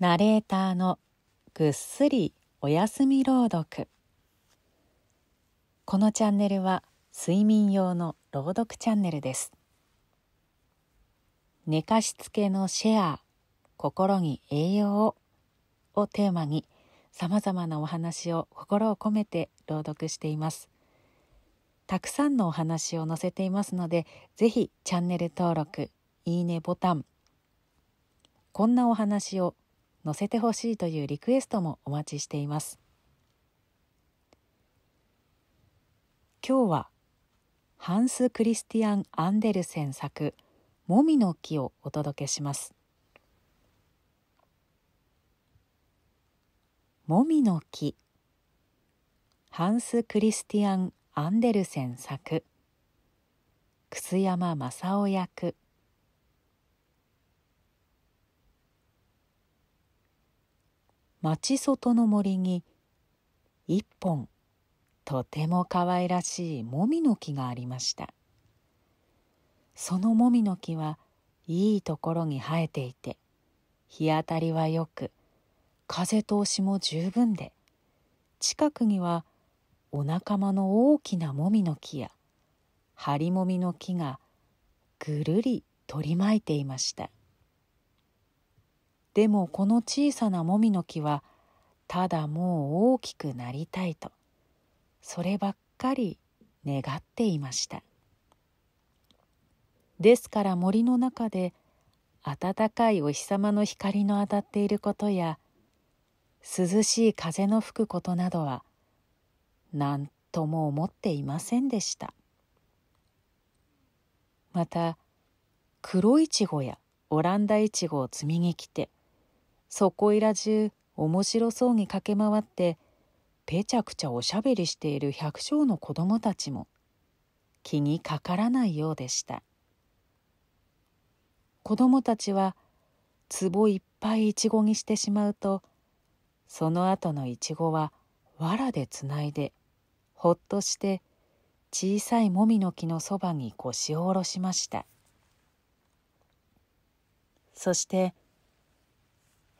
ナレーターのぐっすりおやすみ朗読このチャンネルは睡眠用の朗読チャンネルです寝かしつけのシェア心に栄養ををテーマに様々なお話を心を込めて朗読していますたくさんのお話を載せていますのでぜひチャンネル登録いいねボタンこんなお話を載せてほしいというリクエストもお待ちしています今日はハンス・クリスティアン・アンデルセン作「もみの木」をお届けしますもみの木ハンス・クリスティアン・アンデルセン作楠山正雄役町外の森に一本とてもかわいらしいもみの木がありましたそのもみの木はいいところに生えていて日当たりはよく風通しも十分で近くにはお仲間の大きなもみの木やハリもみの木がぐるり取り巻いていましたでもこの小さなもみの木はただもう大きくなりたいとそればっかり願っていましたですから森の中で暖かいお日様の光の当たっていることや涼しい風の吹くことなどは何とも思っていませんでしたまた黒いちごやオランダいちごを摘みに来てそこいら中面白そうに駆け回ってぺちゃくちゃおしゃべりしている百姓の子供たちも気にかからないようでした子供たちは壺いっぱいいちごにしてしまうとその後のいちごは藁でつないでほっとして小さいもみの木のそばに腰を下ろしましたそして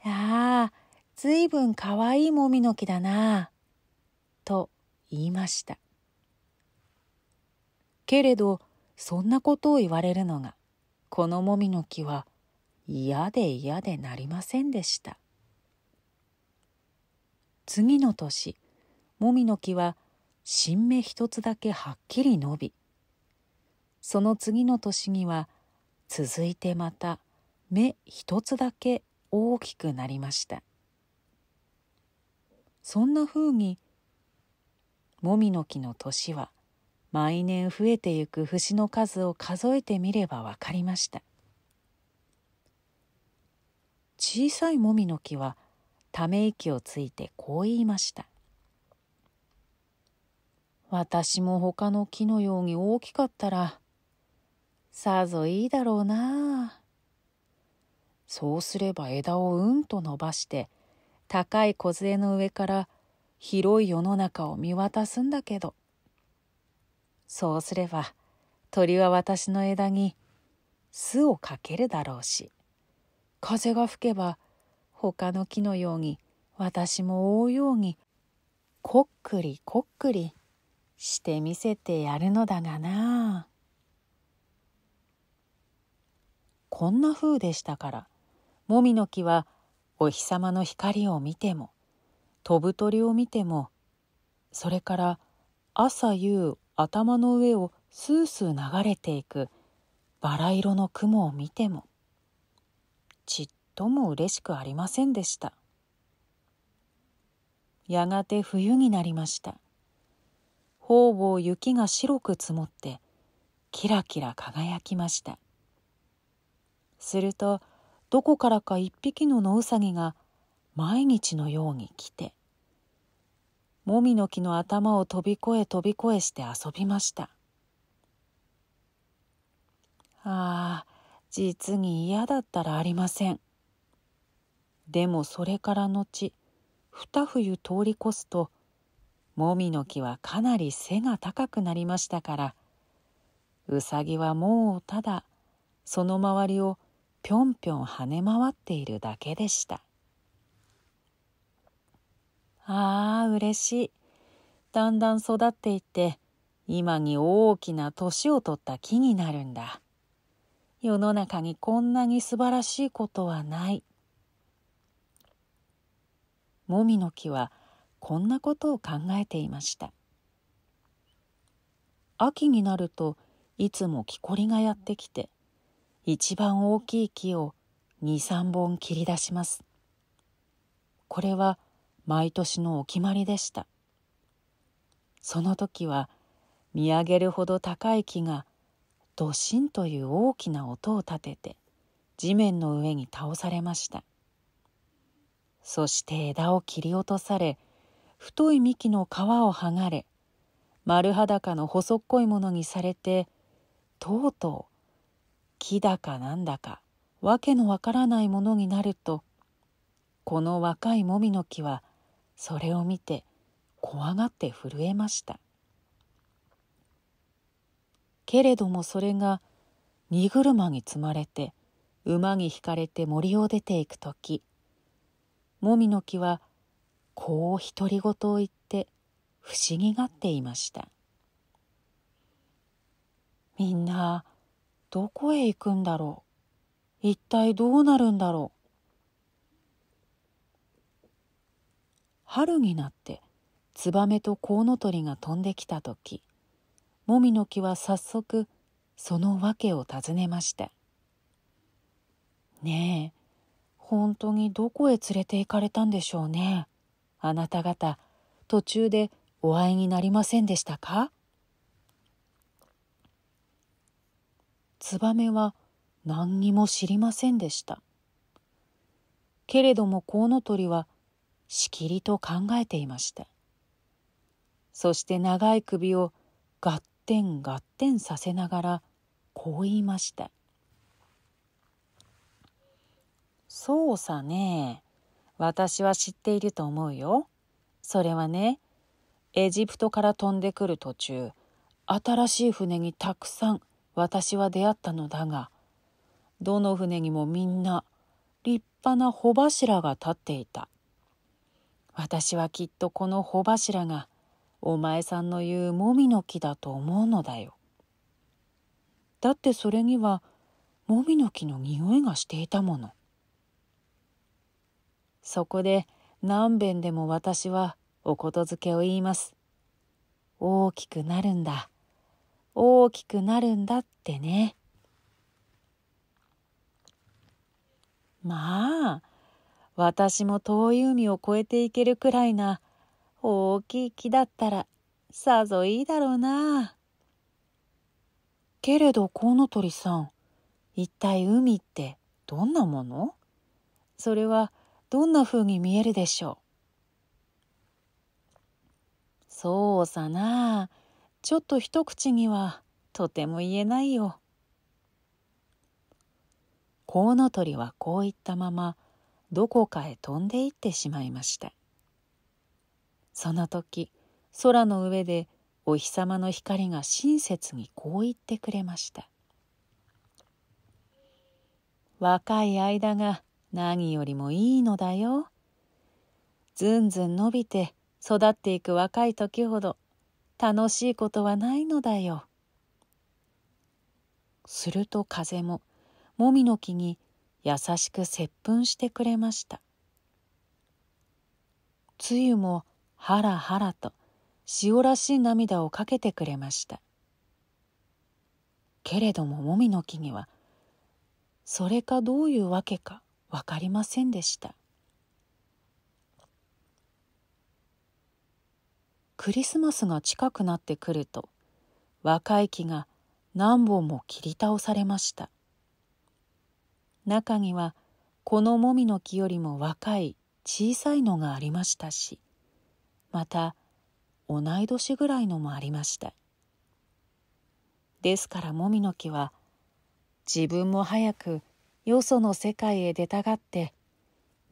ああ、ずいぶんかわいいもみの木だなと言いました。けれど、そんなことを言われるのが、このもみの木は嫌で嫌でなりませんでした。次の年、もみの木は新芽一つだけはっきり伸び、その次の年には続いてまた芽一つだけ大きくなりましたそんなふうにもみの木の年は毎年増えてゆく節の数を数えてみれば分かりました小さいもみの木はため息をついてこう言いました「私も他の木のように大きかったらさぞいいだろうなあ」。そうすれば枝をうんと伸ばして高い梢の上から広い世の中を見渡すんだけどそうすれば鳥は私の枝に巣をかけるだろうし風が吹けば他の木のように私もうようにこっくりこっくりしてみせてやるのだがなこんな風でしたからもみの木はお日様の光を見ても飛ぶ鳥を見てもそれから朝夕頭の上をスースー流れていくバラ色の雲を見てもちっとも嬉しくありませんでしたやがて冬になりました方々雪が白く積もってキラキラ輝きましたするとどこからか一匹の野うさぎが毎日のように来てもみの木の頭を飛び越え飛び越えして遊びましたああ実に嫌だったらありませんでもそれから後二冬通り越すともみの木はかなり背が高くなりましたからうさぎはもうただその周りをぴょんぴょん跳ね回っているだけでしたああ嬉しいだんだん育っていって今に大きな年を取った木になるんだ世の中にこんなに素晴らしいことはないもみの木はこんなことを考えていました秋になるといつも木こりがやってきて一番大きい木を23本切り出しますこれは毎年のお決まりでしたその時は見上げるほど高い木がドシンという大きな音を立てて地面の上に倒されましたそして枝を切り落とされ太い幹の皮を剥がれ丸裸の細っこいものにされてとうとう木だかなんだかわけのわからないものになるとこの若いもみの木はそれを見て怖がって震えましたけれどもそれが荷車に積まれて馬に引かれて森を出ていく時もみの木はこう独り言を言って不思議がっていましたみんなどこへ行くんだろう一体どうなるんだろう春になってツバメとコウノトリが飛んできた時もみの木は早速その訳を尋ねました「ねえ本当にどこへ連れて行かれたんでしょうねあなた方途中でお会いになりませんでしたか?」。ツバメは何にも知りませんでした。けれどもコウノトリはしきりと考えていました。そして長い首をガッテンガッテンさせながらこう言いました。そうさね私は知っていると思うよ。それはねエジプトから飛んでくる途中新しい船にたくさん私は出会ったのだがどの船にもみんな立派な帆柱が立っていた私はきっとこの帆柱がお前さんの言うもみの木だと思うのだよだってそれにはもみの木の匂いがしていたものそこで何べんでも私はおことづけを言います大きくなるんだ大きくなるんだってね。まあ、私も遠い海を越えていけるくらいな大きい木だったらさぞいいだろうな。けれどコウノトリさん、一体海ってどんなものそれはどんなふうに見えるでしょうそうさなちょっと一口にはとても言えないよ。コウノトリはこう言ったままどこかへ飛んでいってしまいましたその時空の上でお日様の光が親切にこう言ってくれました若い間が何よりもいいのだよずんずん伸びて育っていく若い時ほど楽しいことはないのだよ。すると風ももみの木に優しく接吻してくれました。つゆもはらはらと潮らしい涙をかけてくれました。けれどももみの木にはそれかどういうわけか分かりませんでした。クリスマスが近くなってくると若い木が何本も切り倒されました中にはこのもみの木よりも若い小さいのがありましたしまた同い年ぐらいのもありましたですからもみの木は自分も早くよその世界へ出たがって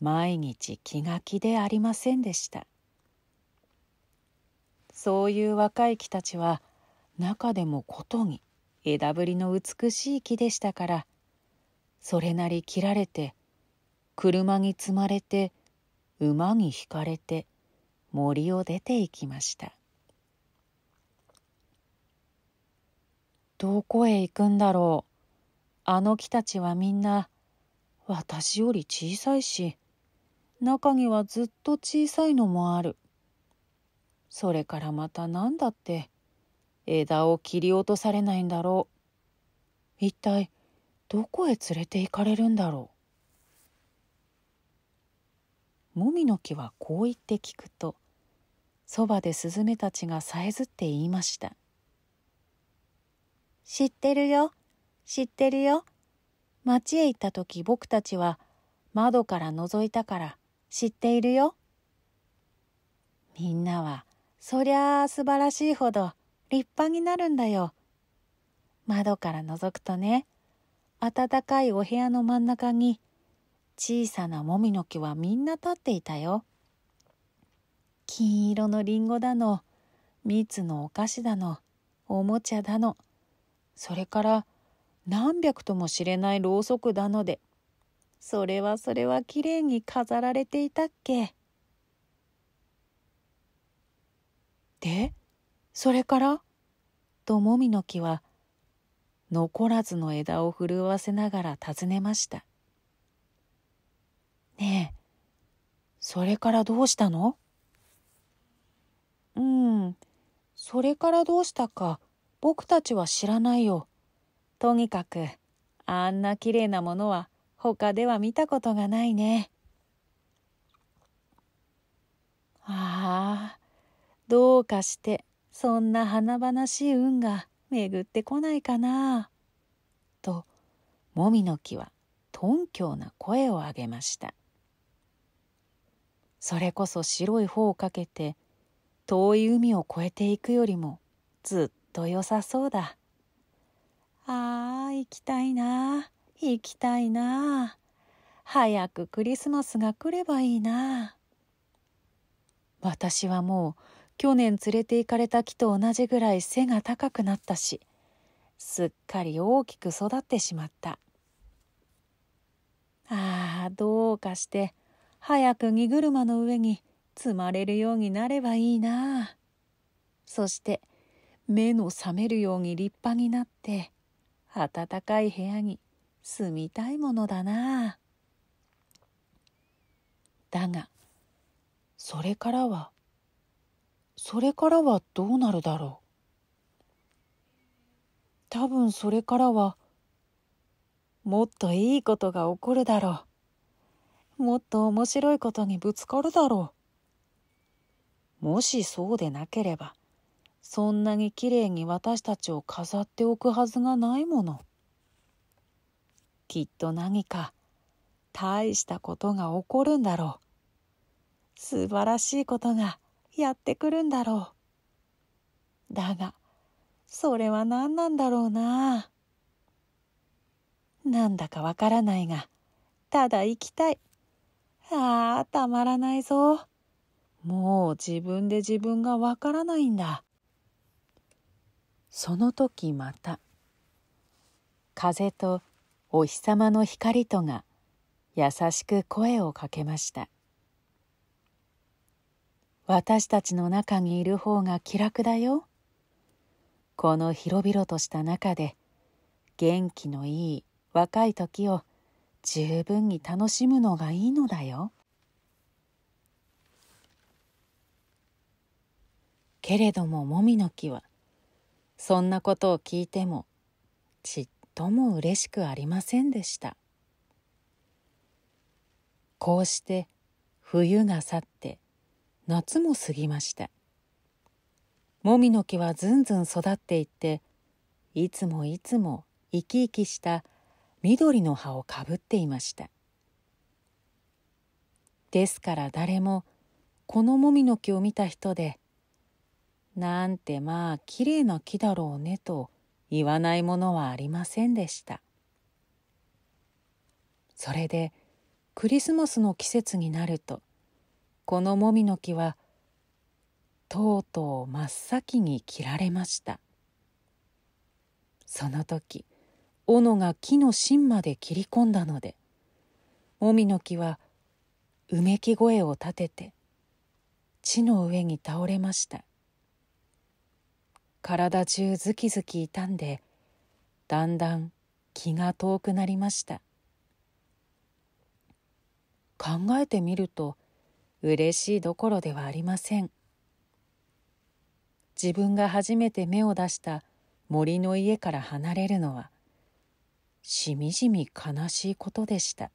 毎日気が気でありませんでしたそういう若い木たちは中でもことに枝ぶりの美しい木でしたからそれなり切られて車に積まれて馬に引かれて森を出て行きましたどこへ行くんだろうあの木たちはみんな私より小さいし中にはずっと小さいのもあるそれからまた何だって枝を切り落とされないんだろう一体どこへ連れて行かれるんだろうもみの木はこう言って聞くとそばでスズメたちがさえずって言いました「知ってるよ知ってるよ町へ行った時僕たちは窓から覗いたから知っているよ」みんなはそりゃあ素晴らしいほど立派になるんだよ。窓から覗くとね、暖かいお部屋の真ん中に小さなもみの木はみんな立っていたよ。金色のりんごだの、蜜のお菓子だの、おもちゃだの、それから何百とも知れないろうそくだので、それはそれはきれいに飾られていたっけ。えそれからともみの木は残らずの枝を震わせながら尋ねましたねえそれからどうしたのうんそれからどうしたか僕たちは知らないよとにかくあんなきれいなものは他では見たことがないねああどうかしてそんな華々しい運が巡ってこないかな」ともみの木は頓うな声を上げましたそれこそ白い頬をかけて遠い海を越えていくよりもずっと良さそうだああ行きたいな行きたいな早くクリスマスが来ればいいな私はもう去年連れて行かれた木と同じぐらい背が高くなったしすっかり大きく育ってしまったああどうかして早く荷車の上に積まれるようになればいいなそして目の覚めるように立派になって暖かい部屋に住みたいものだなだがそれからはそれからはどうなるだろう多分それからはもっといいことが起こるだろうもっと面白いことにぶつかるだろうもしそうでなければそんなにきれいに私たちを飾っておくはずがないものきっと何か大したことが起こるんだろう素晴らしいことがやってくるんだろう。だが、それは何なんだろうな。なんだかわからないが、ただ行きたい。ああ、たまらないぞ。もう自分で自分がわからないんだ。その時また、風とお日様の光とが優しく声をかけました。私たちの中にいる方が気楽だよ。この広々とした中で元気のいい若い時を十分に楽しむのがいいのだよ。けれどももみの木はそんなことを聞いてもちっとも嬉しくありませんでしたこうして冬が去って夏も過ぎましたもみの木はずんずん育っていっていつもいつも生き生きした緑の葉をかぶっていましたですから誰もこのもみの木を見た人で「なんてまあきれいな木だろうね」と言わないものはありませんでしたそれでクリスマスの季節になると「このもみの木はとうとう真っ先に切られましたその時斧が木の芯まで切り込んだのでもみの木はうめき声を立てて地の上に倒れました体中ズキズキ痛んでだんだん気が遠くなりました考えてみると嬉しいどころではありません自分が初めて芽を出した森の家から離れるのはしみじみ悲しいことでした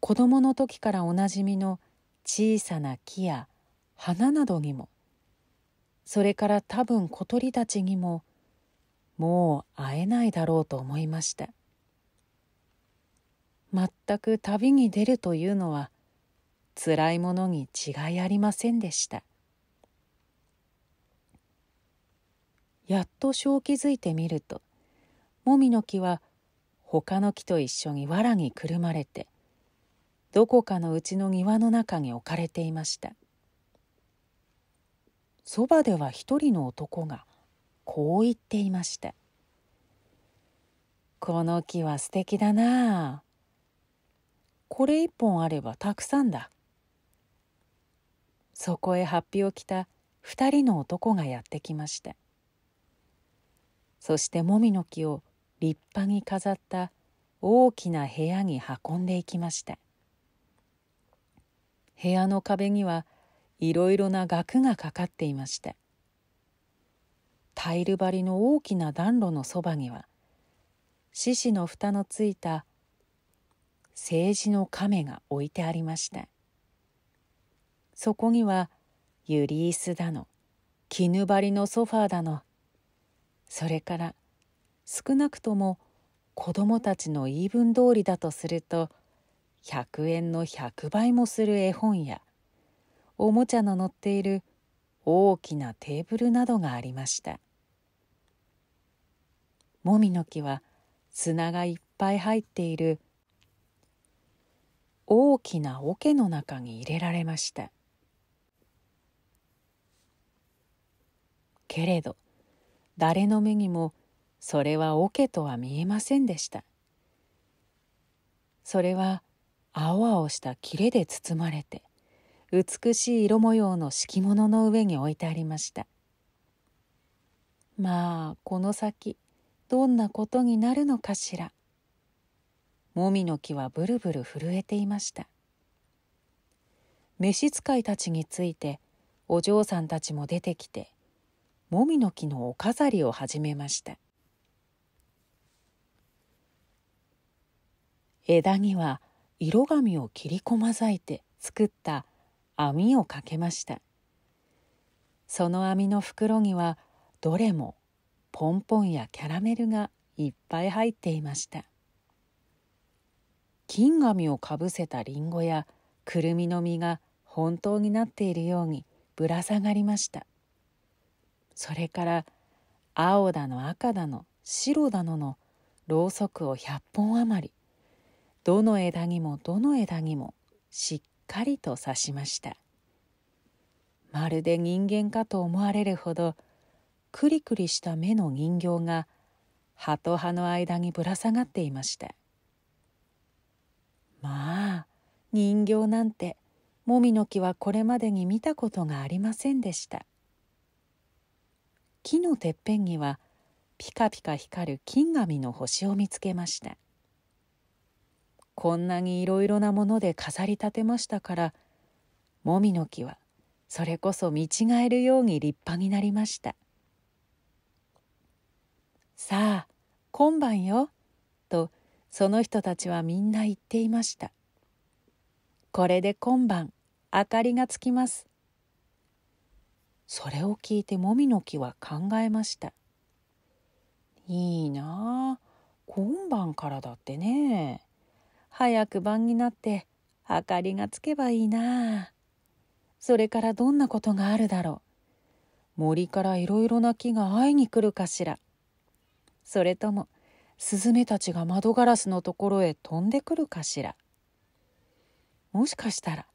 子供の時からおなじみの小さな木や花などにもそれから多分小鳥たちにももう会えないだろうと思いました全く旅に出るというのは辛いものに違いありませんでしたやっと正気づいてみるともみの木は他の木と一緒にわらにくるまれてどこかのうちの庭の中に置かれていましたそばでは一人の男がこう言っていました「この木は素敵だなあこれ一本あればたくさんだそこへはっぴを着た二人の男がやってきましたそしてもみの木を立派に飾った大きな部屋に運んでいきました部屋の壁にはいろいろな額がかかっていましたタイル張りの大きな暖炉のそばには獅子の蓋のついた政治の亀が置いてありましたそこにはユリースだの絹張りのソファーだのそれから少なくとも子供たちの言い分通りだとすると100円の100倍もする絵本やおもちゃの載っている大きなテーブルなどがありましたもみの木は砂がいっぱい入っている大きな桶の中に入れられましたけれど誰の目にもそれは桶とは見えませんでしたそれは青々した切れで包まれて美しい色模様の敷物の上に置いてありましたまあこの先どんなことになるのかしらもみの木はブルブル震えていました召使いたちについてお嬢さんたちも出てきてもみの木のお飾りを始めました枝には色紙を切り込まざいて作った網をかけましたその網の袋にはどれもポンポンやキャラメルがいっぱい入っていました金紙をかぶせたりんごやくるみの実が本当になっているようにぶら下がりましたそれから青だの赤だの白だののろうそくを100本余りどの枝にもどの枝にもしっかりと刺しましたまるで人間かと思われるほどくりくりした目の人形が葉と葉の間にぶら下がっていましたまあ人形なんてもみの木はこれまでに見たことがありませんでした木のてっぺんにはピカピカ光る金紙の星を見つけましたこんなにいろいろなもので飾り立てましたからもみの木はそれこそ見違えるように立派になりましたさあ今晩よとその人たちはみんな言っていましたこれで今晩明かりがつきますそれを聞いてもみの木は考えましたいいなあ今晩からだってね早く晩になって明かりがつけばいいなそれからどんなことがあるだろう森からいろいろな木が会いに来るかしらそれともスズメたちが窓ガラスのところへ飛んでくるかしらもしかしたら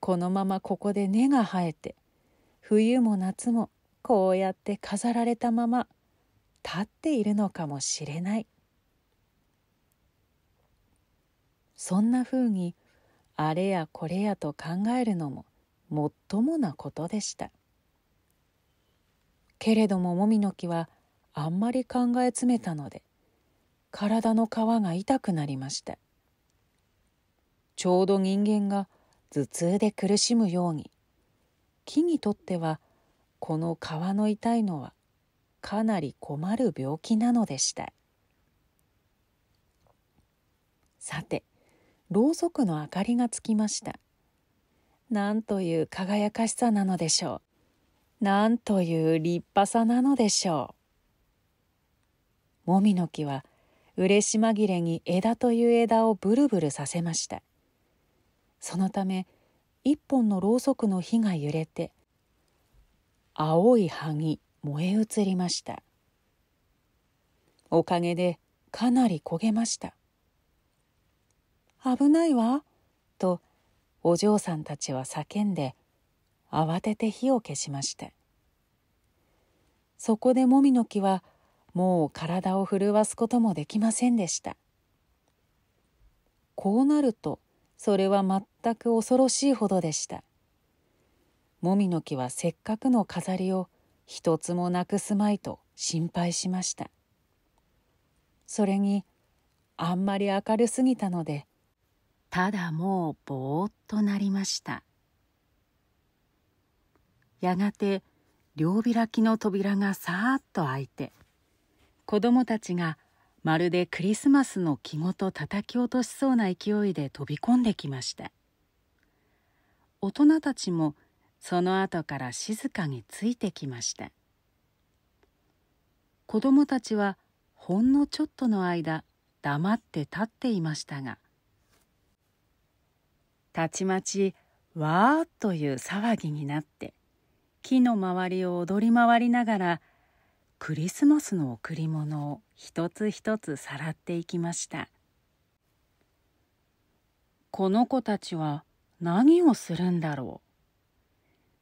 このままここで根が生えて冬も夏もこうやって飾られたまま立っているのかもしれないそんなふうにあれやこれやと考えるのももっともなことでしたけれどももみの木はあんまり考え詰めたので体の皮が痛くなりましたちょうど人間が頭痛で苦しむように木にとってはこの皮の痛いのはかなり困る病気なのでしたさてろうそくの明かりがつきましたなんという輝かしさなのでしょうなんという立派さなのでしょうもみの木は嬉し紛れに枝という枝をブルブルさせましたそのため一本のろうそくの火が揺れて青い葉に燃え移りましたおかげでかなり焦げました危ないわとお嬢さんたちは叫んで慌てて火を消しましたそこでもみの木はもう体を震わすこともできませんでしたこうなるとそれは全く恐ろしいほどでしたもみの木はせっかくの飾りを一つもなくすまいと心配しましたそれにあんまり明るすぎたのでただもうぼーっとなりましたやがて両開きの扉がさーっと開いて子どもたちがまるでクリスマスの着ごと叩き落としそうな勢いで飛び込んできました大人たちもその後から静かについてきました子どもたちはほんのちょっとの間黙って立っていましたがたちまちわーっという騒ぎになって木の周りを踊り回りながらクリスマスの贈り物を一つ一つさらっていきましたこの子たちは何をするんだろ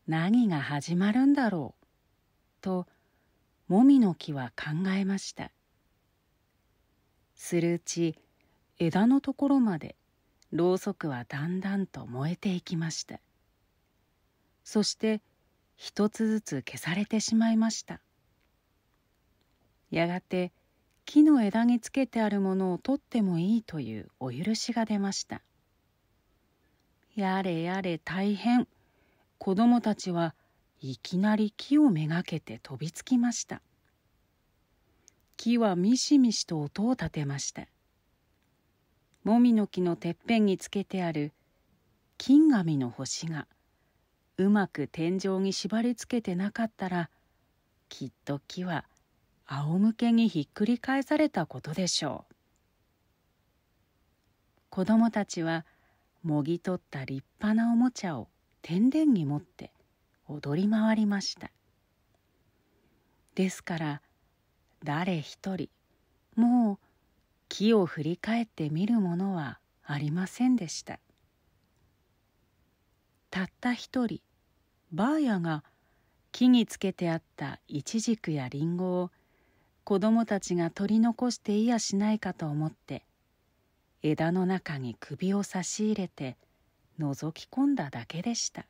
う何が始まるんだろうともみの木は考えましたするうち枝のところまでろうそくはだんだんと燃えていきましたそして一つずつ消されてしまいましたやがて木の枝につけてあるものを取ってもいいというお許しが出ましたやれやれ大変子供たちはいきなり木をめがけて飛びつきました木はみしみしと音を立てましたもみの木のてっぺんにつけてある金紙の星がうまく天井に縛りつけてなかったらきっと木は仰向けにひっくり返されたことでしょう子供たちはもぎ取った立派なおもちゃを天然に持って踊り回りましたですから誰一人もう木を振り返って見るものはありませんでしたたった一人ばあやが木につけてあったイチジクやリンゴを子供たちが取り残していやしないかと思って枝の中に首を差し入れて覗き込んだだけでした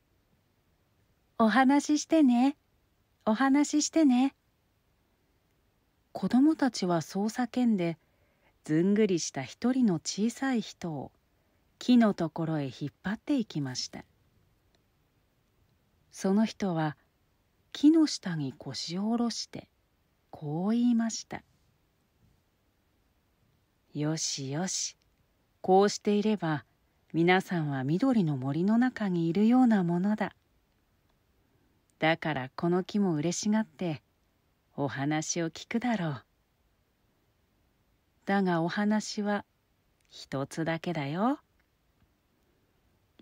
「お話ししてねお話ししてね」子供たちはそう叫んでずんぐりした一人の小さい人を木のところへ引っ張っていきましたその人は「木の下に腰を下ろしてこう言いました「よしよしこうしていれば皆さんは緑の森の中にいるようなものだだからこの木もうれしがってお話を聞くだろうだがお話は一つだけだよ」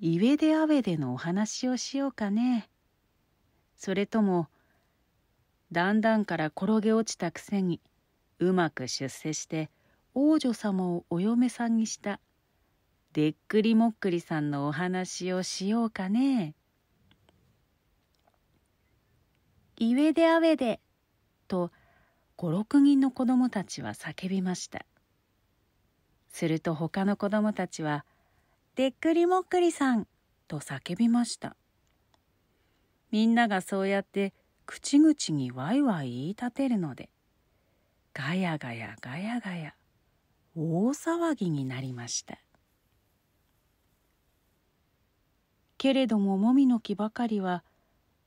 イえでデアウェデのお話をしようかね。それともだんだんから転げ落ちたくせにうまく出世して王女様をお嫁さんにしたでっくりもっくりさんのお話をしようかね。いえであべでと五六人の子供たちは叫びましたすると他の子供たちは「でっくりもっくりさん」と叫びましたみんながそうやって口々にワイワイ言い立てるのでガヤガヤガヤガヤ大騒ぎになりましたけれどももみの木ばかりは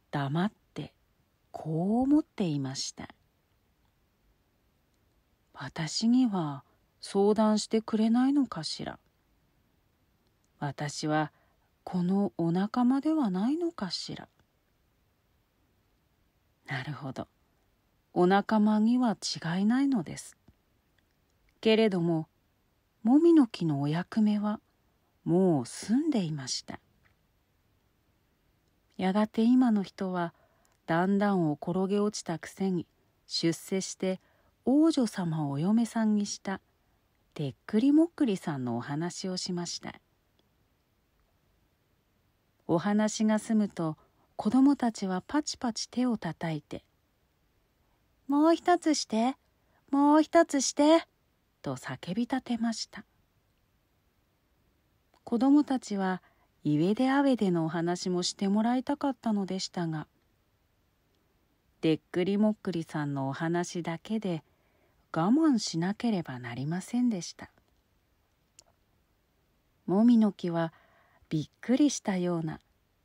黙ってこう思っていました私には相談してくれないのかしら私はこのお仲間ではないのかしらなるほど。お仲間には違いないのです。けれども、もみの木のお役目はもう済んでいました。やがて今の人はだんだんを転げ落ちたくせに出世して王女様をお嫁さんにしたでっくりもっくりさんのお話をしました。お話が済むと子供たちはパチパチ手をたたいて「もう一つしてもう一つして」と叫び立てました子供たちはえであべでのお話もしてもらいたかったのでしたがでっくりもっくりさんのお話だけで我慢しなければなりませんでしたもみの木はびっくりしたような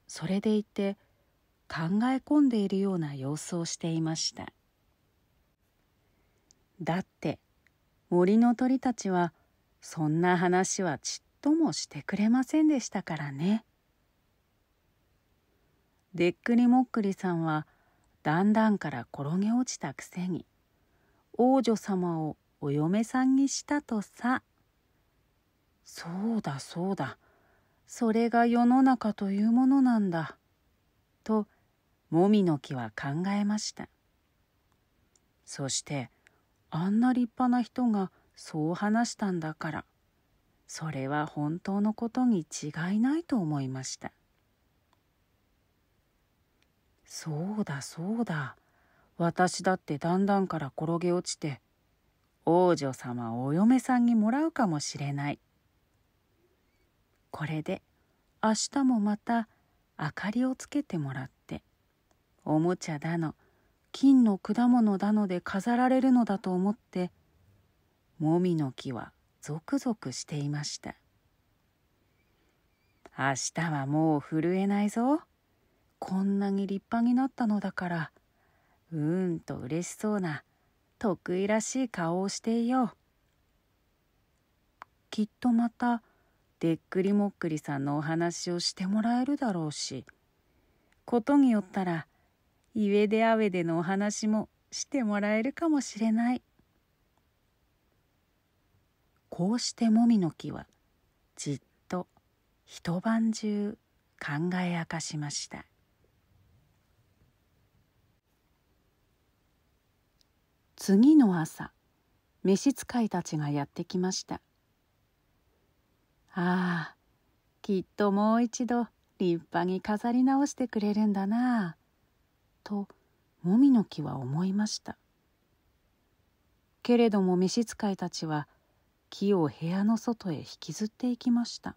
それでいて考え込んでいるような様子をしていましただって森の鳥たちはそんな話はちっともしてくれませんでしたからねでっくりもっくりさんはだんだんから転げ落ちたくせに王女様をお嫁さんにしたとさそうだそうだそれが世の中というものなんだともみの木は考えましたそしてあんな立派な人がそう話したんだからそれは本当のことに違いないと思いましたそうだそうだ私だってだんだんから転げ落ちて王女様をお嫁さんにもらうかもしれないこれで明日もまた明かりをつけてもらっおもちゃだの金の果物だので飾られるのだと思ってもみの木はゾクゾクしていました明日はもう震えないぞこんなに立派になったのだからうーんと嬉しそうな得意らしい顔をしていようきっとまたでっくりもっくりさんのお話をしてもらえるだろうしことによったらイエデアウェデのお話もしてもらえるかもしれないこうしてもみの木はじっと一晩中考え明かしました次の朝召使いたちがやってきましたああきっともう一度立派に飾り直してくれるんだなあともみの木は思いましたけれども召使いたちは木を部屋の外へ引きずっていきました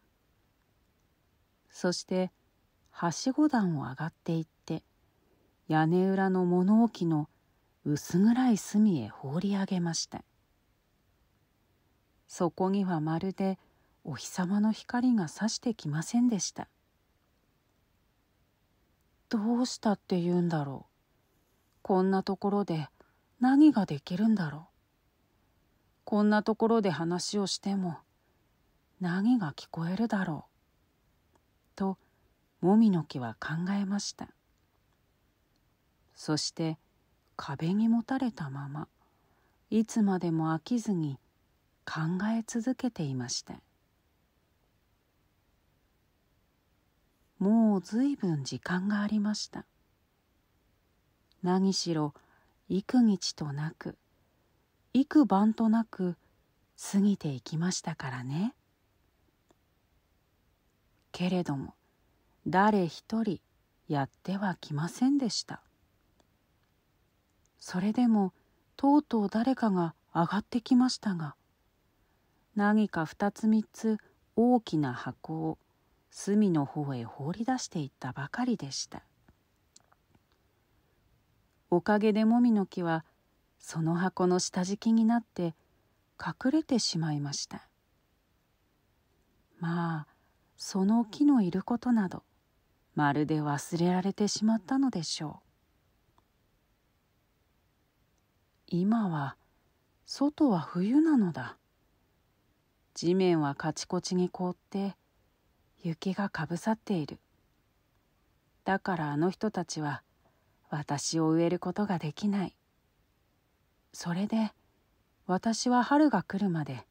そしてはしご段を上がっていって屋根裏の物置の薄暗い隅へ放り上げましたそこにはまるでお日様の光がさしてきませんでしたどうしたって言うんだろうこんなところで何ができるんだろうこんなところで話をしても何が聞こえるだろうともみの木は考えましたそして壁にもたれたままいつまでも飽きずに考え続けていましたもうずいぶん時間がありました何しろ幾日となく幾晩となく過ぎていきましたからねけれども誰一人やってはきませんでしたそれでもとうとう誰かが上がってきましたが何か二つ三つ大きな箱を隅の方へ放り出していったばかりでしたおかげでもみの木はその箱の下敷きになって隠れてしまいましたまあその木のいることなどまるで忘れられてしまったのでしょう今は外は冬なのだ地面はカチコチに凍って雪がかぶさっているだからあの人たちは私を植えることができないそれで私は春が来るまで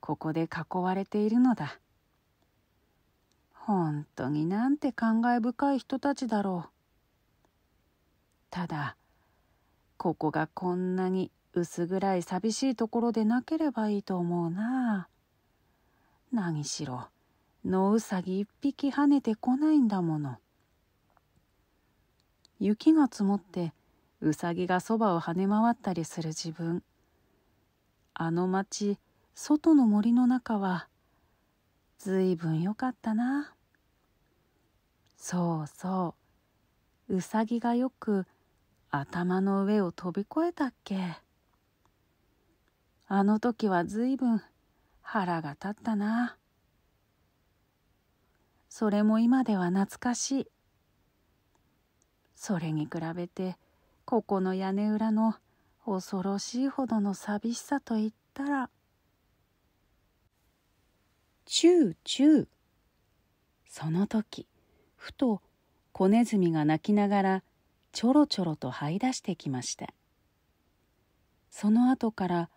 ここで囲われているのだ本当になんて感慨深い人たちだろうただここがこんなに薄暗い寂しいところでなければいいと思うな何しろ野うさぎ一匹跳ねてこないんだもの雪が積もってうさぎがそばを跳ね回ったりする自分あの町外の森の中はずいぶんよかったなそうそううさぎがよく頭の上を飛び越えたっけあの時はずいぶん腹が立ったな。それも今では懐かしいそれに比べてここの屋根裏の恐ろしいほどの寂しさといったらチューチューその時ふと子ネズミが鳴きながらちょろちょろと這い出してきましたその後から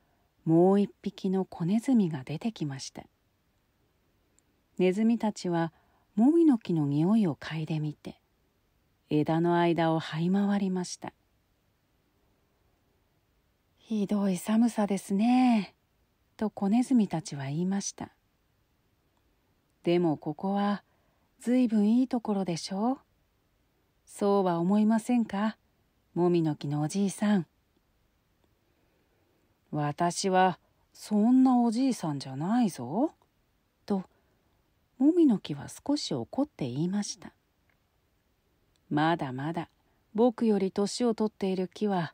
もう一匹の子ネズミが出てきましたネズミたちはもみの木の匂いを嗅いでみて枝の間を這い回りましたひどい寒さですねと子ネズミたちは言いましたでもここはずいぶんいいところでしょうそうは思いませんかもみの木のおじいさん私はそんなおじいさんじゃないぞもみの木は少し怒って言いましたまだまだ僕より年をとっている木は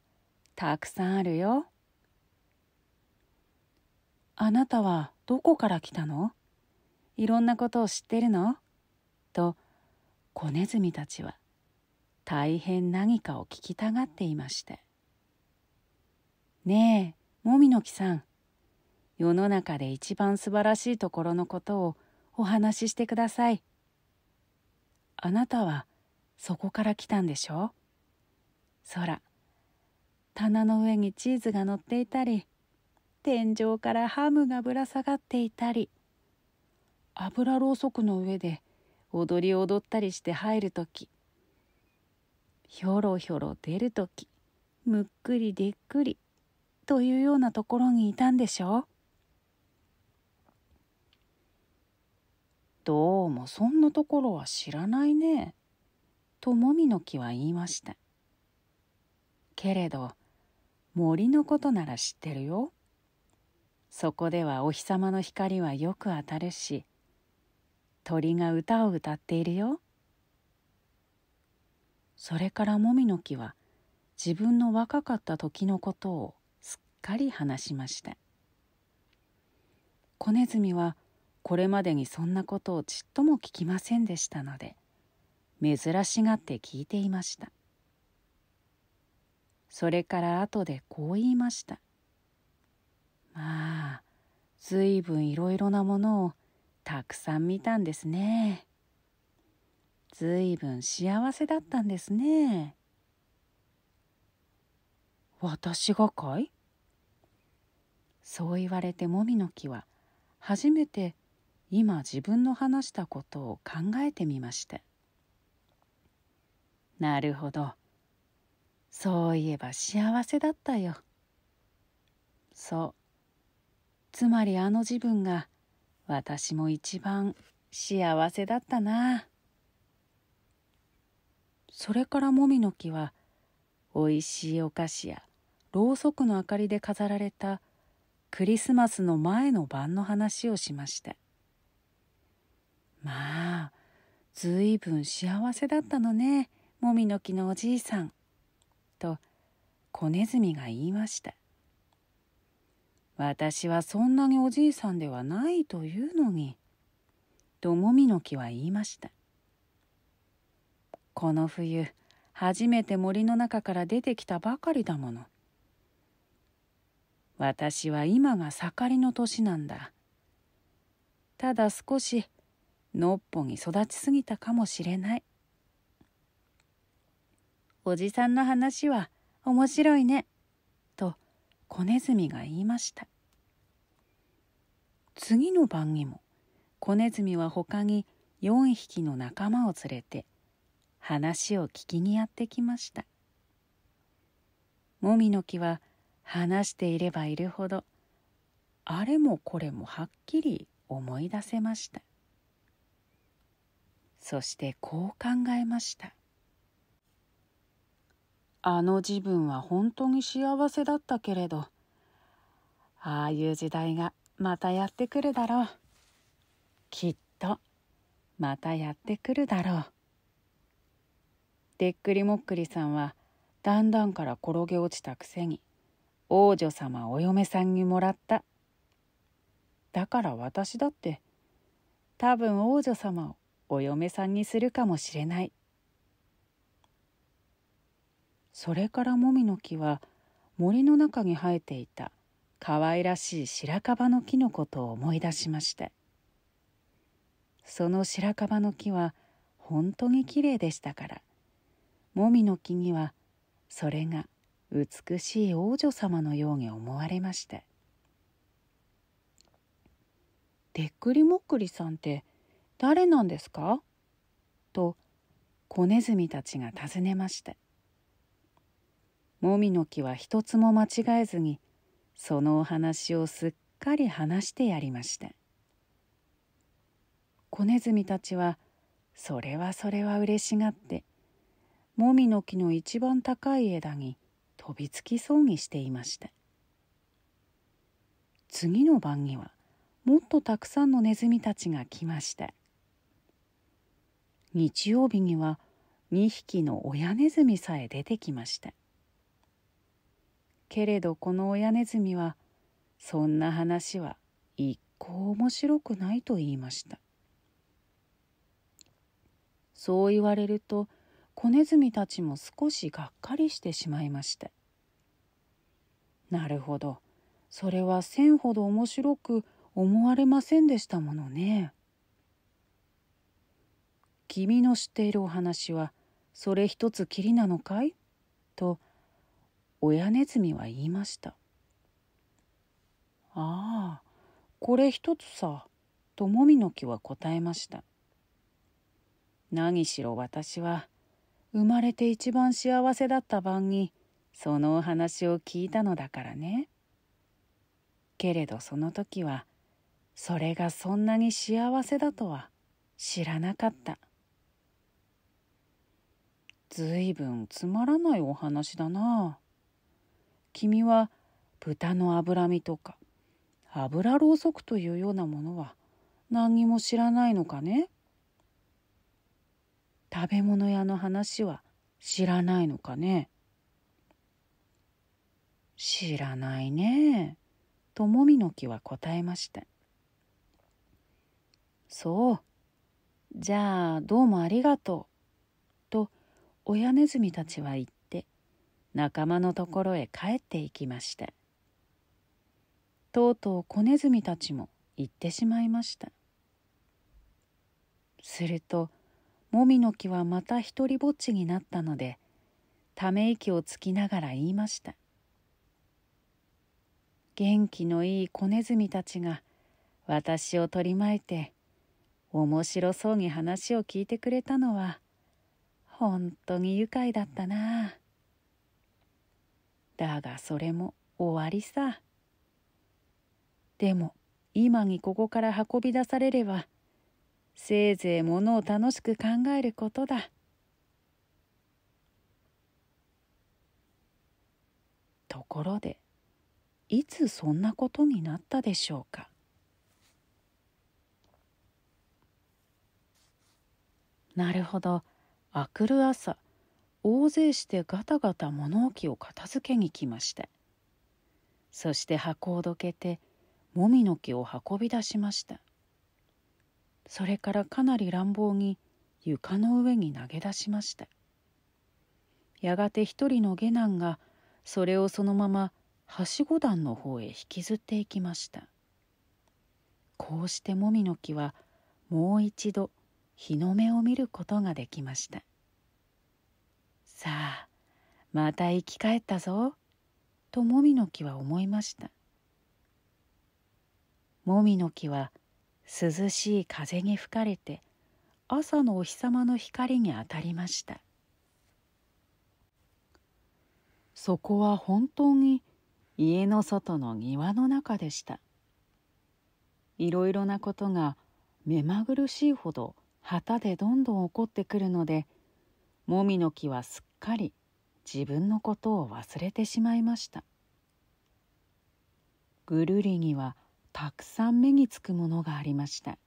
たくさんあるよあなたはどこから来たのいろんなことを知ってるのと子ネズミたちは大変何かを聞きたがっていましてねえもみの木さん世の中で一番素晴らしいところのことをお話ししてください。あなたはそこから来たんでしょ空棚の上にチーズが乗っていたり天井からハムがぶら下がっていたり油ろうそくの上で踊り踊ったりして入る時ひょろひょろ出る時むっくりでっくりというようなところにいたんでしょうどうもそんなところは知らないね。ともみの木は言いました。けれど森のことなら知ってるよ。そこではお日様の光はよく当たるし鳥が歌を歌っているよ。それからもみの木は自分の若かった時のことをすっかり話しました。小ネズミはこれまでにそんなことをちっとも聞きませんでしたので珍しがって聞いていましたそれから後でこう言いました「まあずいぶんいろいろなものをたくさん見たんですね」ずいぶん幸せだったんですね。私がかいそう言われてもみの木は初めて今自分の話したことを考えてみましたなるほどそういえば幸せだったよそうつまりあの自分が私も一番幸せだったなそれからもみの木はおいしいお菓子やろうそくの明かりで飾られたクリスマスの前の晩の話をしましたまあずいぶん幸せだったのねもみの木のおじいさん」と小ネズミが言いました私はそんなにおじいさんではないというのにともみの木は言いましたこの冬初めて森の中から出てきたばかりだもの私は今が盛りの年なんだただ少しのっぽに育ちすぎたかもしれないおじさんの話は面白いねと子ネズミが言いました次の晩にも子ネズミは他に4匹の仲間を連れて話を聞きにやってきましたもみの木は話していればいるほどあれもこれもはっきり思い出せましたそしてこう考えましたあの自分は本当に幸せだったけれどああいう時代がまたやってくるだろうきっとまたやってくるだろうでっくりもっくりさんはだんだんから転げ落ちたくせに王女様お嫁さんにもらっただから私だって多分王女様をお嫁さんにするかもしれないそれからもみの木は森の中に生えていたかわいらしい白樺の木のことを思い出しましたその白樺の木は本当にきれいでしたからもみの木にはそれが美しい王女様のように思われましたでっくりもっくりさんって誰なんですかと子ネズミたちが尋ねましたもみの木は一つも間違えずにそのお話をすっかり話してやりました子ネズミたちはそれはそれは嬉しがってもみの木の一番高い枝に飛びつきそうにしていました次の晩にはもっとたくさんのネズミたちが来ました日曜日には2匹の親ネズミさえ出てきましたけれどこの親ネズミはそんな話は一向面白くないと言いましたそう言われると子ネズミたちも少しがっかりしてしまいましたなるほどそれは千ほど面白く思われませんでしたものね君の知っているお話はそれ一つきりなのかいと親ネズミは言いました。ああ、これ一つさ、ともみの木は答えました。何しろ私は生まれて一番幸せだった晩にそのお話を聞いたのだからね。けれどその時はそれがそんなに幸せだとは知らなかった。ずいぶんつまらないお話だな。君は豚の脂身とか油ろうそくというようなものは何にも知らないのかね食べ物屋の話は知らないのかね知らないね。ともみの木は答えました。そう。じゃあどうもありがとう。親ネズミたちは言って仲間のところへ帰っていきましたとうとう子ネズミたちも行ってしまいましたするともみの木はまた一りぼっちになったのでため息をつきながら言いました元気のいい子ネズミたちが私を取り巻いて面白そうに話を聞いてくれたのは本当に愉快だったなだがそれも終わりさでも今にここから運び出されればせいぜいものを楽しく考えることだところでいつそんなことになったでしょうかなるほど。あくる朝大勢してガタガタ物置を片付けに来ましたそして箱をどけてもみの木を運び出しましたそれからかなり乱暴に床の上に投げ出しましたやがて一人の下男がそれをそのままはしご段の方へ引きずっていきましたこうしてもみの木はもう一度日の目を見ることができましたさあまた生き返ったぞともみの木は思いましたもみの木は涼しい風に吹かれて朝のお日様の光に当たりましたそこは本当に家の外の庭の中でしたいろいろなことが目まぐるしいほど旗でどんどん怒ってくるのでもみの木はすっかり自分のことを忘れてしまいましたぐるりにはたくさん目につくものがありました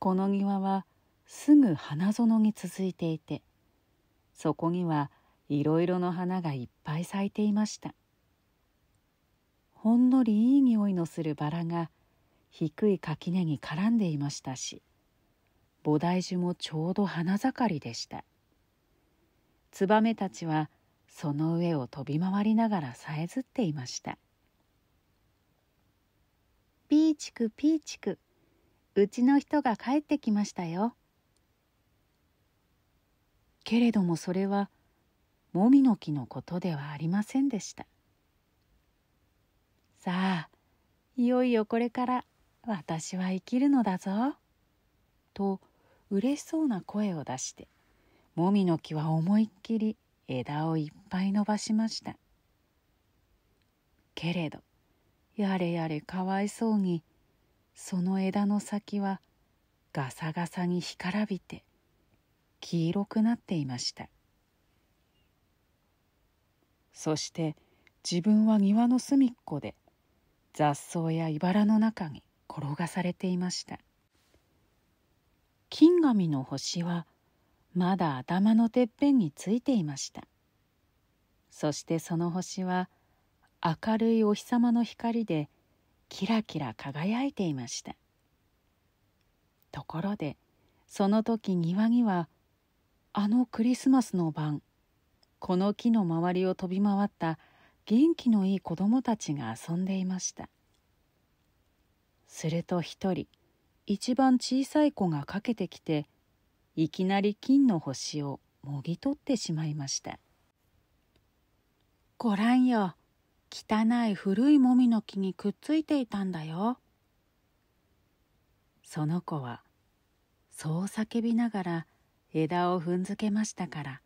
この庭はすぐ花園に続いていてそこにはいろいろの花がいっぱい咲いていましたほんのりいい匂いのするバラが低い垣根に絡んでいましたし菩提樹もちょうど花盛りでしたツバメたちはその上を飛び回りながらさえずっていましたピーチクピーチクうちの人が帰ってきましたよけれどもそれはもみの木のことではありませんでしたさあいよいよこれから私は生きるのだぞ」と嬉しそうな声を出してもみの木は思いっきり枝をいっぱい伸ばしましたけれどやれやれかわいそうにその枝の先はガサガサに干からびて黄色くなっていましたそして自分は庭の隅っこで雑草や茨の中に転がされていました金紙の星はまだ頭のてっぺんについていましたそしてその星は明るいお日様の光でキラキラ輝いていましたところでその時庭にはあのクリスマスの晩この木の周りを飛び回った元気のいい子供たちが遊んでいましたすると一人一番小さい子がかけてきていきなり金の星をもぎ取ってしまいましたごらんよ汚い古いもみの木にくっついていたんだよその子はそう叫びながら枝を踏んづけましたから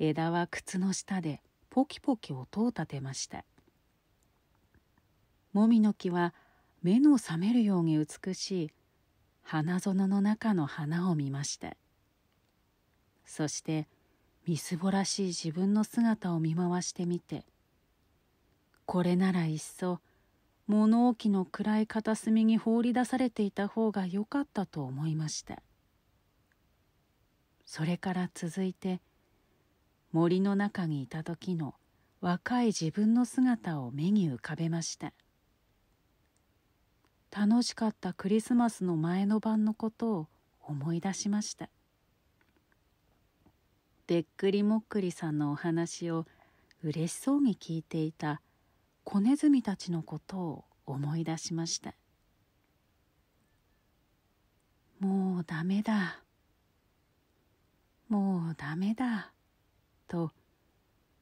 枝は靴の下でポキポキ音を立てましたもみの木は目の覚めるように美しい花園の中の花を見ましたそしてみすぼらしい自分の姿を見回してみてこれならいっそ物置の暗い片隅に放り出されていた方が良かったと思いましたそれから続いて森の中にいた時の若い自分の姿を目に浮かべました「楽しかったクリスマスの前の晩のことを思い出しましたでっくりもっくりさんのお話を嬉しそうに聞いていた子ネズミたちのことを思い出しましたもうダメだもうダメだと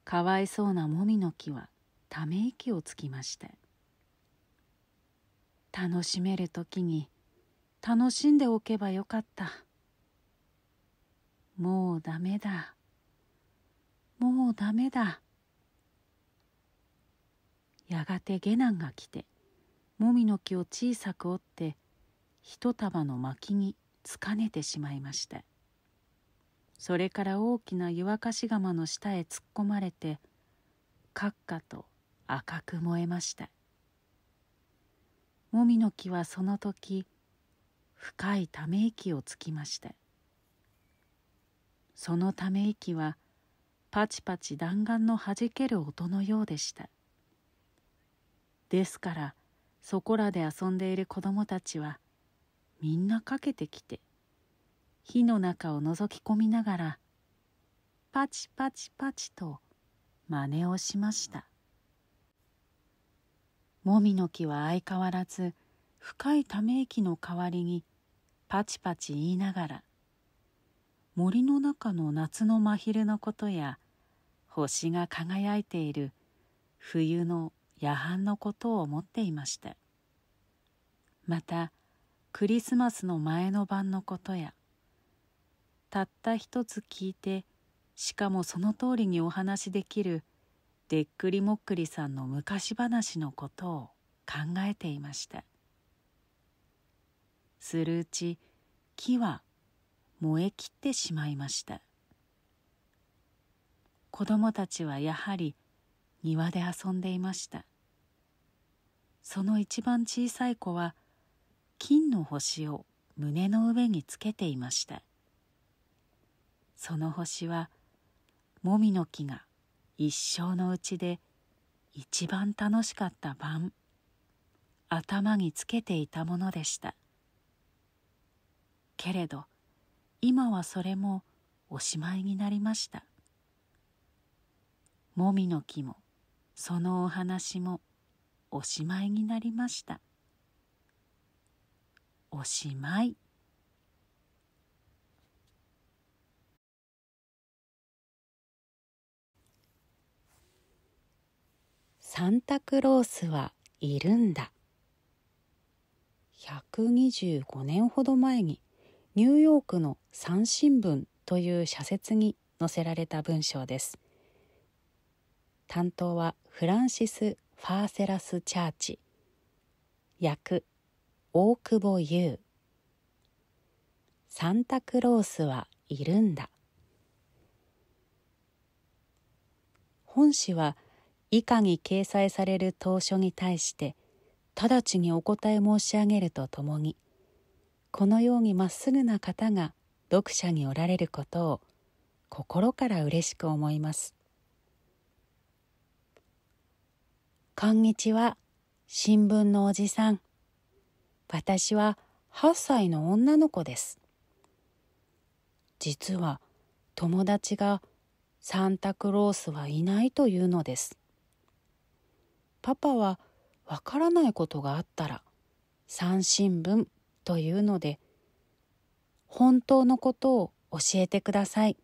かわいそうなもみの木はため息をつきました楽しめる時に楽しんでおけばよかったもうダメだもうダメだやがて下男が来てもみの木を小さく折って一束の薪につかねてしまいましたそれから大きな湯沸かし釜の下へ突っ込まれてカッカと赤く燃えましたもみの木はその時深いため息をつきましたそのため息はパチパチ弾丸のはじける音のようでしたですからそこらで遊んでいる子供たちはみんなかけてきて火の中をのぞき込みながらパチパチパチと真似をしました。もみの木は相変わらず深いため息の代わりにパチパチ言いながら森の中の夏の真昼のことや星が輝いている冬の夜半のことを思っていましたまたクリスマスの前の晩のことやたった一つ聞いてしかもその通りにお話しできるでっくりもっくりさんの昔話のことを考えていましたするうち木は燃え切ってしまいました子供たちはやはり庭で遊んでいましたその一番小さい子は金の星を胸の上につけていましたその星はもみの木が一生のうちで一番楽しかった晩頭につけていたものでしたけれど今はそれもおしまいになりましたもみの木もそのお話もおしまいになりましたおしまいサンタクロースはいるんだ125年ほど前にニューヨークの三新聞という社説に載せられた文章です担当はフランシス・ファーセラス・チャーチ役大久保優サンタクロースはいるんだ本誌は以下に掲載される投書に対して直ちにお答え申し上げるとともにこのようにまっすぐな方が読者におられることを心から嬉しく思います。こんにちは新聞のおじさん私は8歳の女の子です実は友達がサンタクロースはいないというのですパパはわからないことがあったら三新聞というので本当のことを教えてください。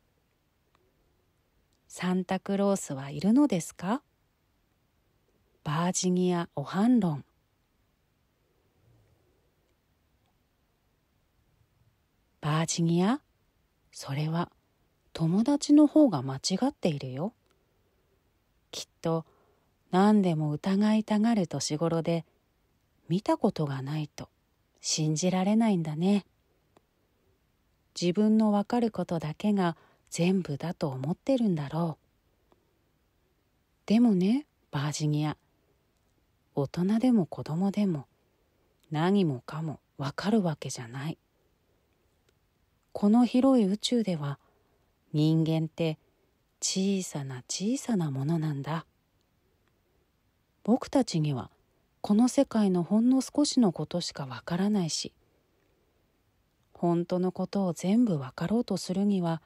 サンタクロースはいるのですかバージニア・お反論バージニアそれは友達の方が間違っているよ。きっと何でも疑いたがる年頃で見たことがないと信じられないんだね自分のわかることだけが全部だと思ってるんだろうでもねバージニア大人でも子供でも何もかもわかるわけじゃないこの広い宇宙では人間って小さな小さなものなんだ僕たちにはこの世界のほんの少しのことしかわからないし本当のことを全部わかろうとするには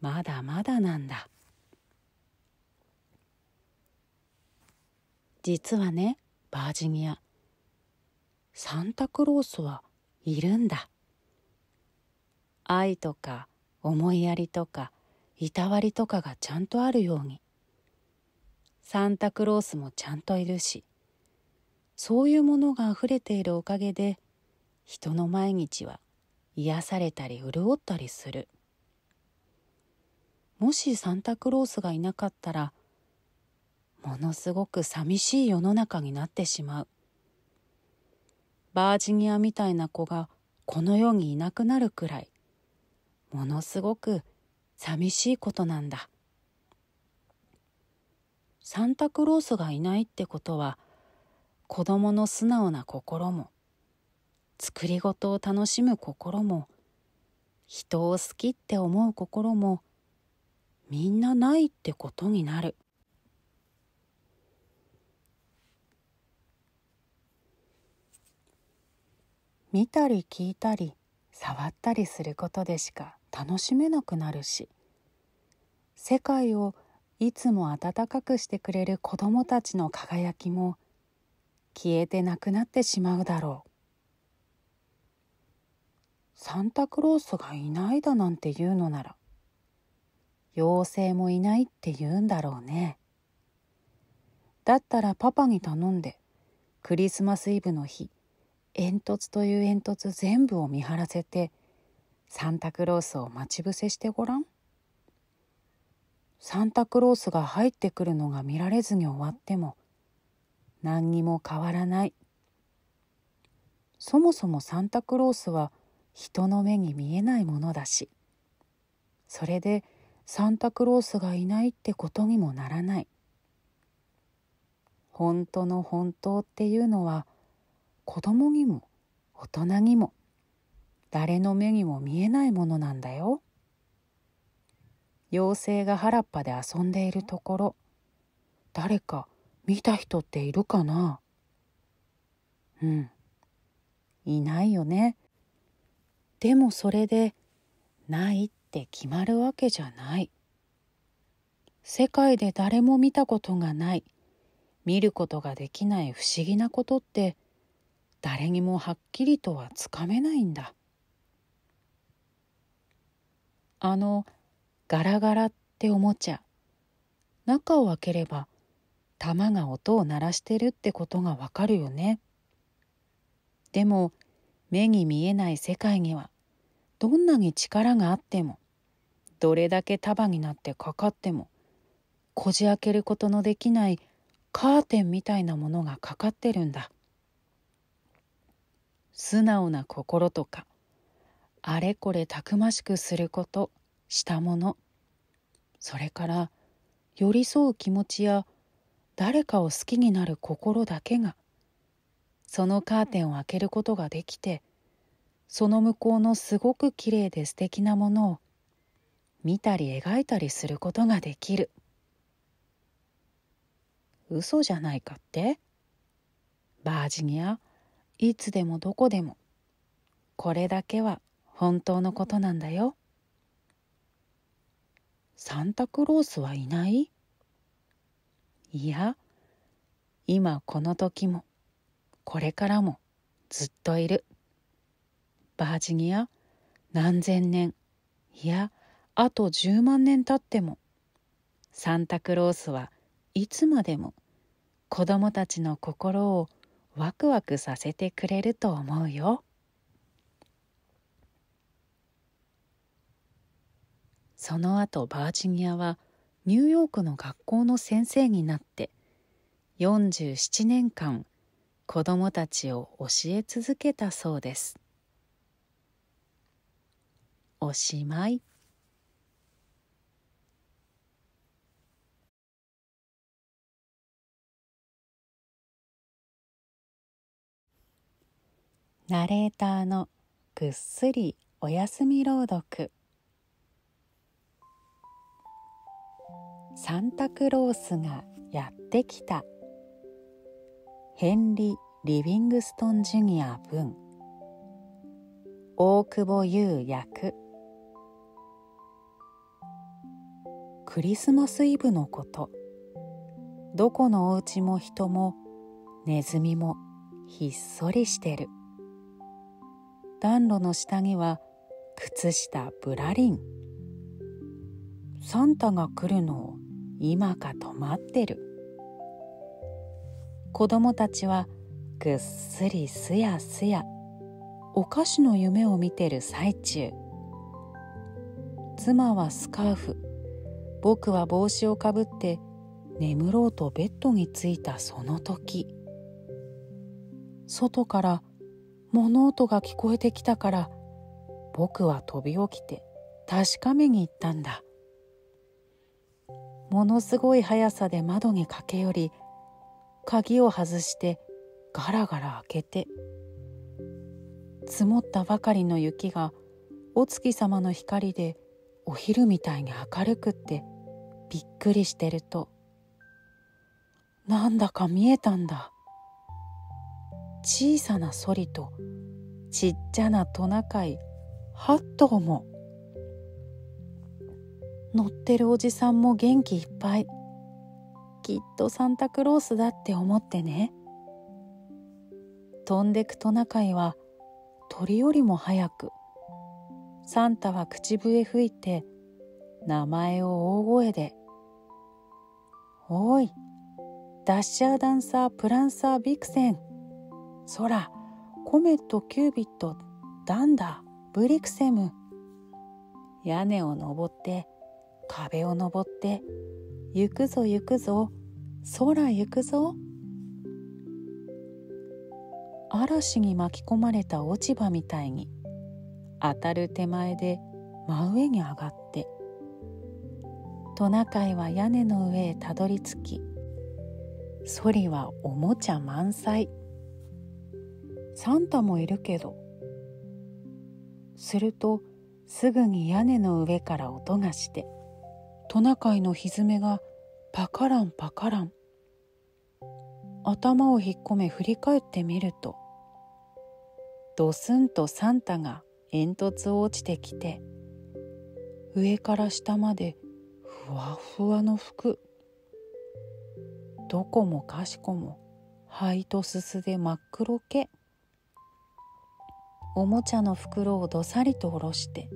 まだまだなんだ実はねバージニアサンタクロースはいるんだ愛とか思いやりとかいたわりとかがちゃんとあるようにサンタクロースもちゃんといるしそういうものがあふれているおかげで人の毎日は癒されたり潤ったりするもしサンタクロースがいなかったらものすごく寂しい世の中になってしまうバージニアみたいな子がこの世にいなくなるくらいものすごく寂しいことなんだサンタクロースがいないってことは子どもの素直な心も作り事を楽しむ心も人を好きって思う心もみんなないってことになる見たり聞いたり触ったりすることでしか楽しめなくなるし世界をいつも温かくしてくれる子どもたちの輝きも消えてなくなってしまうだろうサンタクロースがいないだなんて言うのなら妖精もいないって言うんだろうねだったらパパに頼んでクリスマスイブの日煙突という煙突全部を見張らせてサンタクロースを待ち伏せしてごらんサンタクロースが入ってくるのが見られずに終わっても何にも変わらないそもそもサンタクロースは人の目に見えないものだしそれでサンタクロースがいないってことにもならない本当の本当っていうのは子供にも大人にも誰の目にも見えないものなんだよ。妖精が原っぱで遊んでいるところ誰か見た人っているかなうんいないよねでもそれでないって決まるわけじゃない世界で誰も見たことがない見ることができない不思議なことって誰にもはっきりとはつかめないんだあの「ガラガラっておもちゃ中を開ければ玉が音を鳴らしてるってことがわかるよねでも目に見えない世界にはどんなに力があってもどれだけ束になってかかってもこじ開けることのできないカーテンみたいなものがかかってるんだ素直な心とかあれこれたくましくすることしたものそれから寄り添う気持ちや誰かを好きになる心だけがそのカーテンを開けることができてその向こうのすごく綺麗で素敵なものを見たり描いたりすることができる嘘じゃないかってバージニアいつでもどこでもこれだけは本当のことなんだよ。サンタクロースはいないいや今この時もこれからもずっといるバージニア何千年いやあと10万年経ってもサンタクロースはいつまでも子供たちの心をワクワクさせてくれると思うよ。その後バージニアはニューヨークの学校の先生になって47年間子どもたちを教え続けたそうですおしまいナレーターのぐっすりおやすみ朗読サンタクロースがやってきたヘンリ・ー・リビングストン・ジュニア文大久保優役クリスマスイブのことどこのお家も人もネズミもひっそりしてる暖炉の下には靴下ブラリンサンタが来るのを今か止まってる子供たちはぐっすりすやすやお菓子の夢を見てる最中妻はスカーフ僕は帽子をかぶって眠ろうとベッドについたその時外から物音が聞こえてきたから僕は飛び起きて確かめに行ったんだものすごい速さで窓に駆け寄り鍵を外してガラガラ開けて積もったばかりの雪がお月様の光でお昼みたいに明るくってびっくりしてるとなんだか見えたんだ小さなソリとちっちゃなトナカイ8頭も乗ってるおじさんも元気いっぱいきっとサンタクロースだって思ってね飛んでくトナカイは鳥よりも早くサンタは口笛吹いて名前を大声で「おいダッシャーダンサープランサービクセン空コメットキュービットダンダブリクセム」屋根を登って壁を登って行くぞ行くぞ空行くぞ嵐に巻き込まれた落ち葉みたいに当たる手前で真上に上がってトナカイは屋根の上へたどり着きソリはおもちゃ満載サンタもいるけどするとすぐに屋根の上から音がして「トナカイのひずめがパカランパカラン頭を引っ込め振り返ってみるとドスンとサンタが煙突を落ちてきて上から下までふわふわの服どこもかしこも灰とすすで真っ黒けおもちゃの袋をどさりと下ろして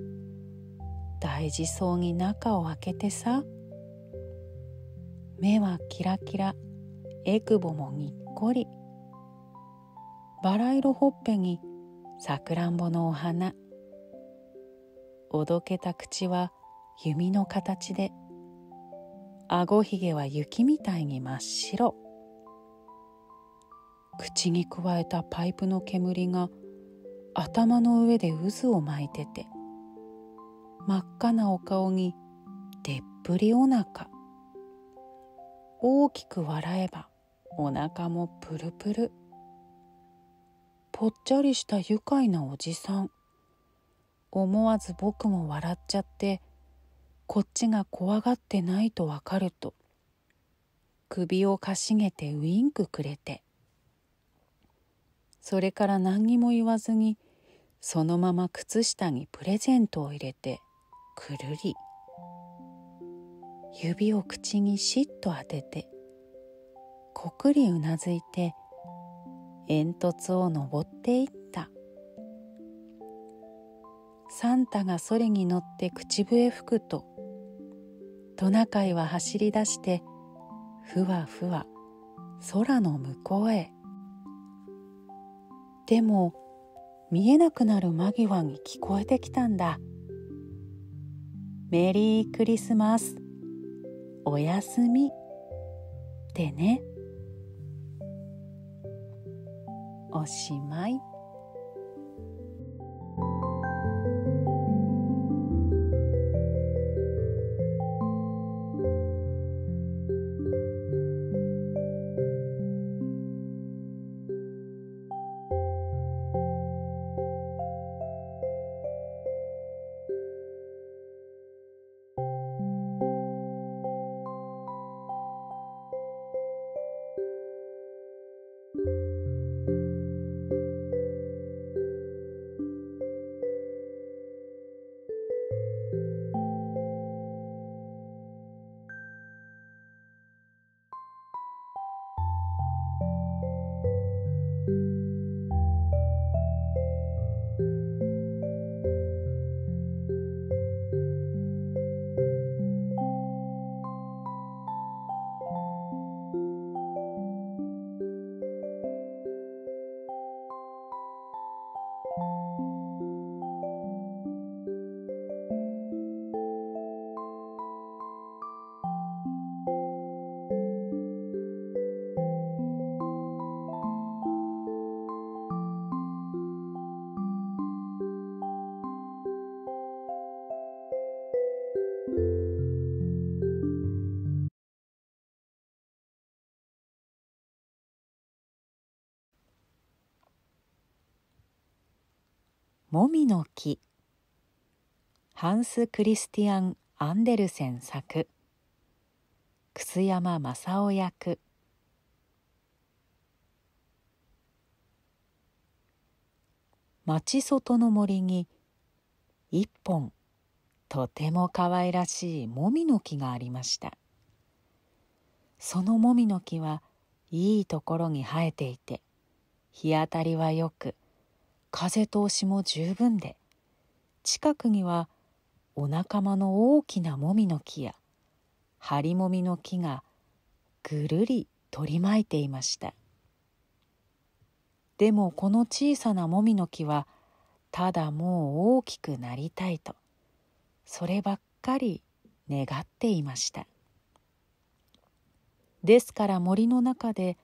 大事そうに中を開けてさ目はキラキラえくぼもにっこりバラ色ほっぺにさくらんぼのお花おどけた口は弓の形であごひげは雪みたいに真っ白口にくわえたパイプの煙が頭の上で渦を巻いてて真っ赤なお顔にでっぷりお腹大きく笑えばお腹もプルプルぽっちゃりした愉快なおじさん思わず僕も笑っちゃってこっちが怖がってないとわかると首をかしげてウインクくれてそれから何にも言わずにそのまま靴下にプレゼントを入れてくるり指を口にしっと当ててこくりうなずいて煙突を登っていったサンタがそれに乗って口笛吹くとトナカイは走り出してふわふわ空の向こうへでも見えなくなる間際に聞こえてきたんだ。メリークリスマスおやすみでねおしまい。もみの木ハンス・クリスティアン・アンデルセン作楠山正雄役町外の森に一本とても可愛らしいもみの木がありましたそのもみの木はいいところに生えていて日当たりはよく風通しも十分で近くにはお仲間の大きなもみの木やハリモミの木がぐるり取り巻いていましたでもこの小さなもみの木はただもう大きくなりたいとそればっかり願っていましたですから森の中で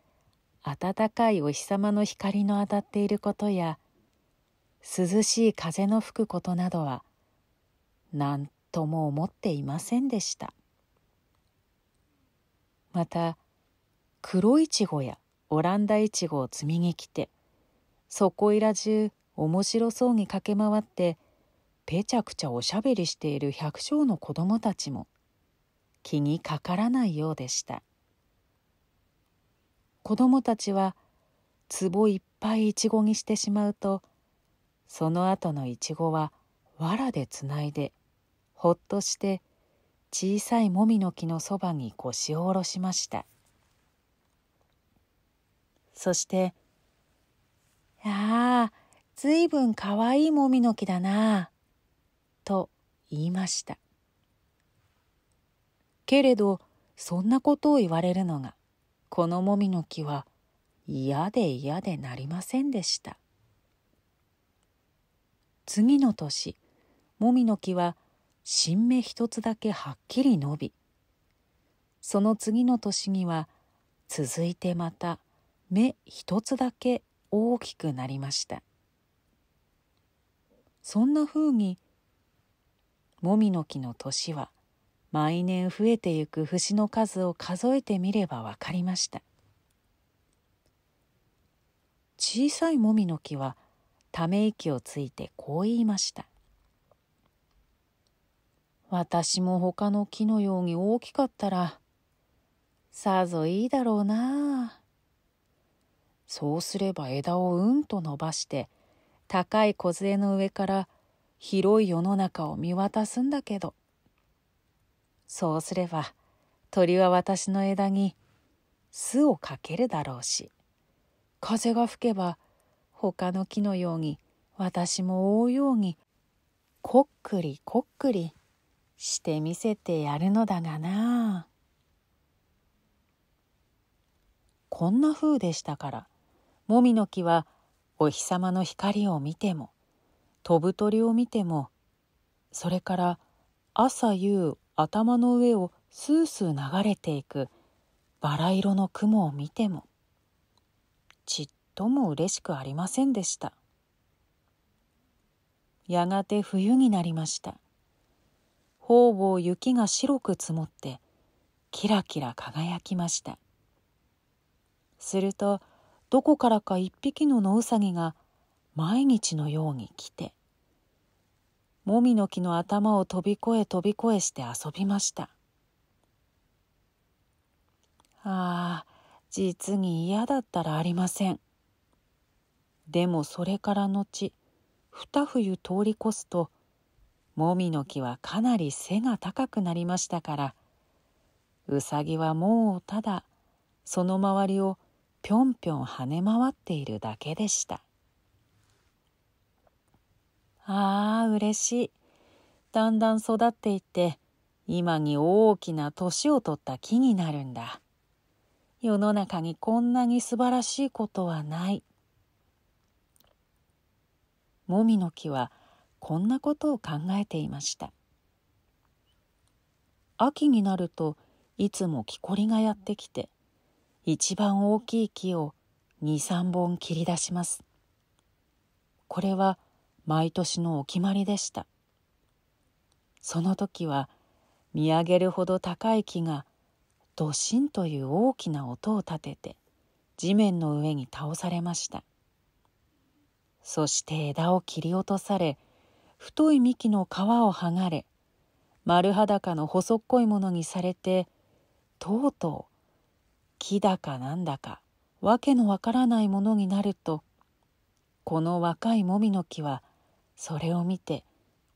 暖かいお日様の光の当たっていることや涼しい風の吹くことなどは何とも思っていませんでしたまた黒いちごやオランダいちごを摘みに来てそこいら中面白そうに駆け回ってぺちゃくちゃおしゃべりしている百姓の子供たちも気にかからないようでした子供たちは壺いっぱいいちごにしてしまうとその後のいちごはわらでつないでほっとして小さいもみの木のそばに腰を下ろしましたそして「ああずいぶんかわいいもみの木だな」と言いましたけれどそんなことを言われるのがこのもみの木は嫌で嫌でなりませんでした次の年もみの木は新芽一つだけはっきり伸びその次の年には続いてまた芽一つだけ大きくなりましたそんなふうにもみの木の年は毎年増えてゆく節の数を数えてみれば分かりました小さいもみの木はため息をついてこう言いました。私も他の木のように大きかったら、さぞいいだろうなそうすれば枝をうんと伸ばして、高い梢の上から広い世の中を見渡すんだけど。そうすれば鳥は私の枝に巣をかけるだろうし、風が吹けば他の木のように私も覆うようにこっくりこっくりしてみせてやるのだがなこんな風でしたからもみの木はお日様の光を見ても飛ぶ鳥を見てもそれから朝夕頭の上をスースー流れていくバラ色の雲を見てもちっとも嬉しくありませんでしたやがて冬になりました方々雪が白く積もってキラキラ輝きましたするとどこからか一匹の野ウサギが毎日のように来てもみの木の頭を飛び越え飛び越えして遊びましたああ実に嫌だったらありませんでもそれから後二冬通り越すともみの木はかなり背が高くなりましたからうさぎはもうただその周りをぴょんぴょん跳ね回っているだけでしたああうれしいだんだん育っていって今に大きな年を取った木になるんだ世の中にこんなに素晴らしいことはないもみの木はこんなことを考えていました秋になるといつも木こりがやってきて一番大きい木を23本切り出しますこれは毎年のお決まりでしたその時は見上げるほど高い木がドシンという大きな音を立てて地面の上に倒されましたそして枝を切り落とされ太い幹の皮を剥がれ丸裸の細っこいものにされてとうとう木だかなんだかわけのわからないものになるとこの若いもみの木はそれを見て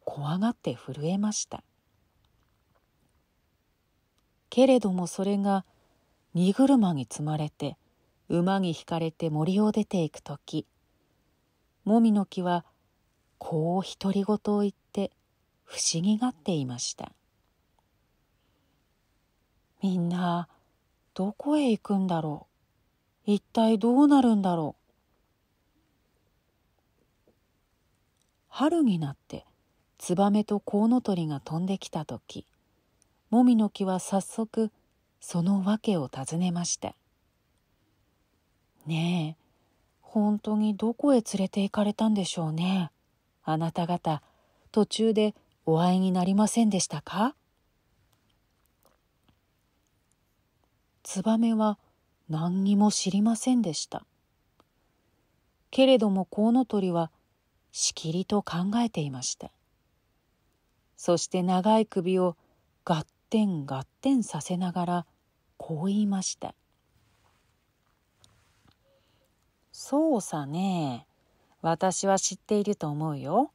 怖がって震えましたけれどもそれが荷車に積まれて馬に引かれて森を出ていく時もみの木はこう独り言を言って不思議がっていましたみんなどこへ行くんだろう一体どうなるんだろう春になってツバメとコウノトリが飛んできた時もみの木は早速その訳を尋ねました「ねえ本当にどこへ連れて行かれたんでしょうね。あなた方、途中でお会いになりませんでしたかツバメは何にも知りませんでした。けれどもコウノトリはしきりと考えていました。そして長い首をガッテンガッテンさせながらこう言いました。そうさね。私は知っていると思うよ。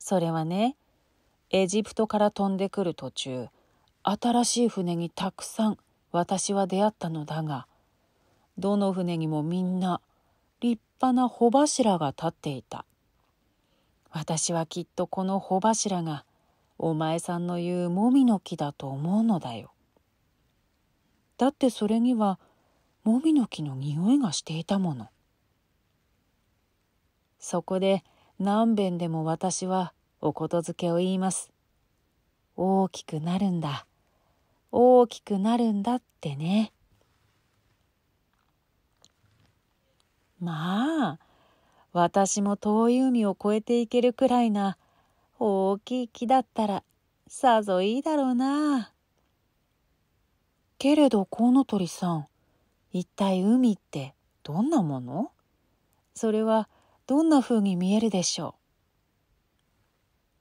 それはね、エジプトから飛んでくる途中、新しい船にたくさん私は出会ったのだが、どの船にもみんな立派な帆柱が立っていた。私はきっとこの帆柱がお前さんの言うもみの木だと思うのだよ。だってそれにはもみの木の匂いがしていたもの。そこで何遍でも私はおことづけを言います。大きくなるんだ。大きくなるんだってね。まあ、私も遠い海を越えていけるくらいな大きい木だったらさぞいいだろうな。けれどコウノトリさん、一体海ってどんなものそれはどんなふうに見えるでしょ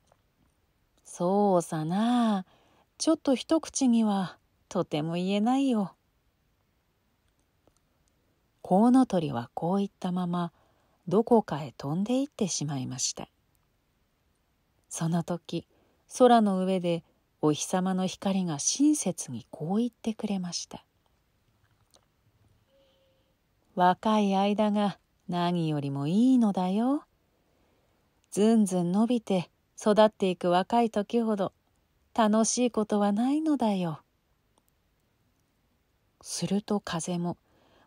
うそうさなちょっと一口にはとても言えないよ。コウノトリはこう言ったままどこかへ飛んでいってしまいましたその時空の上でお日様の光が親切にこう言ってくれました若い間が何よりもいいのだよ。ずんずん伸びて育っていく若い時ほど楽しいことはないのだよ。すると風も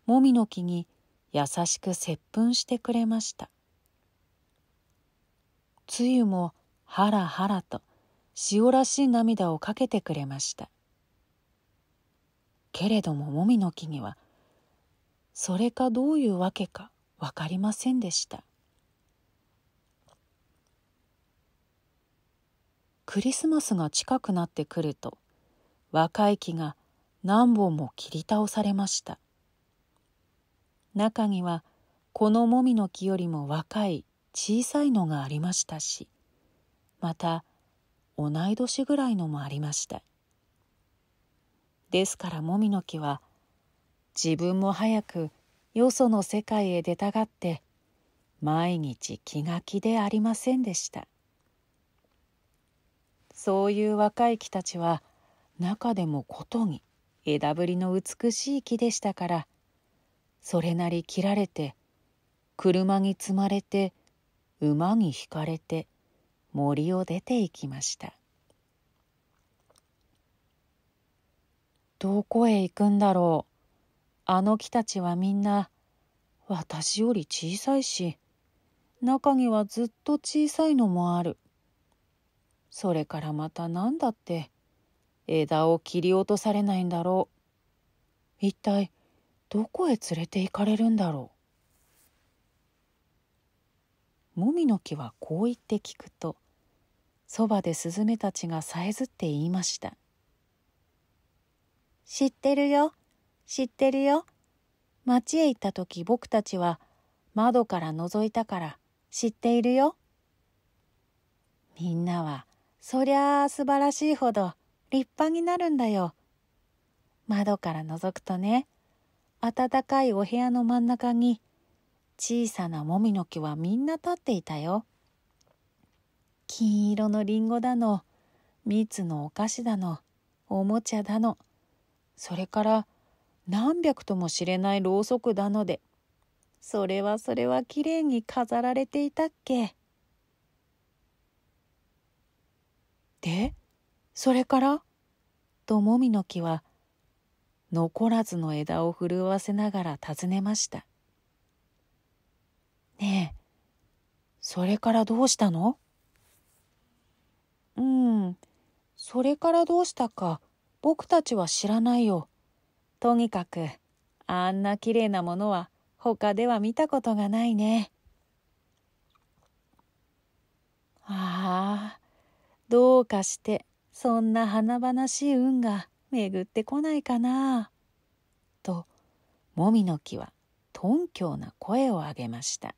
もみの木に優しく接吻してくれました。つゆもはらはらと塩らしい涙をかけてくれました。けれどももみの木にはそれかどういうわけか分かりませんでしたクリスマスが近くなってくると若い木が何本も切り倒されました中にはこのもみの木よりも若い小さいのがありましたしまた同い年ぐらいのもありましたですからもみの木は自分も早くよその世界へ出たがって毎日気が気でありませんでしたそういう若い木たちは中でもことに枝ぶりの美しい木でしたからそれなり切られて車に積まれて馬に引かれて森を出て行きましたどこへ行くんだろうあの木たちはみんな私より小さいし中にはずっと小さいのもあるそれからまた何だって枝を切り落とされないんだろう一体どこへ連れて行かれるんだろうもみの木はこう言って聞くとそばでスズメたちがさえずって言いました「知ってるよ知ってるよ。町へ行った時僕たちは窓から覗いたから知っているよ。みんなはそりゃあ素晴らしいほど立派になるんだよ。窓から覗くとね、暖かいお部屋の真ん中に小さなもみの木はみんな立っていたよ。金色のりんごだの、蜜のお菓子だの、おもちゃだの、それから何百とも知れないろうそくなのでそれはそれはきれいに飾られていたっけでそれからともみの木は残らずの枝を震わせながら尋ねましたねえそれからどうしたのうんそれからどうしたか僕たちは知らないよとにかくあんなきれいなものは他では見たことがないね。ああ、どうかしてそんな華々しい運が巡ってこないかな。と、もみの木はとんきょうな声を上げました。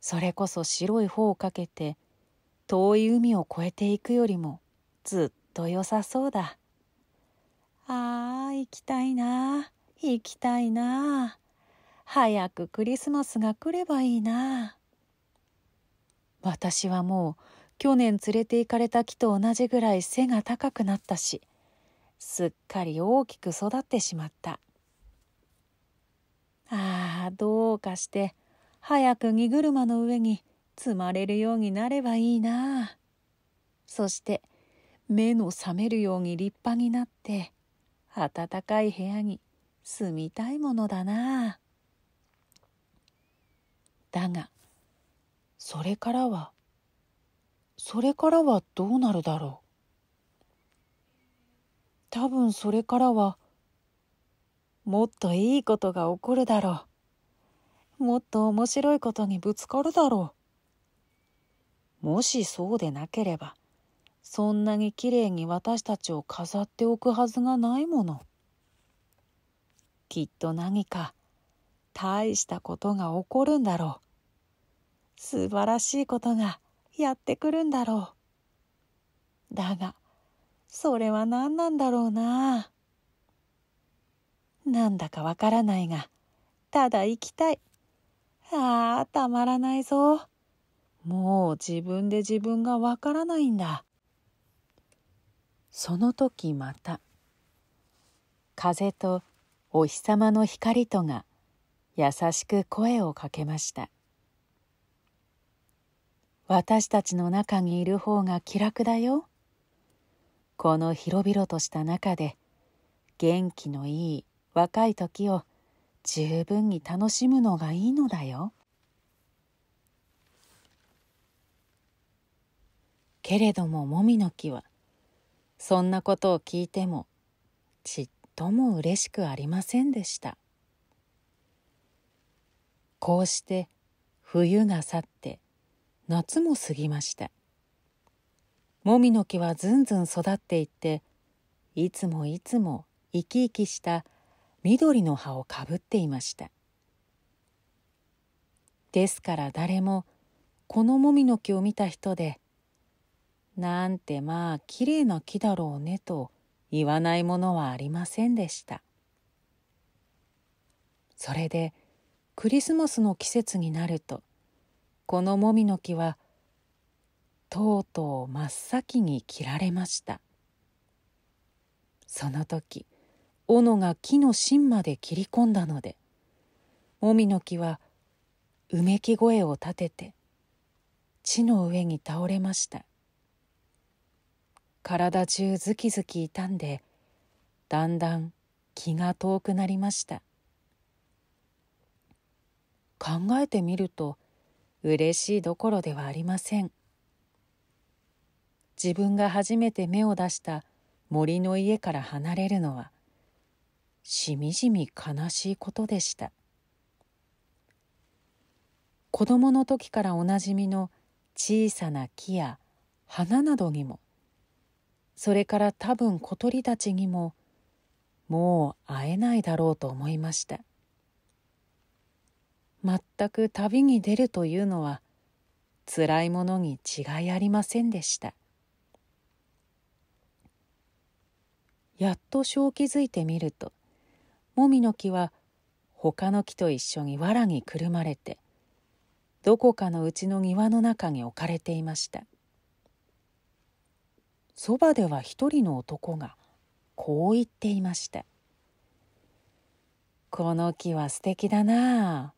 それこそ白い方をかけて遠い海を越えていくよりもずっとよさそうだ。ああ、行きたいな。行きたいな。早くクリスマスが来ればいいな。私はもう去年連れて行かれた木と同じぐらい背が高くなったし、すっかり大きく育ってしまった。ああ、どうかして、早く荷車の上に積まれるようになればいいな。そして、目の覚めるように立派になって、暖かい部屋に住みたいものだなだがそれからはそれからはどうなるだろう多分それからはもっといいことが起こるだろうもっと面白いことにぶつかるだろうもしそうでなければそんなにきれいに私たちを飾っておくはずがないものきっと何か大したことが起こるんだろう素晴らしいことがやってくるんだろうだがそれは何なんだろうななんだかわからないがただ行きたいああたまらないぞもう自分で自分がわからないんだその時また風とお日様の光とが優しく声をかけました私たちの中にいる方が気楽だよこの広々とした中で元気のいい若い時を十分に楽しむのがいいのだよけれどももみの木はそんなことを聞いてもちっとも嬉しくありませんでしたこうして冬が去って夏も過ぎましたもみの木はずんずん育っていっていつもいつも生き生きした緑の葉をかぶっていましたですから誰もこのもみの木を見た人でなんてまあきれいな木だろうねと言わないものはありませんでしたそれでクリスマスの季節になるとこのもみの木はとうとう真っ先に切られましたその時斧が木の芯まで切り込んだのでもみの木はうめき声を立てて地の上に倒れました体中ズキズキ痛んでだんだん気が遠くなりました考えてみると嬉しいどころではありません自分が初めて芽を出した森の家から離れるのはしみじみ悲しいことでした子供の時からおなじみの小さな木や花などにもそれから多分小鳥たちにももう会えないだろうと思いました全く旅に出るというのは辛いものに違いありませんでしたやっと正気づいてみるともみの木は他の木と一緒にわらにくるまれてどこかのうちの庭の中に置かれていましたそばでは一人の男がこう言っていました「この木は素敵だなあ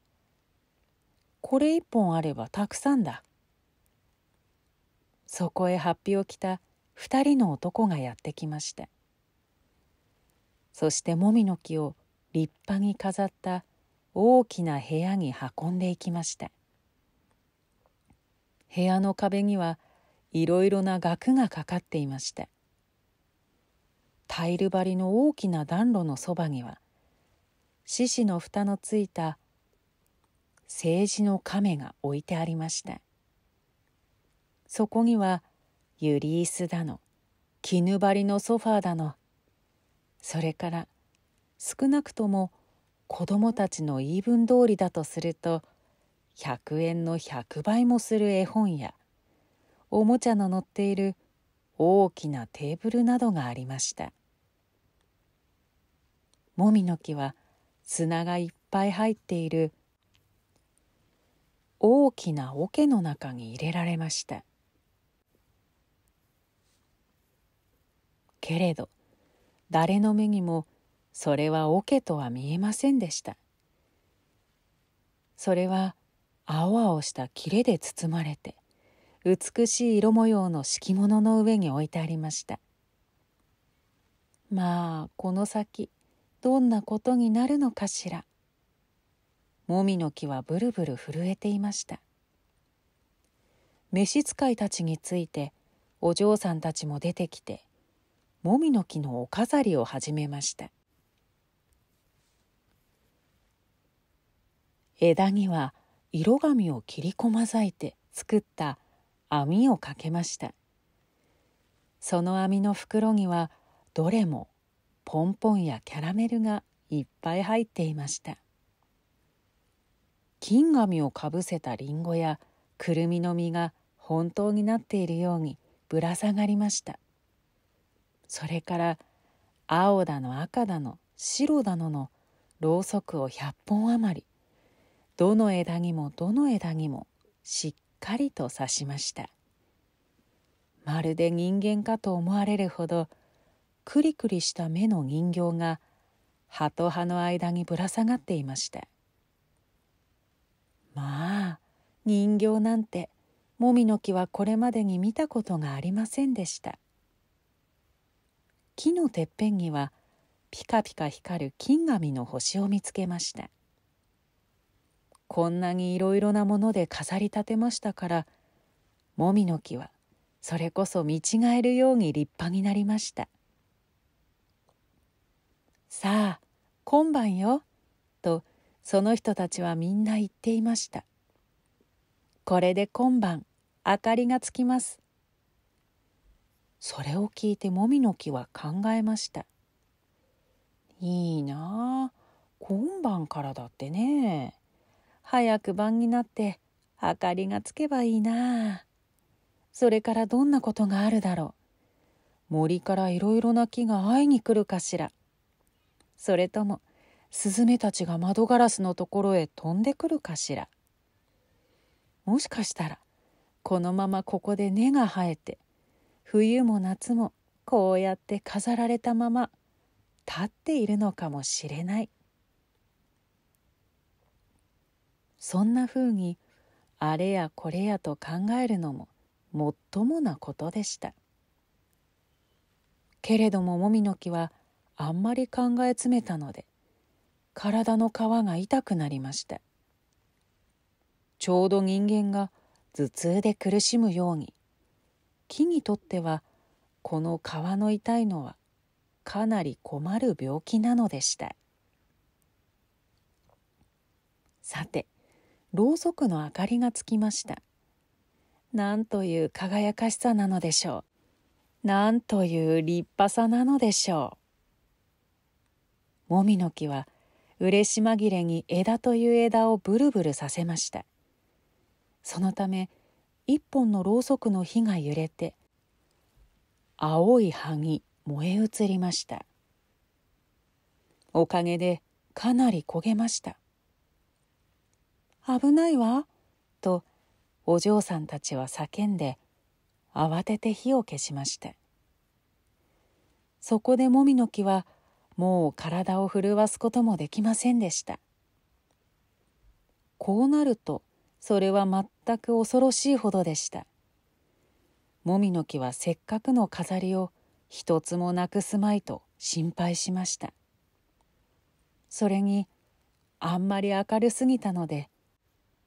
これ一本あればたくさんだ」そこへはっぴを着た二人の男がやってきましたそしてもみの木を立派に飾った大きな部屋に運んでいきました部屋の壁には「いろいろな額がかかっていましたタイル張りの大きな暖炉のそばには獅子の蓋のついた政治の亀が置いてありましたそこにはユリ椅子だの絹張りのソファーだのそれから少なくとも子供たちの言い分通りだとすると100円の100倍もする絵本やおもちゃの乗っている大きなテーブルなどがありましたもみの木は砂がいっぱい入っている大きな桶の中に入れられましたけれど誰の目にもそれは桶とは見えませんでしたそれは青々したきれで包まれて美しい色模様の敷物の上に置いてありましたまあこの先どんなことになるのかしらもみの木はブルブル震えていました召使いたちについてお嬢さんたちも出てきてもみの木のお飾りを始めました枝には色紙を切り込まざいて作った網をかけましたその網の袋にはどれもポンポンやキャラメルがいっぱい入っていました金紙をかぶせたリンゴやくるみの実が本当になっているようにぶら下がりましたそれから青だの赤だの白だののろうそくを100本余りどの枝にもどの枝にもしっかりと刺しましたまるで人間かと思われるほどくりくりした目の人形が葉と葉の間にぶら下がっていましたまあ人形なんてもみの木はこれまでに見たことがありませんでした木のてっぺんにはピカピカ光る金紙の星を見つけましたこんなにいろいろなもので飾り立てましたからもみの木はそれこそ見違えるように立派になりましたさあ今晩よとその人たちはみんな言っていましたこれで今晩明かりがつきますそれを聞いてもみの木は考えましたいいなあ今晩からだってね早く晩になって明かりがつけばいいなあそれからどんなことがあるだろう森からいろいろな木が会いに来るかしらそれともスズメたちが窓ガラスのところへ飛んでくるかしらもしかしたらこのままここで根が生えて冬も夏もこうやって飾られたまま立っているのかもしれない。そんなふうにあれやこれやと考えるのももっともなことでしたけれどももみの木はあんまり考え詰めたので体の皮が痛くなりましたちょうど人間が頭痛で苦しむように木にとってはこの皮の痛いのはかなり困る病気なのでしたさてろうそくの明かりがつきましたなんという輝かしさなのでしょうなんという立派さなのでしょうもみの木は嬉し紛れに枝という枝をブルブルさせましたそのため一本のろうそくの火が揺れて青い葉に燃え移りましたおかげでかなり焦げました危ないわ」とお嬢さんたちは叫んで慌てて火を消しましたそこでもみの木はもう体を震わすこともできませんでしたこうなるとそれは全く恐ろしいほどでしたもみの木はせっかくの飾りを一つもなくすまいと心配しましたそれにあんまり明るすぎたので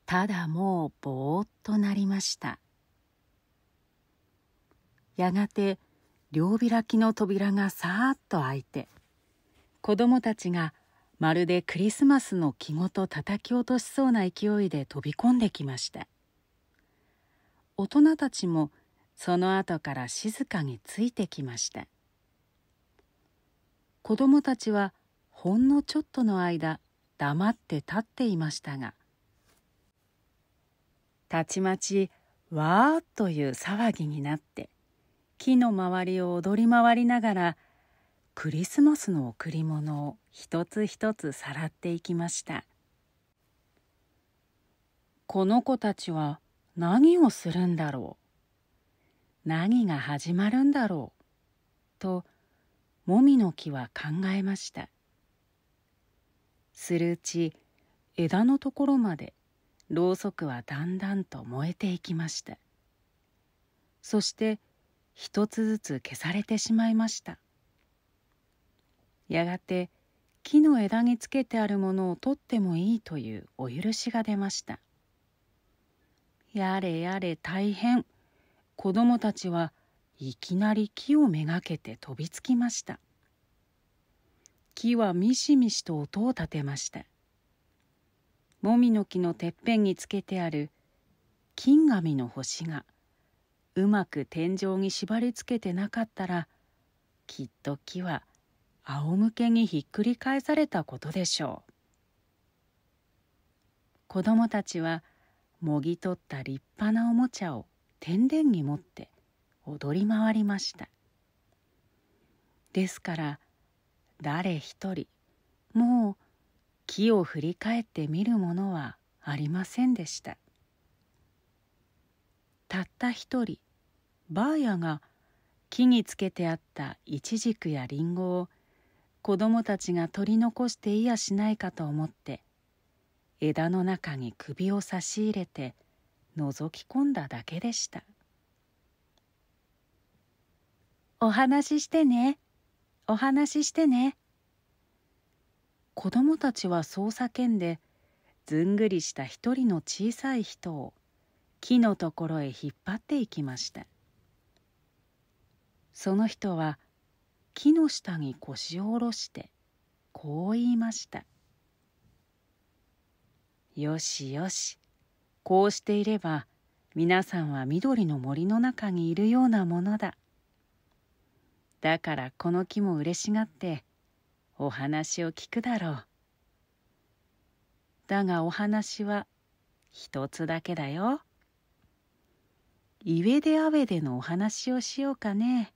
ただもうぼーっとなりましたやがて両開きの扉がさーっと開いて子供たちがまるでクリスマスの着ごと叩き落としそうな勢いで飛び込んできました大人たちもその後から静かについてきました子供たちはほんのちょっとの間黙って立っていましたがたちまちわーっという騒ぎになって木の周りを踊り回りながらクリスマスの贈り物を一つ一つさらっていきましたこの子たちは何をするんだろう何が始まるんだろうともみの木は考えましたするうち枝のところまでろうそくはだんだんと燃えていきましたそして一つずつ消されてしまいましたやがて木の枝につけてあるものを取ってもいいというお許しが出ましたやれやれ大変子供たちはいきなり木をめがけて飛びつきました木はみしみしと音を立てましたもみの木のてっぺんにつけてある金紙の星がうまく天井に縛りつけてなかったらきっと木は仰向けにひっくり返されたことでしょう子供たちはもぎ取った立派なおもちゃを天然に持って踊り回りましたですから誰一人もう木を振り返って見るものはありませんでしたたった一人ばあやが木につけてあったイチジクやリンゴを子供たちが取り残していやしないかと思って枝の中に首を差し入れて覗き込んだだけでした「お話ししてねお話ししてね」子供たちはそう叫んでずんぐりした一人の小さい人を木のところへ引っ張っていきましたその人は木の下に腰を下ろしてこう言いました「よしよしこうしていれば皆さんは緑の森の中にいるようなものだ」だからこの木も嬉しがってお話を聞くだろうだがお話は一つだけだよイえでアウェでのお話をしようかね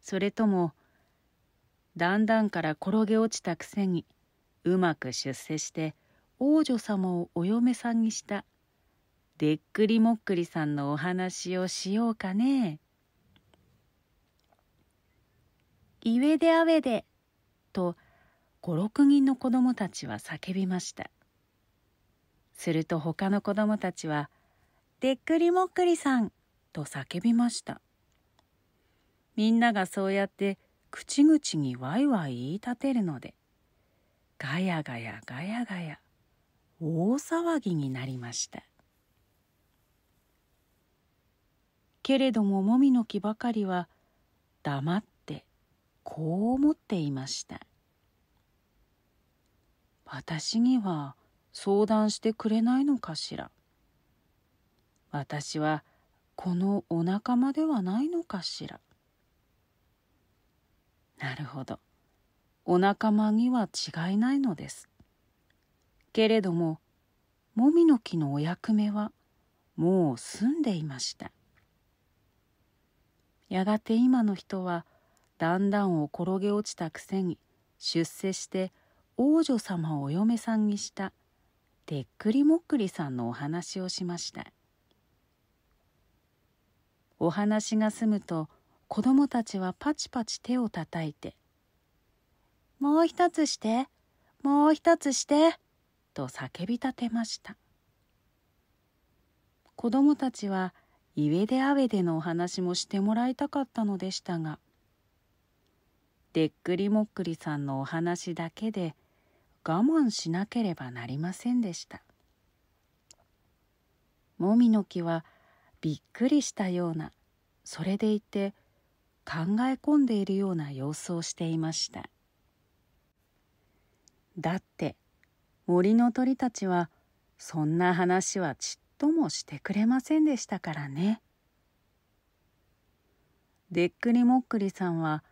それともだんだんから転げ落ちたくせにうまく出世して王女様をお嫁さんにしたでっくりもっくりさんのお話をしようかね。イえでアウェでと五六人の子供たちは叫びましたすると他の子どもたちは「でっくりもっくりさん!」と叫びましたみんながそうやって口々にワイワイ言い立てるのでガヤガヤガヤガヤ大騒ぎになりましたけれどももみの木ばかりは黙ってこう思っていました私には相談してくれないのかしら私はこのお仲間ではないのかしらなるほどお仲間には違いないのですけれどももみの木のお役目はもう済んでいましたやがて今の人は「だんだんを転げ落ちたくせに出世して王女様をお嫁さんにしたでっくりもっくりさんのお話をしましたお話が済むと子供たちはパチパチ手をたたいて「もう一つしてもう一つして」と叫び立てました子供たちは「いであでのお話もしてもらいたかったのでしたがでっくりもっくりさんのお話だけで我慢しなければなりませんでしたもみの木はびっくりしたようなそれでいて考え込んでいるような様子をしていましただって森の鳥たちはそんな話はちっともしてくれませんでしたからねでっくりもっくりさんは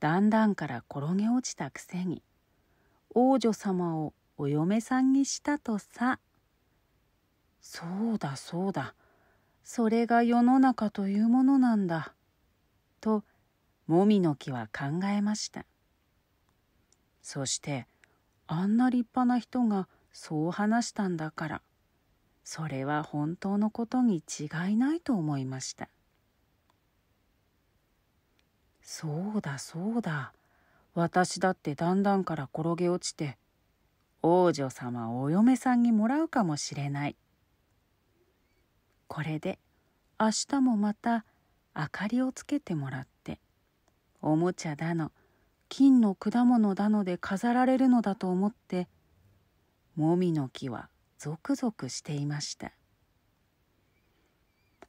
だんから転げ落ちたくせに王女様をお嫁さんにしたとさそうだそうだそれが世の中というものなんだともみの木は考えましたそしてあんな立派な人がそう話したんだからそれは本当のことに違いないと思いましたそうだそうだ私だってだんだんから転げ落ちて王女様をお嫁さんにもらうかもしれないこれで明日もまた明かりをつけてもらっておもちゃだの金の果物だので飾られるのだと思ってもみの木はゾクゾクしていました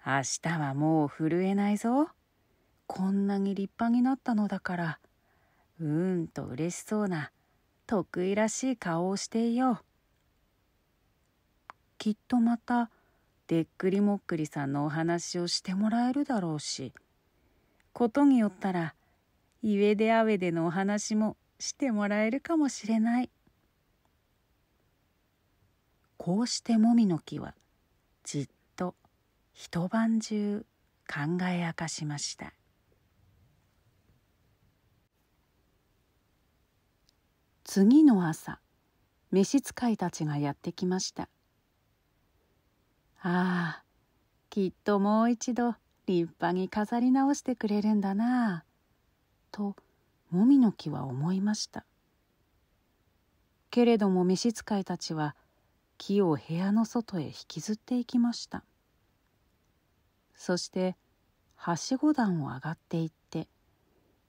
明日はもう震えないぞ。こんなに立派になったのだからうーんと嬉しそうな得意らしい顔をしていようきっとまたでっくりもっくりさんのお話をしてもらえるだろうしことによったらゆえであべでのお話もしてもらえるかもしれないこうしてもみの木はじっと一晩中考え明かしました。次の朝召使いたちがやってきましたああきっともう一度立派に飾り直してくれるんだなあともみの木は思いましたけれども召使いたちは木を部屋の外へ引きずっていきましたそしてはしご段を上がっていって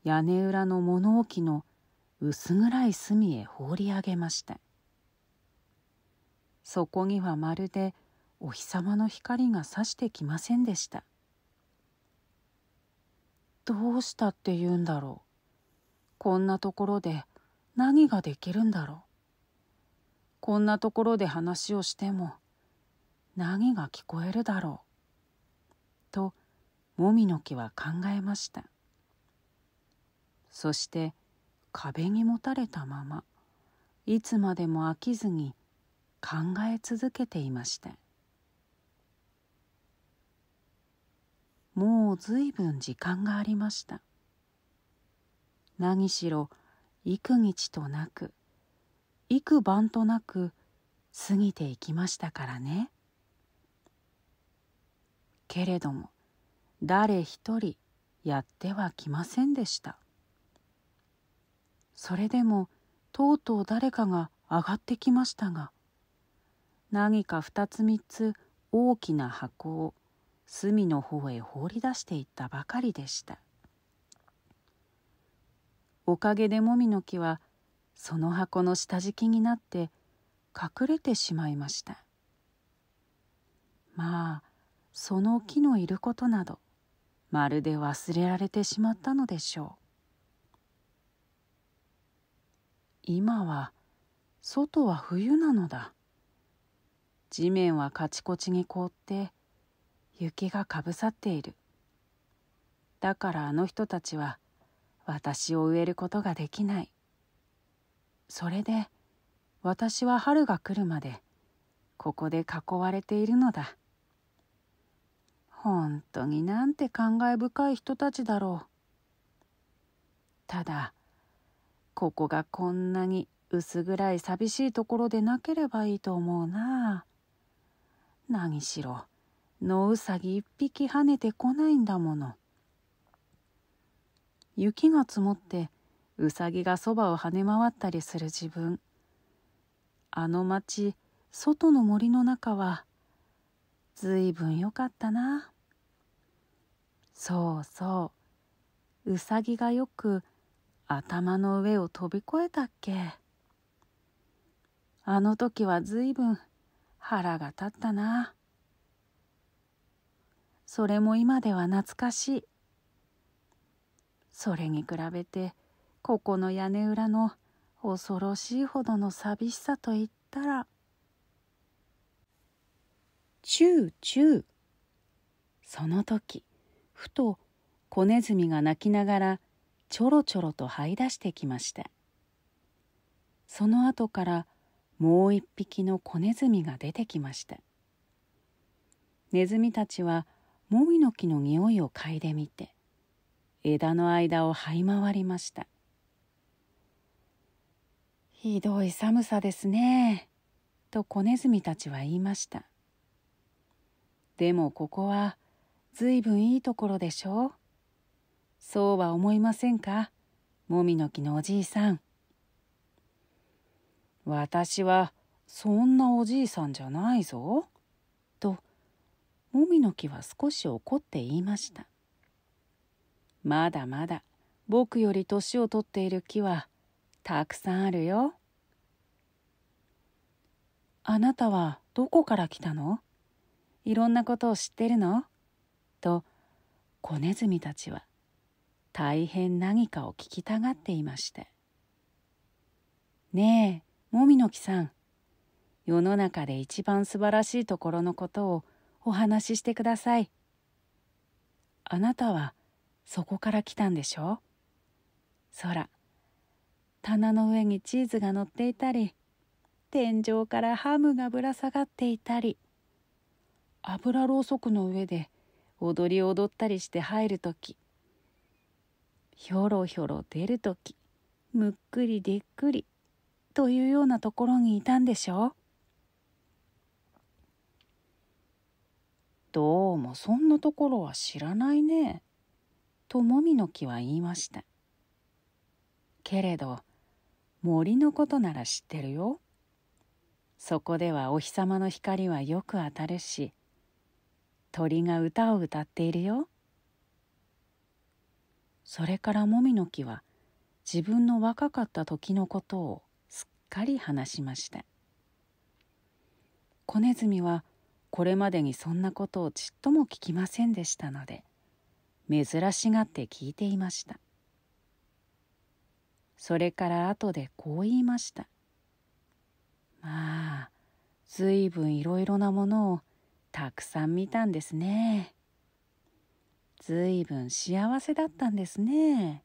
屋根裏の物置の薄暗い隅へ放り上げましたそこにはまるでお日様の光がさしてきませんでしたどうしたって言うんだろうこんなところで何ができるんだろうこんなところで話をしても何が聞こえるだろうともみの木は考えましたそして壁にもたれたままいつまでも飽きずに考え続けていましたもうずいぶん時間がありました何しろ幾日となく幾晩となく過ぎていきましたからねけれども誰一人やってはきませんでしたそれでもとうとう誰かが上がってきましたが何か2つ3つ大きな箱を隅の方へ放り出していったばかりでしたおかげでもみの木はその箱の下敷きになって隠れてしまいましたまあその木のいることなどまるで忘れられてしまったのでしょう今は外は冬なのだ地面はカチコチに凍って雪がかぶさっているだからあの人たちは私を植えることができないそれで私は春が来るまでここで囲われているのだ本当になんて感慨深い人たちだろうただここがこんなに薄暗い寂しいところでなければいいと思うな何しろ野うさぎ一匹跳ねてこないんだもの雪が積もってうさぎがそばを跳ね回ったりする自分あの町外の森の中はずいぶんよかったなそうそううさぎがよく頭の上を飛び越えたっけあの時はずいぶん腹が立ったなそれも今では懐かしいそれに比べてここの屋根裏の恐ろしいほどの寂しさといったらチューチューその時ふと子ネズミが鳴きながらちょろちょろと這い出してきましたその後からもう一匹の子ネズミが出てきましたネズミたちはもみの木の匂いを嗅いでみて枝の間を這い回りましたひどい寒さですねと子ネズミたちは言いましたでもここはずいぶんいいところでしょうそうは思いませんかもみの木のおじいさん私はそんなおじいさんじゃないぞ」ともみの木は少し怒って言いましたまだまだ僕より年をとっている木はたくさんあるよあなたはどこから来たのいろんなことを知ってるのと子ネズミたちは大変何かを聞きたがっていまして「ねえもみの木さん世の中で一番素晴らしいところのことをお話ししてください」「あなたはそこから来たんでしょ?」「そら棚の上にチーズが乗っていたり天井からハムがぶら下がっていたり油ろうそくの上で踊り踊ったりして入るときひょろひょろ出るときむっくりでっくりというようなところにいたんでしょうどうもそんなところは知らないね。ともみの木は言いました。けれど森のことなら知ってるよ。そこではお日様の光はよく当たるし鳥が歌を歌っているよ。それからもみの木は自分の若かった時のことをすっかり話しました小ネズミはこれまでにそんなことをちっとも聞きませんでしたので珍しがって聞いていましたそれから後でこう言いましたまあずいぶんいろいろなものをたくさん見たんですね。ずいぶん幸せだったんですね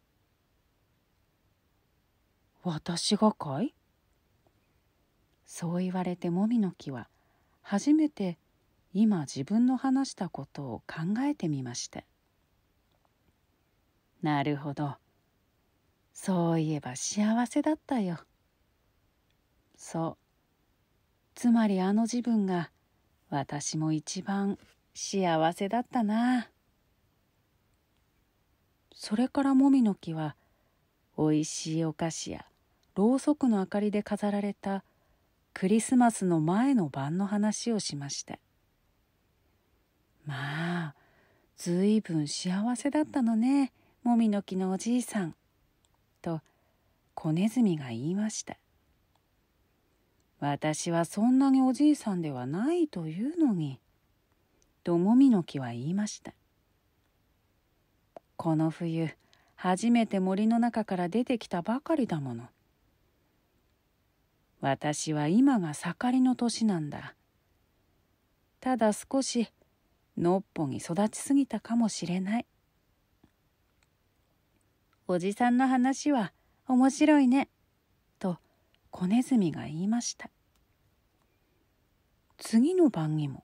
私がかいそう言われてもみの木は初めて今自分の話したことを考えてみましたなるほどそういえば幸せだったよそうつまりあの自分が私も一番幸せだったなそれからもみの木はおいしいお菓子やろうそくの明かりで飾られたクリスマスの前の晩の話をしましたまあずいぶん幸せだったのねもみの木のおじいさん」と小ネズミが言いました私はそんなにおじいさんではないというのにともみの木は言いましたこの冬初めて森の中から出てきたばかりだもの私は今が盛りの年なんだただ少しのっぽに育ちすぎたかもしれないおじさんの話は面白いねと小ネズミが言いました次の晩にも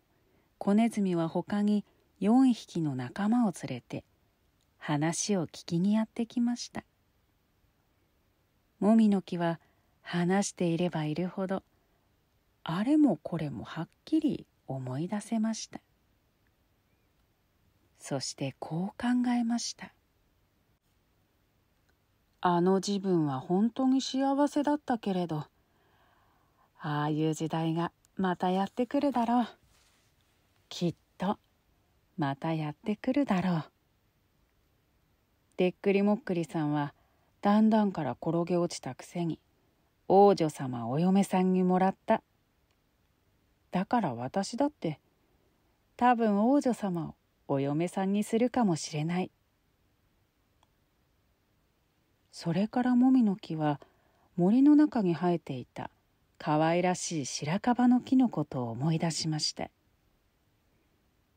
小ネズミは他に4匹の仲間を連れて話を聞きにやってきましたもみの木は話していればいるほどあれもこれもはっきり思い出せましたそしてこう考えましたあの自分は本当に幸せだったけれどああいう時代がまたやってくるだろうきっとまたやってくるだろうでっくりもっくりさんはだんだんから転げ落ちたくせに王女様お嫁さんにもらっただから私だって多分王女様をお嫁さんにするかもしれないそれからもみの木は森の中に生えていた可愛らしい白樺の木のことを思い出しました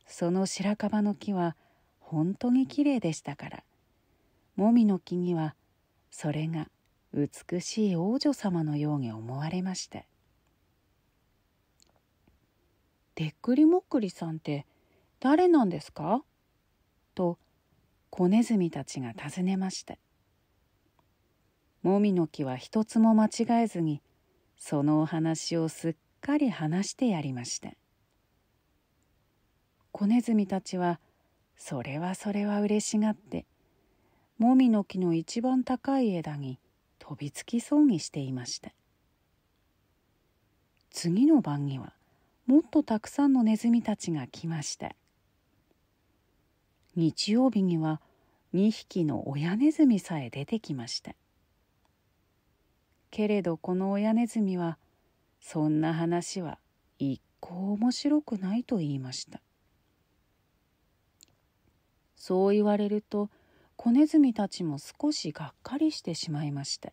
その白樺の木は本当にきれいでしたからもみの木にはそれが美しい王女様のように思われましたでっくりもっくりさんって誰なんですかと子ネズミたちが尋ねましたもみの木は一つも間違えずにそのお話をすっかり話してやりました子ネズミたちはそれはそれは嬉しがってもみの木の一番高い枝に飛びつきそうにしていました次の晩にはもっとたくさんのネズミたちが来ました日曜日には2匹の親ネズミさえ出てきましたけれどこの親ネズミはそんな話は一向面白くないと言いましたそう言われると子ネズミたちも少しがっかりしてしまいました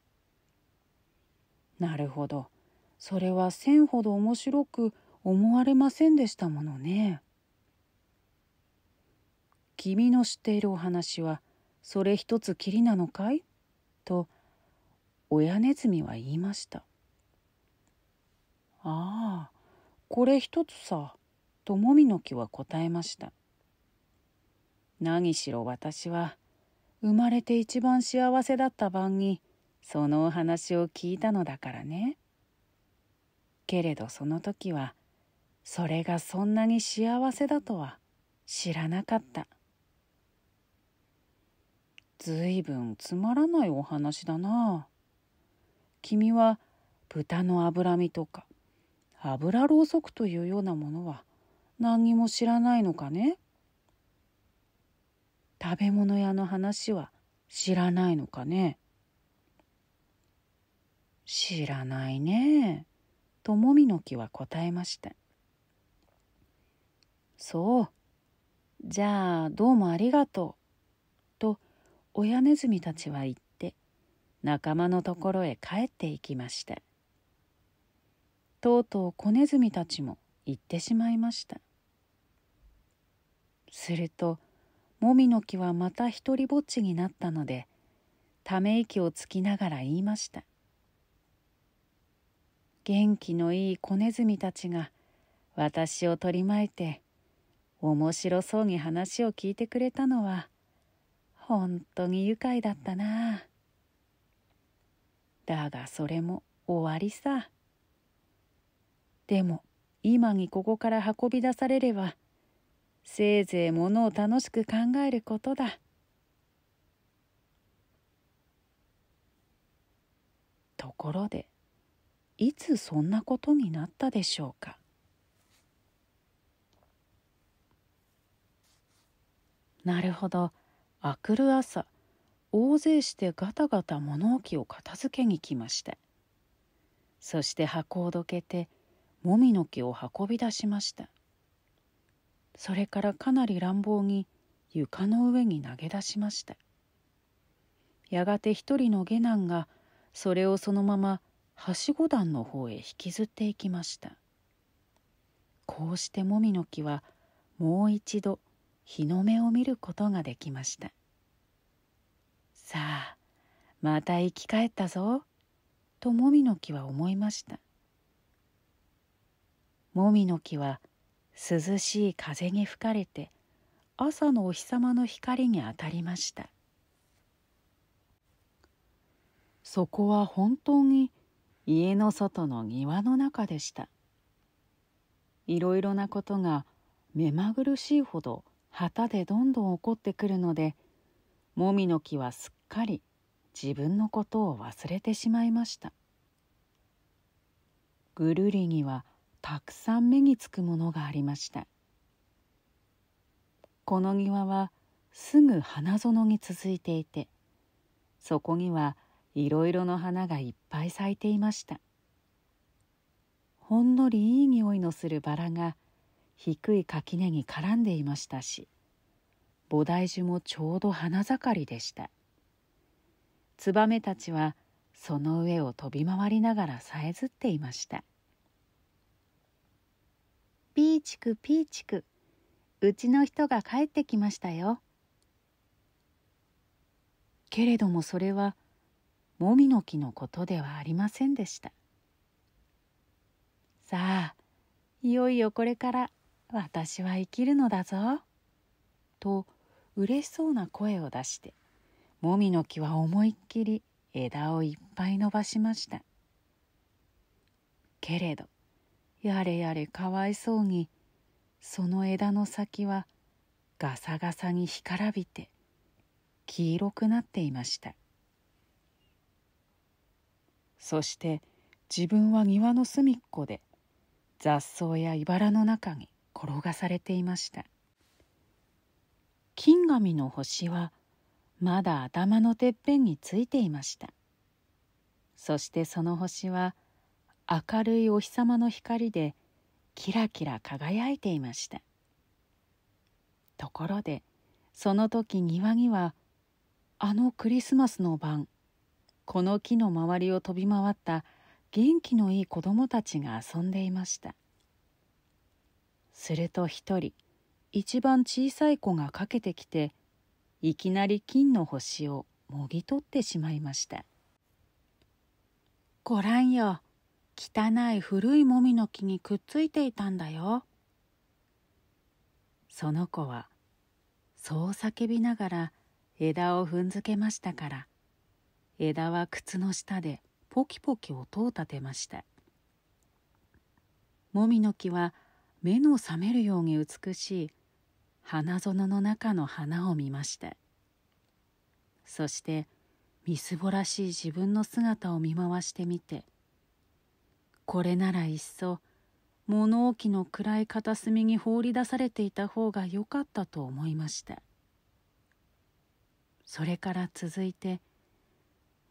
なるほどそれは千ほど面白く思われませんでしたものね君の知っているお話はそれ一つきりなのかいと親ネズミは言いましたああこれ一つさともみの木は答えました何しろ私は生まれて一番幸せだった晩にそのお話を聞いたのだからね。けれどその時はそれがそんなに幸せだとは知らなかった。ずいぶんつまらないお話だな。君は豚の脂身とか油ろうそくというようなものは何にも知らないのかね食べ物屋の話は知らないのかね知らないねともみの木は答えましたそうじゃあどうもありがとうと親ネズミたちは言って仲間のところへ帰っていきましたとうとう子ネズミたちも行ってしまいましたするともみの木はまた一りぼっちになったのでため息をつきながら言いました元気のいい子ネズミたちが私を取り巻いて面白そうに話を聞いてくれたのは本当に愉快だったなだがそれも終わりさでも今にここから運び出されればせいぜいものを楽しく考えることだところでいつそんなことになったでしょうかなるほど明くる朝大勢してガタガタ物置を片付けに来ましたそして箱をどけてもみの木を運び出しましたそれからかなり乱暴に床の上に投げ出しましたやがて一人の下男がそれをそのままはしご段の方へ引きずっていきましたこうしてもみの木はもう一度日の目を見ることができましたさあまた生き返ったぞともみの木は思いましたもみの木は涼しい風に吹かれて朝のお日様の光に当たりましたそこは本当に家の外の庭の中でしたいろいろなことが目まぐるしいほど旗でどんどん起こってくるのでもみの木はすっかり自分のことを忘れてしまいましたぐるりにはたくさん目につくものがありましたこの庭はすぐ花園に続いていてそこにはいろいろの花がいっぱい咲いていましたほんのりいい匂いのするバラが低い垣根に絡んでいましたし菩提樹もちょうど花盛りでしたツバメたちはその上を飛び回りながらさえずっていましたピーチクピーチクうちの人が帰ってきましたよけれどもそれはもみの木のことではありませんでしたさあいよいよこれから私は生きるのだぞとうれしそうな声を出してもみの木は思いっきり枝をいっぱい伸ばしましたけれどやれやれかわいそうにその枝の先はガサガサに干からびて黄色くなっていましたそして自分は庭の隅っこで雑草や茨の中に転がされていました金紙の星はまだ頭のてっぺんについていましたそしてその星は「明るいお日様の光でキラキラ輝いていましたところでその時庭にはあのクリスマスの晩この木の周りを飛び回った元気のいい子供たちが遊んでいましたすると一人一番小さい子がかけてきていきなり金の星をもぎ取ってしまいました「ごらんよ汚い古いもみの木にくっついていたんだよ。その子はそう叫びながら枝を踏んづけましたから枝は靴の下でポキポキ音を立てましたもみの木は目の覚めるように美しい花園の中の花を見ましたそしてみすぼらしい自分の姿を見回してみてこれならいっそ物置の暗い片隅に放り出されていた方が良かったと思いましたそれから続いて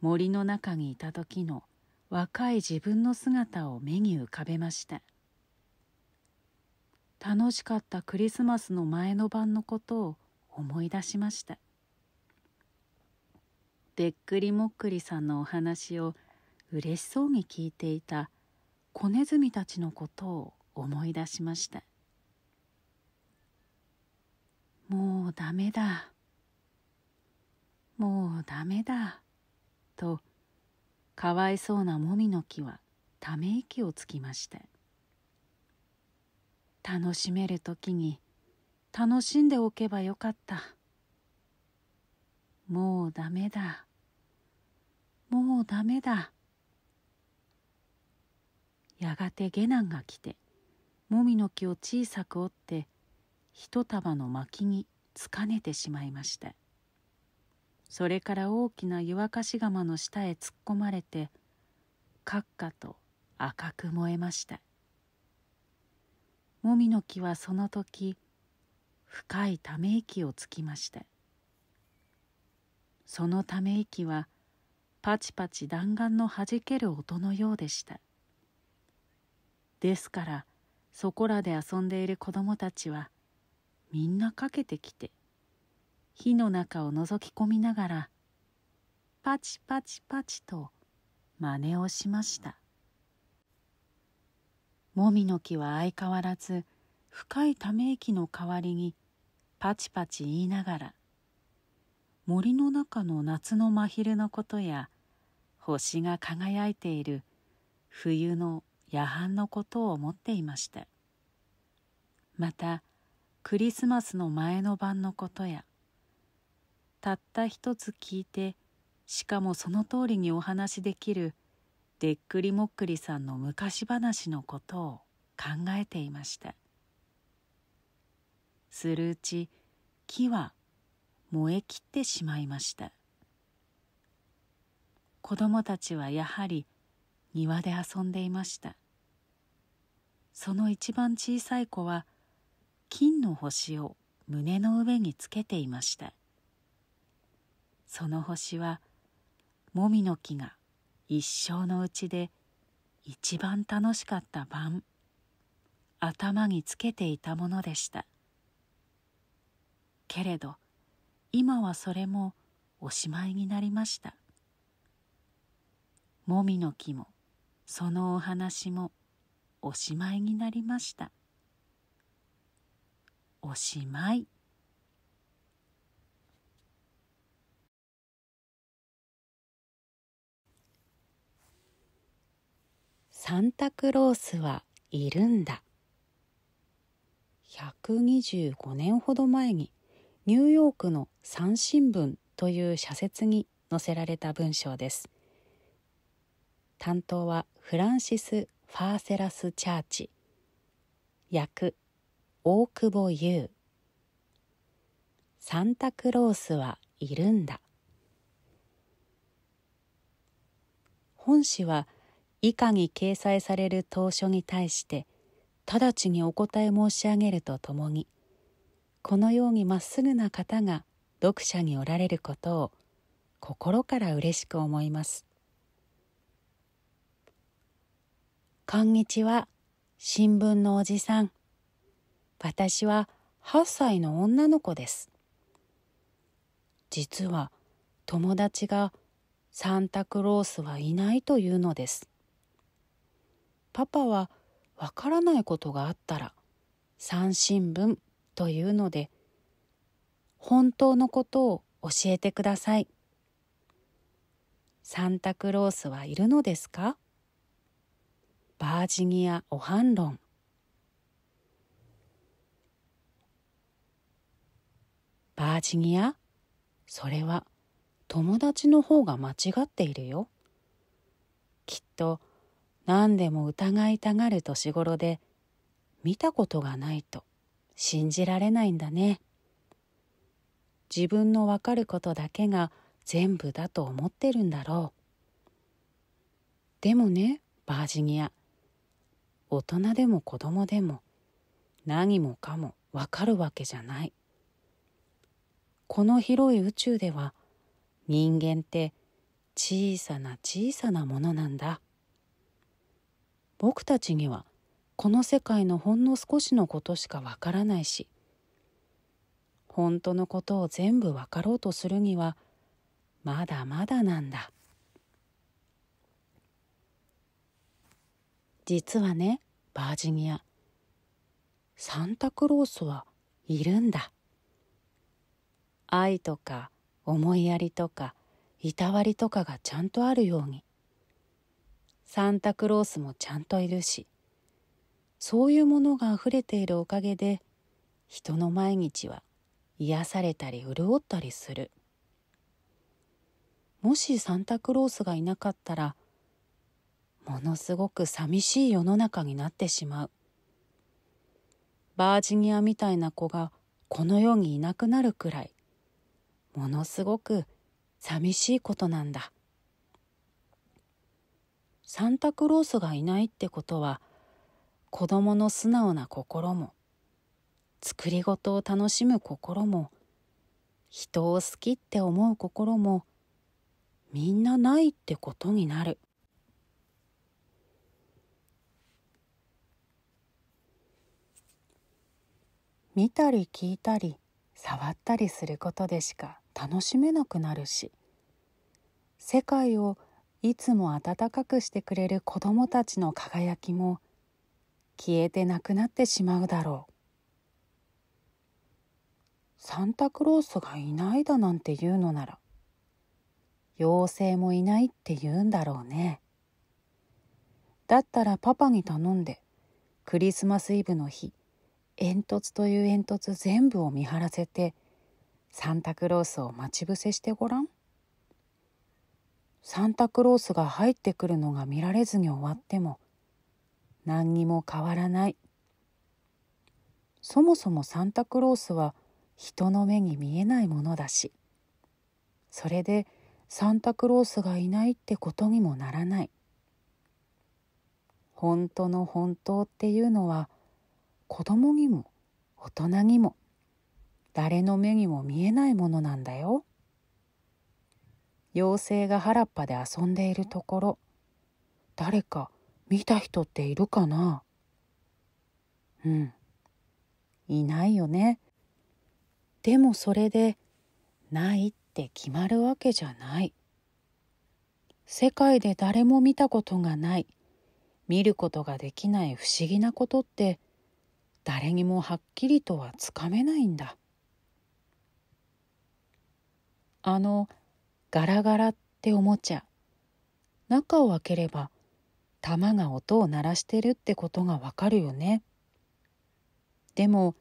森の中にいた時の若い自分の姿を目に浮かべました楽しかったクリスマスの前の晩のことを思い出しましたでっくりもっくりさんのお話をうれしそうに聞いていた子ネズミたちのことを思い出しましたもうダメだもうダメだとかわいそうなもみの木はため息をつきました楽しめる時に楽しんでおけばよかったもうダメだもうダメだやがて下男が来てもみの木を小さく折って一束の薪につかねてしまいましたそれから大きな湯沸かし釜の下へ突っ込まれて閣下と赤く燃えましたもみの木はその時深いため息をつきましたそのため息はパチパチ弾丸のはじける音のようでしたですからそこらで遊んでいる子供たちはみんなかけてきて火の中をのぞき込みながらパチパチパチと真似をしましたもみの木は相変わらず深いため息の代わりにパチパチ言いながら森の中の夏の真昼のことや星が輝いている冬の夜半のことを思っていましたまたクリスマスの前の晩のことやたった一つ聞いてしかもその通りにお話しできるでっくりもっくりさんの昔話のことを考えていましたするうち木は燃え切ってしまいました子供たちはやはり庭で遊んでいましたその一番小さい子は金の星を胸の上につけていましたその星はもみの木が一生のうちで一番楽しかった晩頭につけていたものでしたけれど今はそれもおしまいになりましたもみの木もそのお話もおしまいになりましたおしまいサンタクロースはいるんだ125年ほど前にニューヨークの三新聞という社説に載せられた文章です担当はフランシス・ファーセラスチャーチ役大久保優サンタクロースはいるんだ本誌は以下に掲載される投書に対して直ちにお答え申し上げるとともにこのようにまっすぐな方が読者におられることを心から嬉しく思います。こんにちは。新聞のおじさん。私は8歳の女の子です。実は友達がサンタクロースはいないというのです。パパはわからないことがあったら三新聞というので本当のことを教えてください。サンタクロースはいるのですかバージニア・オハンロンバージニアそれは友達の方が間違っているよきっと何でも疑いたがる年頃で見たことがないと信じられないんだね自分のわかることだけが全部だと思ってるんだろうでもねバージニア大人でも子供でも何もかもわかるわけじゃないこの広い宇宙では人間って小さな小さなものなんだ僕たちにはこの世界のほんの少しのことしかわからないし本当のことを全部わかろうとするにはまだまだなんだ。実はねバージニアサンタクロースはいるんだ愛とか思いやりとかいたわりとかがちゃんとあるようにサンタクロースもちゃんといるしそういうものがあふれているおかげで人の毎日は癒されたり潤ったりするもしサンタクロースがいなかったらものすごく寂しい世の中になってしまうバージニアみたいな子がこの世にいなくなるくらいものすごく寂しいことなんだサンタクロースがいないってことは子供の素直な心も作り事を楽しむ心も人を好きって思う心もみんなないってことになる。見たり聞いたり触ったりすることでしか楽しめなくなるし世界をいつも温かくしてくれる子どもたちの輝きも消えてなくなってしまうだろうサンタクロースがいないだなんて言うのなら妖精もいないって言うんだろうねだったらパパに頼んでクリスマスイブの日煙突という煙突全部を見張らせてサンタクロースを待ち伏せしてごらん。サンタクロースが入ってくるのが見られずに終わっても何にも変わらない。そもそもサンタクロースは人の目に見えないものだしそれでサンタクロースがいないってことにもならない本当の本当っていうのは子供にも大人にも誰の目にも見えないものなんだよ。妖精が原っぱで遊んでいるところ誰か見た人っているかなうんいないよね。でもそれでないって決まるわけじゃない。世界で誰も見たことがない見ることができない不思議なことって誰にもはっきりとはつかめないんだあのガラガラっておもちゃ中を開ければ玉が音を鳴らしてるってことがわかるよねでも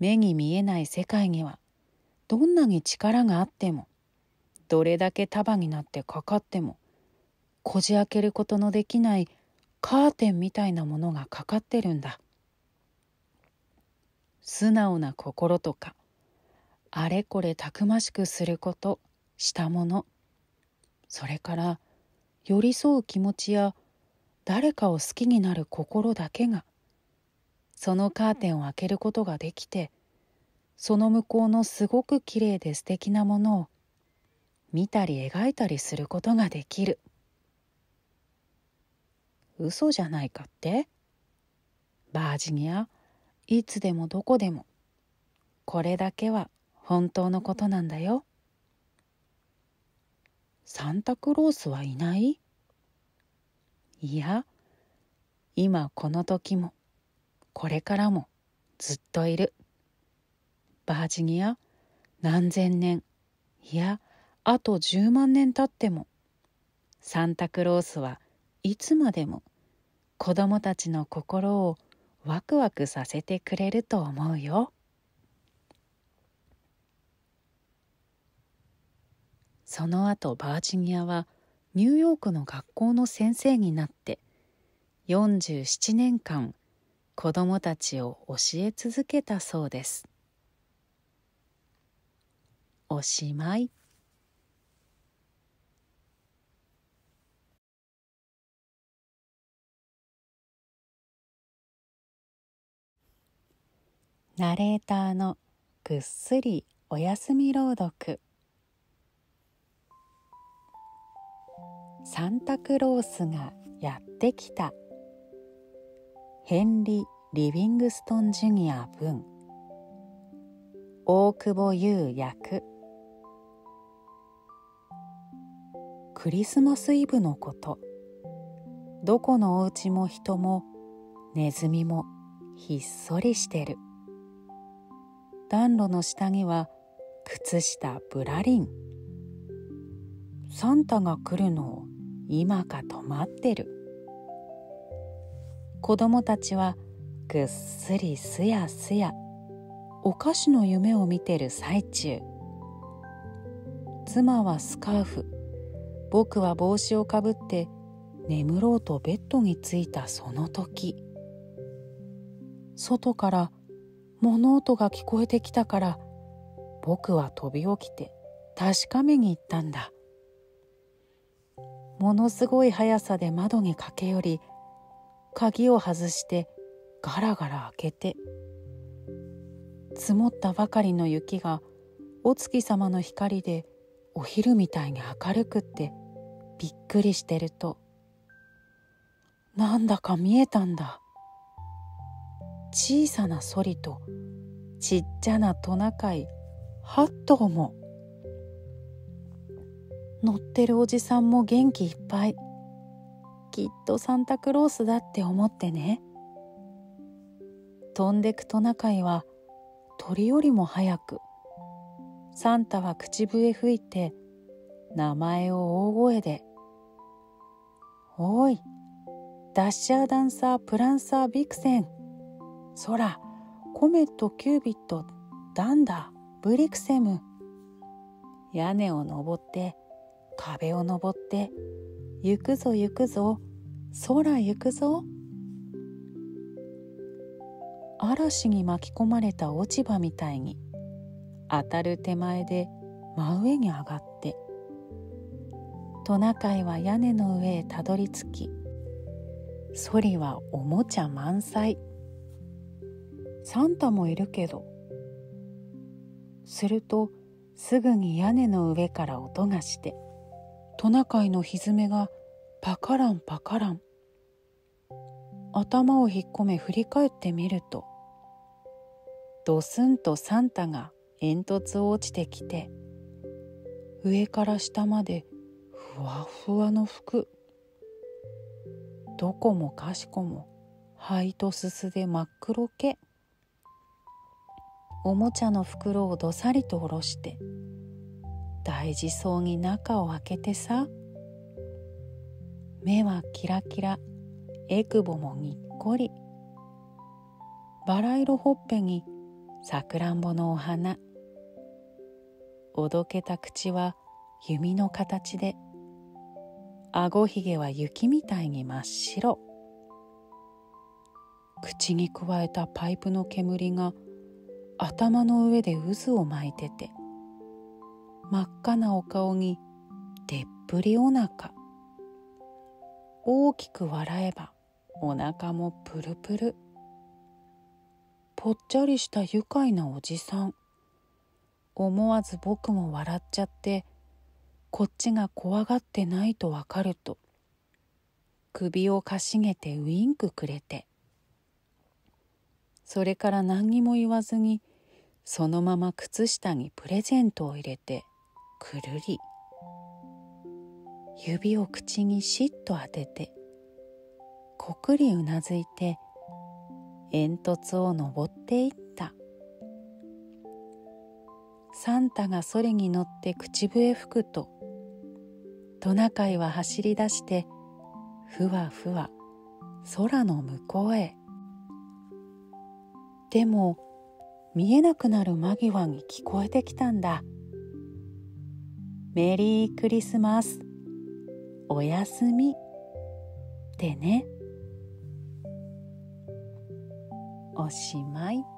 目に見えない世界にはどんなに力があってもどれだけ束になってかかってもこじ開けることのできないカーテンみたいなものがかかってるんだ素直な心とかあれこれたくましくすることしたものそれから寄り添う気持ちや誰かを好きになる心だけがそのカーテンを開けることができてその向こうのすごくきれいで素敵なものを見たり描いたりすることができる嘘じゃないかってバージニアいつでもどこでもこれだけは本当のことなんだよサンタクロースはいないいや今この時もこれからもずっといるバージニア何千年いやあと10万年経ってもサンタクロースはいつまでも子供たちの心をワクワクさせてくれると思うよ。その後バージニアはニューヨークの学校の先生になって47年間子どもたちを教え続けたそうです。おしまい。ナレーターのぐっすりおやすみ朗読サンタクロースがやってきたヘンリ・ー・リビングストン・ジュニア文大久保優役クリスマスイブのことどこのお家も人もネズミもひっそりしてる暖炉の下には靴下ぶらりんサンタが来るのを今か止まってる子供たちはぐっすりすやすやお菓子の夢を見てる最中妻はスカーフ僕は帽子をかぶって眠ろうとベッドについたその時外から物音が聞こえてきたから僕は飛び起きて確かめに行ったんだものすごい速さで窓に駆け寄り鍵を外してガラガラ開けて積もったばかりの雪がお月様の光でお昼みたいに明るくってびっくりしてるとなんだか見えたんだ小さなソリとちっちゃなトナカイ8頭も乗ってるおじさんも元気いっぱいきっとサンタクロースだって思ってね飛んでくトナカイは鳥よりも早くサンタは口笛吹いて名前を大声で「おいダッシャーダンサープランサービクセン空コメットキュービットダンダブリクセム屋根を登って壁を登って行くぞ行くぞ空行くぞ嵐に巻き込まれた落ち葉みたいに当たる手前で真上に上がってトナカイは屋根の上へたどり着きソリはおもちゃ満載。サンタもいるけど。するとすぐに屋根の上から音がしてトナカイのひずめがパカランパカラン頭を引っ込め振り返ってみるとドスンとサンタが煙突を落ちてきて上から下までふわふわの服どこもかしこも灰とすすで真っ黒けおもちゃの袋をどさりと下ろして大事そうに中を開けてさ目はキラキラえくぼもにっこりバラ色ほっぺにさくらんぼのお花おどけた口は弓の形であごひげは雪みたいに真っ白口にくわえたパイプの煙が頭の上で渦を巻いてて真っ赤なお顔にでっぷりお腹大きく笑えばお腹もプルプルぽっちゃりした愉快なおじさん思わず僕も笑っちゃってこっちが怖がってないとわかると首をかしげてウインクくれてそれから何にも言わずにそのまま靴下にプレゼントを入れてくるり指を口にしっと当ててこくりうなずいて煙突を登っていったサンタがそれに乗って口笛吹くとトナカイは走り出してふわふわ空の向こうへ。でも見えなくなる間際に聞こえてきたんだメリークリスマスおやすみってねおしまい。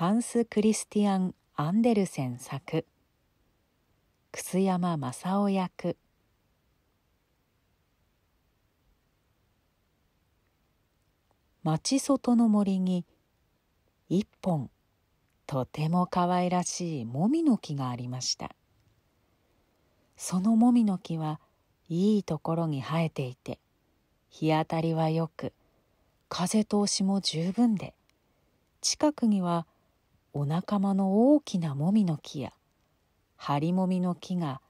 ハンス・クリスティアン・アンデルセン作楠山正雄役町外の森に一本とても可愛らしいもみの木がありましたそのもみの木はいいところに生えていて日当たりはよく風通しも十分で近くにはお仲間の大きなもみの木やハリモミの木が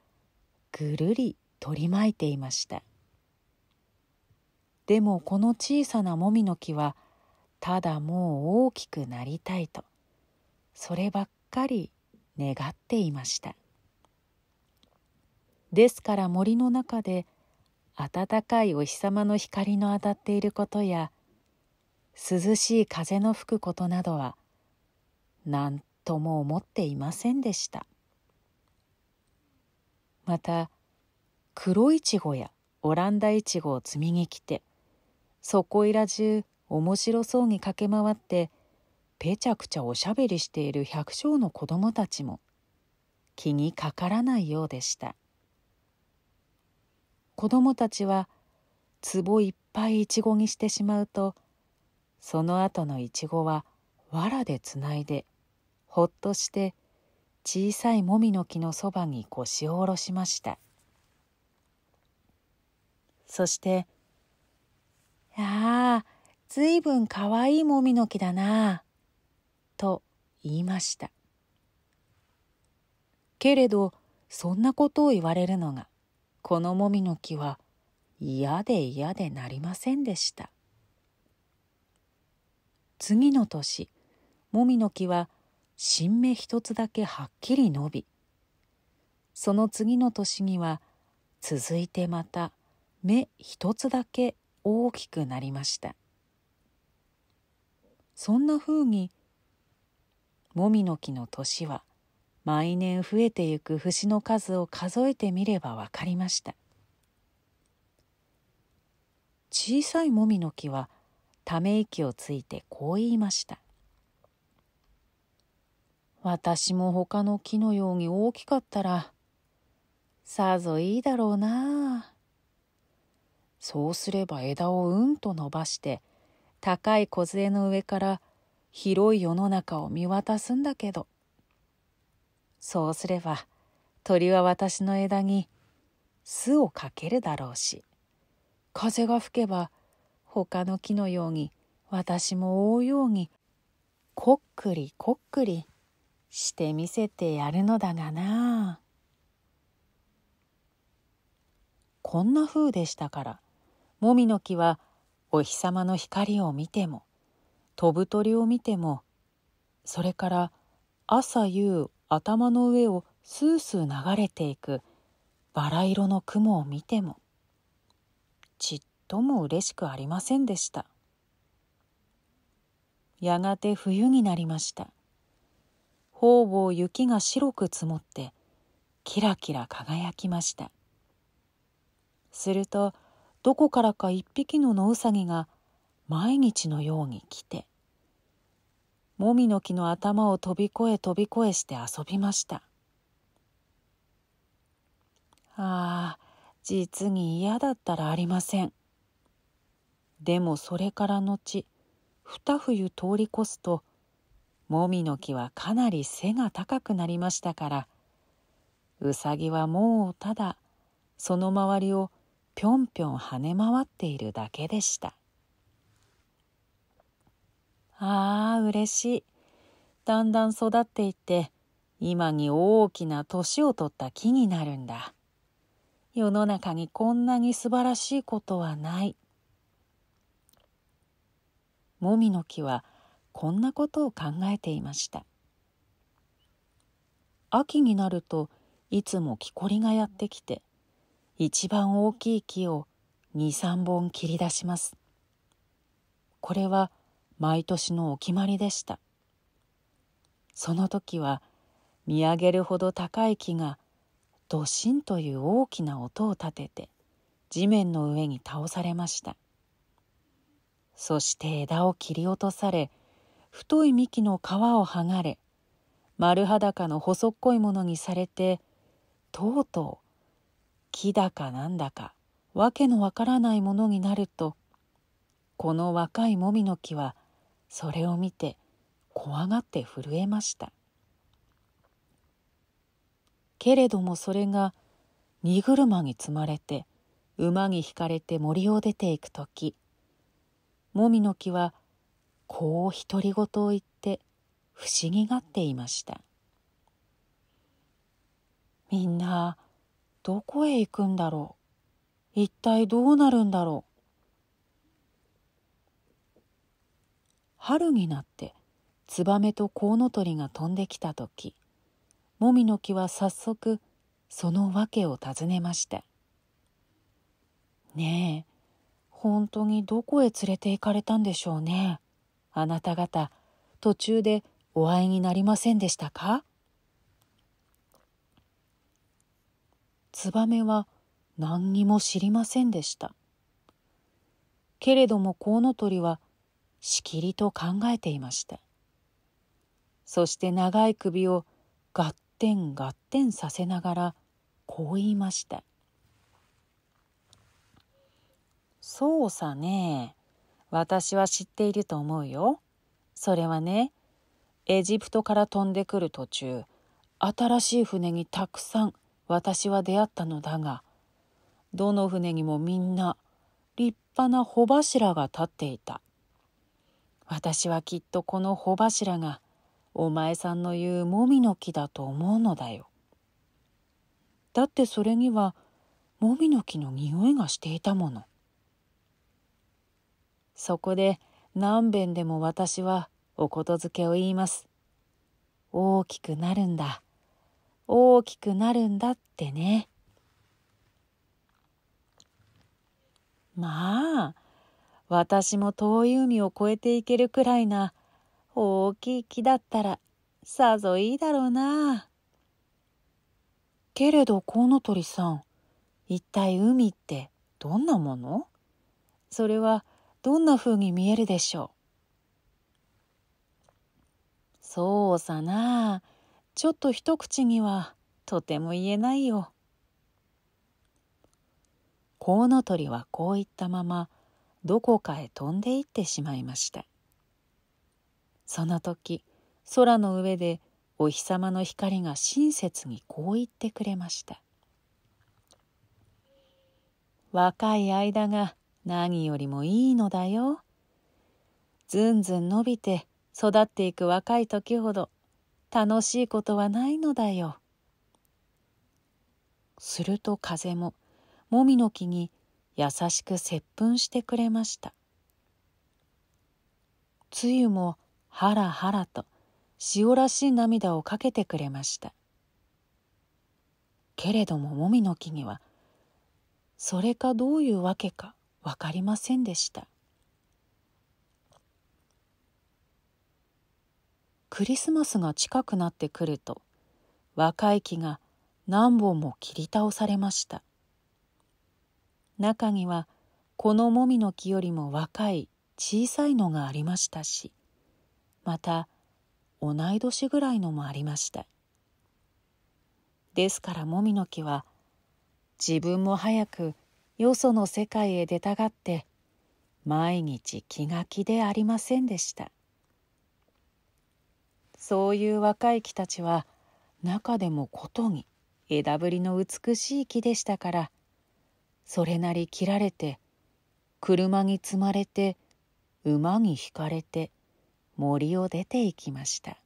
ぐるり取り巻いていましたでもこの小さなもみの木はただもう大きくなりたいとそればっかり願っていましたですから森の中で暖かいお日様の光の当たっていることや涼しい風の吹くことなどは何とも思っていませんでしたまた黒いちごやオランダいちごを摘みに来てそこいら中面白そうに駆け回ってぺちゃくちゃおしゃべりしている百姓の子供たちも気にかからないようでした子供たちは壺いっぱいいちごにしてしまうとその後のいちごは藁でつないでほっとして小さいもみの木のそばに腰を下ろしましたそして「ああずいぶんかわいいもみの木だなあ」と言いましたけれどそんなことを言われるのがこのもみの木は嫌で嫌でなりませんでした次の年もみの木は「新芽一つだけはっきり伸びその次の年には続いてまた芽一つだけ大きくなりましたそんなふうにもみの木の年は毎年増えてゆく節の数を数えてみれば分かりました小さいもみの木はため息をついてこう言いました「私も他の木のように大きかったら、さぞいいだろうなそうすれば枝をうんと伸ばして、高い梢の上から広い世の中を見渡すんだけど。そうすれば、鳥は私の枝に巣をかけるだろうし、風が吹けば他の木のように私も覆うように、こっくりこっくりしてみせてやるのだがなこんなふうでしたからもみの木はお日様の光を見ても飛ぶ鳥を見てもそれから朝夕頭の上をスースー流れていくバラ色の雲を見てもちっとも嬉しくありませんでしたやがて冬になりました方々雪が白く積もってキラキラ輝きましたするとどこからか一匹の野うさぎが毎日のように来てもみの木の頭を飛び越え飛び越えして遊びましたああ実に嫌だったらありませんでもそれから後二冬通り越すともみの木はかなり背が高くなりましたからうさぎはもうただその周りをぴょんぴょん跳ね回っているだけでしたああ嬉しいだんだん育っていって今に大きな年を取った木になるんだ世の中にこんなに素晴らしいことはないもみの木は「こんなことを考えていました秋になるといつも木こりがやってきて一番大きい木を23本切り出しますこれは毎年のお決まりでしたその時は見上げるほど高い木がドシンという大きな音を立てて地面の上に倒されましたそして枝を切り落とされ太い幹の皮を剥がれ丸裸の細っこいものにされてとうとう木だかなんだかわけのわからないものになるとこの若いもみの木はそれを見て怖がって震えましたけれどもそれが荷車に積まれて馬に引かれて森を出ていく時もみの木はこう独り言を言って不思議がっていましたみんなどこへ行くんだろう一体どうなるんだろう春になってツバメとコウノトリが飛んできた時もみの木は早速その訳を尋ねました「ねえ本当にどこへ連れて行かれたんでしょうね」あなた方途中でお会いになりませんでしたかツバメは何にも知りませんでした。けれどもコウノトリはしきりと考えていました。そして長い首をガッテンガッテンさせながらこう言いました。そうさね私は知っていると思うよ。それはね、エジプトから飛んでくる途中、新しい船にたくさん私は出会ったのだが、どの船にもみんな立派な帆柱が立っていた。私はきっとこの帆柱がお前さんの言うもみの木だと思うのだよ。だってそれにはもみの木の匂いがしていたもの。そこで何遍でも私はおことづけを言います。大きくなるんだ。大きくなるんだってね。まあ、私も遠い海を越えていけるくらいな大きい木だったらさぞいいだろうな。けれどコウノトリさん、一体海ってどんなものそれはどんなうに見えるでしょうそうさなちょっと一口にはとても言えないよ。コウノトリはこう言ったままどこかへ飛んでいってしまいましたその時空の上でお日様の光が親切にこう言ってくれました若い間が何よりもいいのだよ。ずんずん伸びて育っていく若い時ほど楽しいことはないのだよ。すると風ももみの木に優しく接吻してくれました。つゆもはらはらと潮らしい涙をかけてくれました。けれどももみの木にはそれかどういうわけか分かりませんでしたクリスマスが近くなってくると若い木が何本も切り倒されました中にはこのもみの木よりも若い小さいのがありましたしまた同い年ぐらいのもありましたですからもみの木は自分も早くよその世界へ出たがって毎日気が気でありませんでしたそういう若い木たちは中でもことに枝ぶりの美しい木でしたからそれなり切られて車に積まれて馬に引かれて森を出て行きました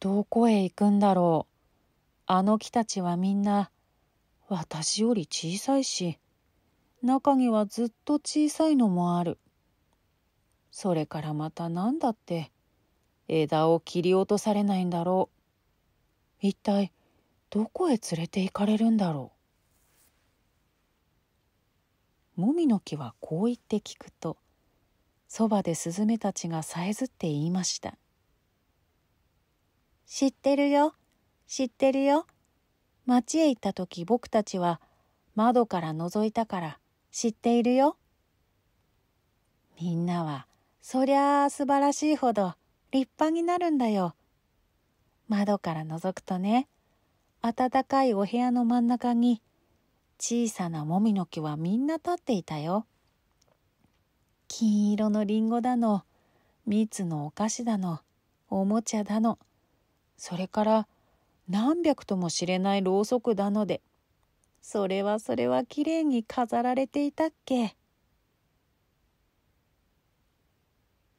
どこへ行くんだろうあの木たちはみんな私より小さいし中にはずっと小さいのもあるそれからまた何だって枝を切り落とされないんだろう一体どこへ連れて行かれるんだろうもみの木はこう言って聞くとそばでスズメたちがさえずって言いました「知ってるよ知ってるよ。町へ行った時僕たちは窓から覗いたから知っているよ。みんなはそりゃあ素晴らしいほど立派になるんだよ。窓から覗くとね、暖かいお部屋の真ん中に小さなもみの木はみんな立っていたよ。金色のりんごだの、蜜のお菓子だの、おもちゃだの、それから何百とも知れないろうそくなのでそれはそれはきれいに飾られていたっけ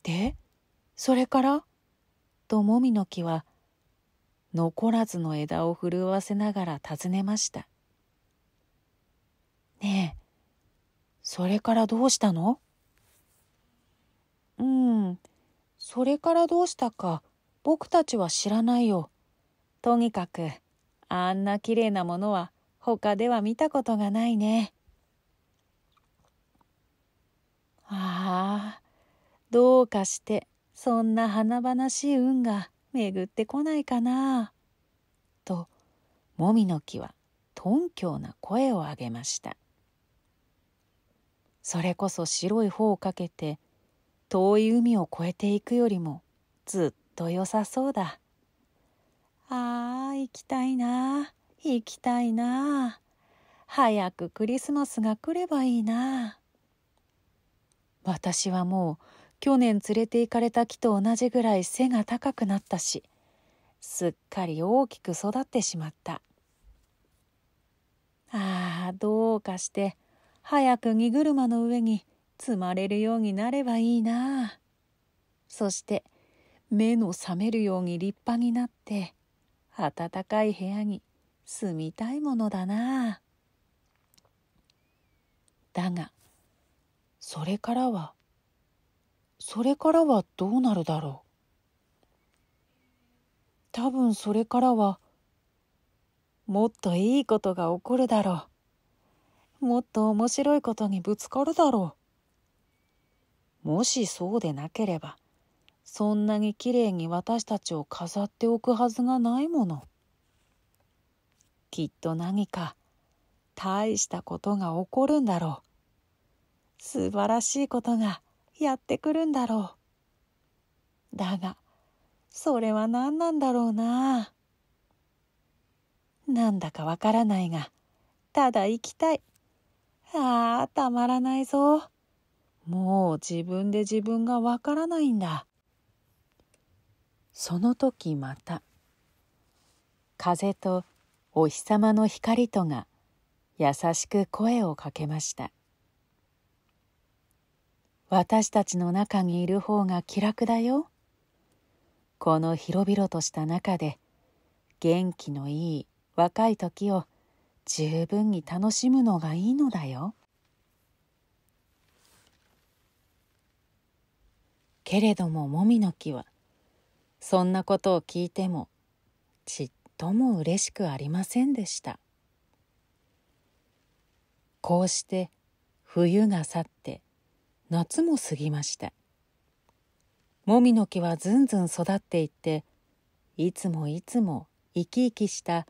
でそれからともみの木は残らずの枝を震わせながら尋ねましたねえそれからどうしたのうんそれからどうしたか僕たちは知らないよとにかくあんな綺麗なものは他では見たことがないね。ああ、どうかしてそんな華々しい運が巡ってこないかな。と、もみの木は頓うな声を上げました。それこそ白い方をかけて遠い海を越えていくよりもずっと良さそうだ。ああ、行きたいな。行きたいな。早くクリスマスが来ればいいな。私はもう去年連れて行かれた木と同じぐらい背が高くなったし、すっかり大きく育ってしまった。ああ、どうかして早く荷車の上に積まれるようになればいいな。そして目の覚めるように立派になって、暖かい部屋に住みたいものだなだがそれからはそれからはどうなるだろう多分それからはもっといいことが起こるだろうもっと面白いことにぶつかるだろうもしそうでなければそんなにきれいに私たちを飾っておくはずがないものきっと何か大したことが起こるんだろう素晴らしいことがやってくるんだろうだがそれは何なんだろうななんだかわからないがただ行きたいああたまらないぞもう自分で自分がわからないんだその時また風とお日様の光とが優しく声をかけました私たちの中にいる方が気楽だよこの広々とした中で元気のいい若い時を十分に楽しむのがいいのだよけれどももみの木は「そんなことを聞いてもちっとも嬉しくありませんでしたこうして冬が去って夏も過ぎましたもみの木はずんずん育っていっていつもいつも生き生きした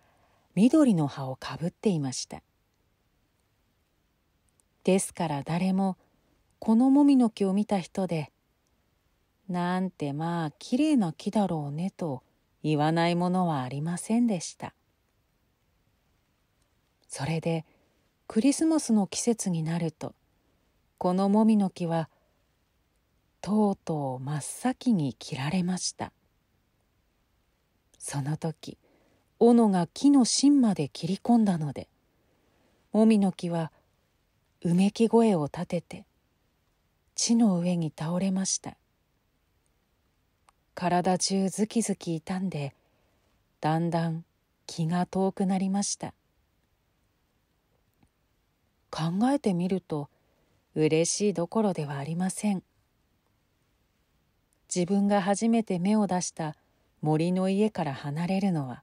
緑の葉をかぶっていましたですから誰もこのもみの木を見た人でなんてまあきれいな木だろうねと言わないものはありませんでしたそれでクリスマスの季節になるとこのもみの木はとうとう真っ先に切られましたその時斧が木の芯まで切り込んだのでもみの木はうめき声を立てて地の上に倒れました体中ズキズキ痛んでだんだん気が遠くなりました考えてみると嬉しいどころではありません自分が初めて芽を出した森の家から離れるのは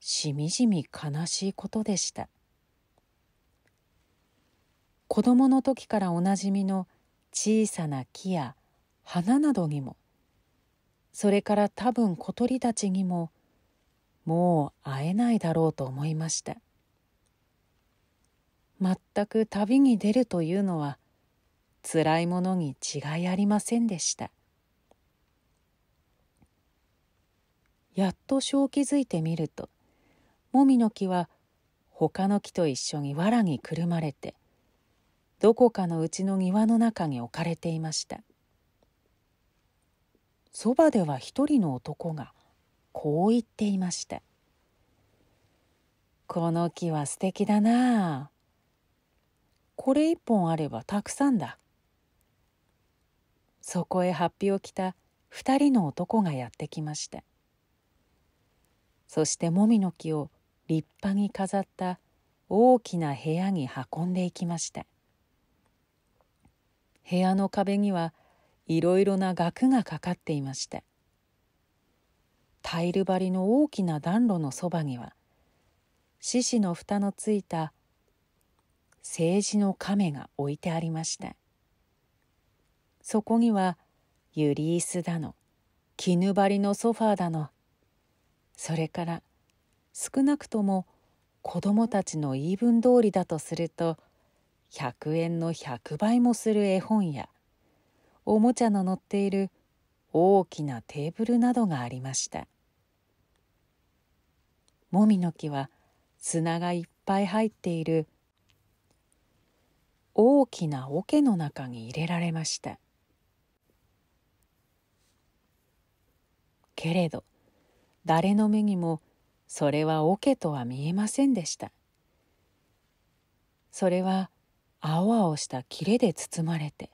しみじみ悲しいことでした子供の時からおなじみの小さな木や花などにもそれから多分小鳥たちにももう会えないだろうと思いましたまったく旅に出るというのは辛いものに違いありませんでしたやっと正気づいてみるともみの木は他の木と一緒に藁にくるまれてどこかのうちの庭の中に置かれていましたそばでは一人の男がこう言っていました「この木は素敵だなあこれ一本あればたくさんだ」そこへはっぴを着た二人の男がやってきましたそしてもみの木を立派に飾った大きな部屋に運んでいきました部屋の壁にはいろいろな額がかかっていましたタイル張りの大きな暖炉のそばには獅子の蓋のついた政治の亀が置いてありましたそこにはユリースだの絹張りのソファーだのそれから少なくとも子供たちの言い分通りだとすると100円の100倍もする絵本やおもちゃの乗っている大きなテーブルなどがありましたもみの木は砂がいっぱい入っている大きな桶の中に入れられましたけれど誰の目にもそれは桶とは見えませんでしたそれは青々したきれで包まれて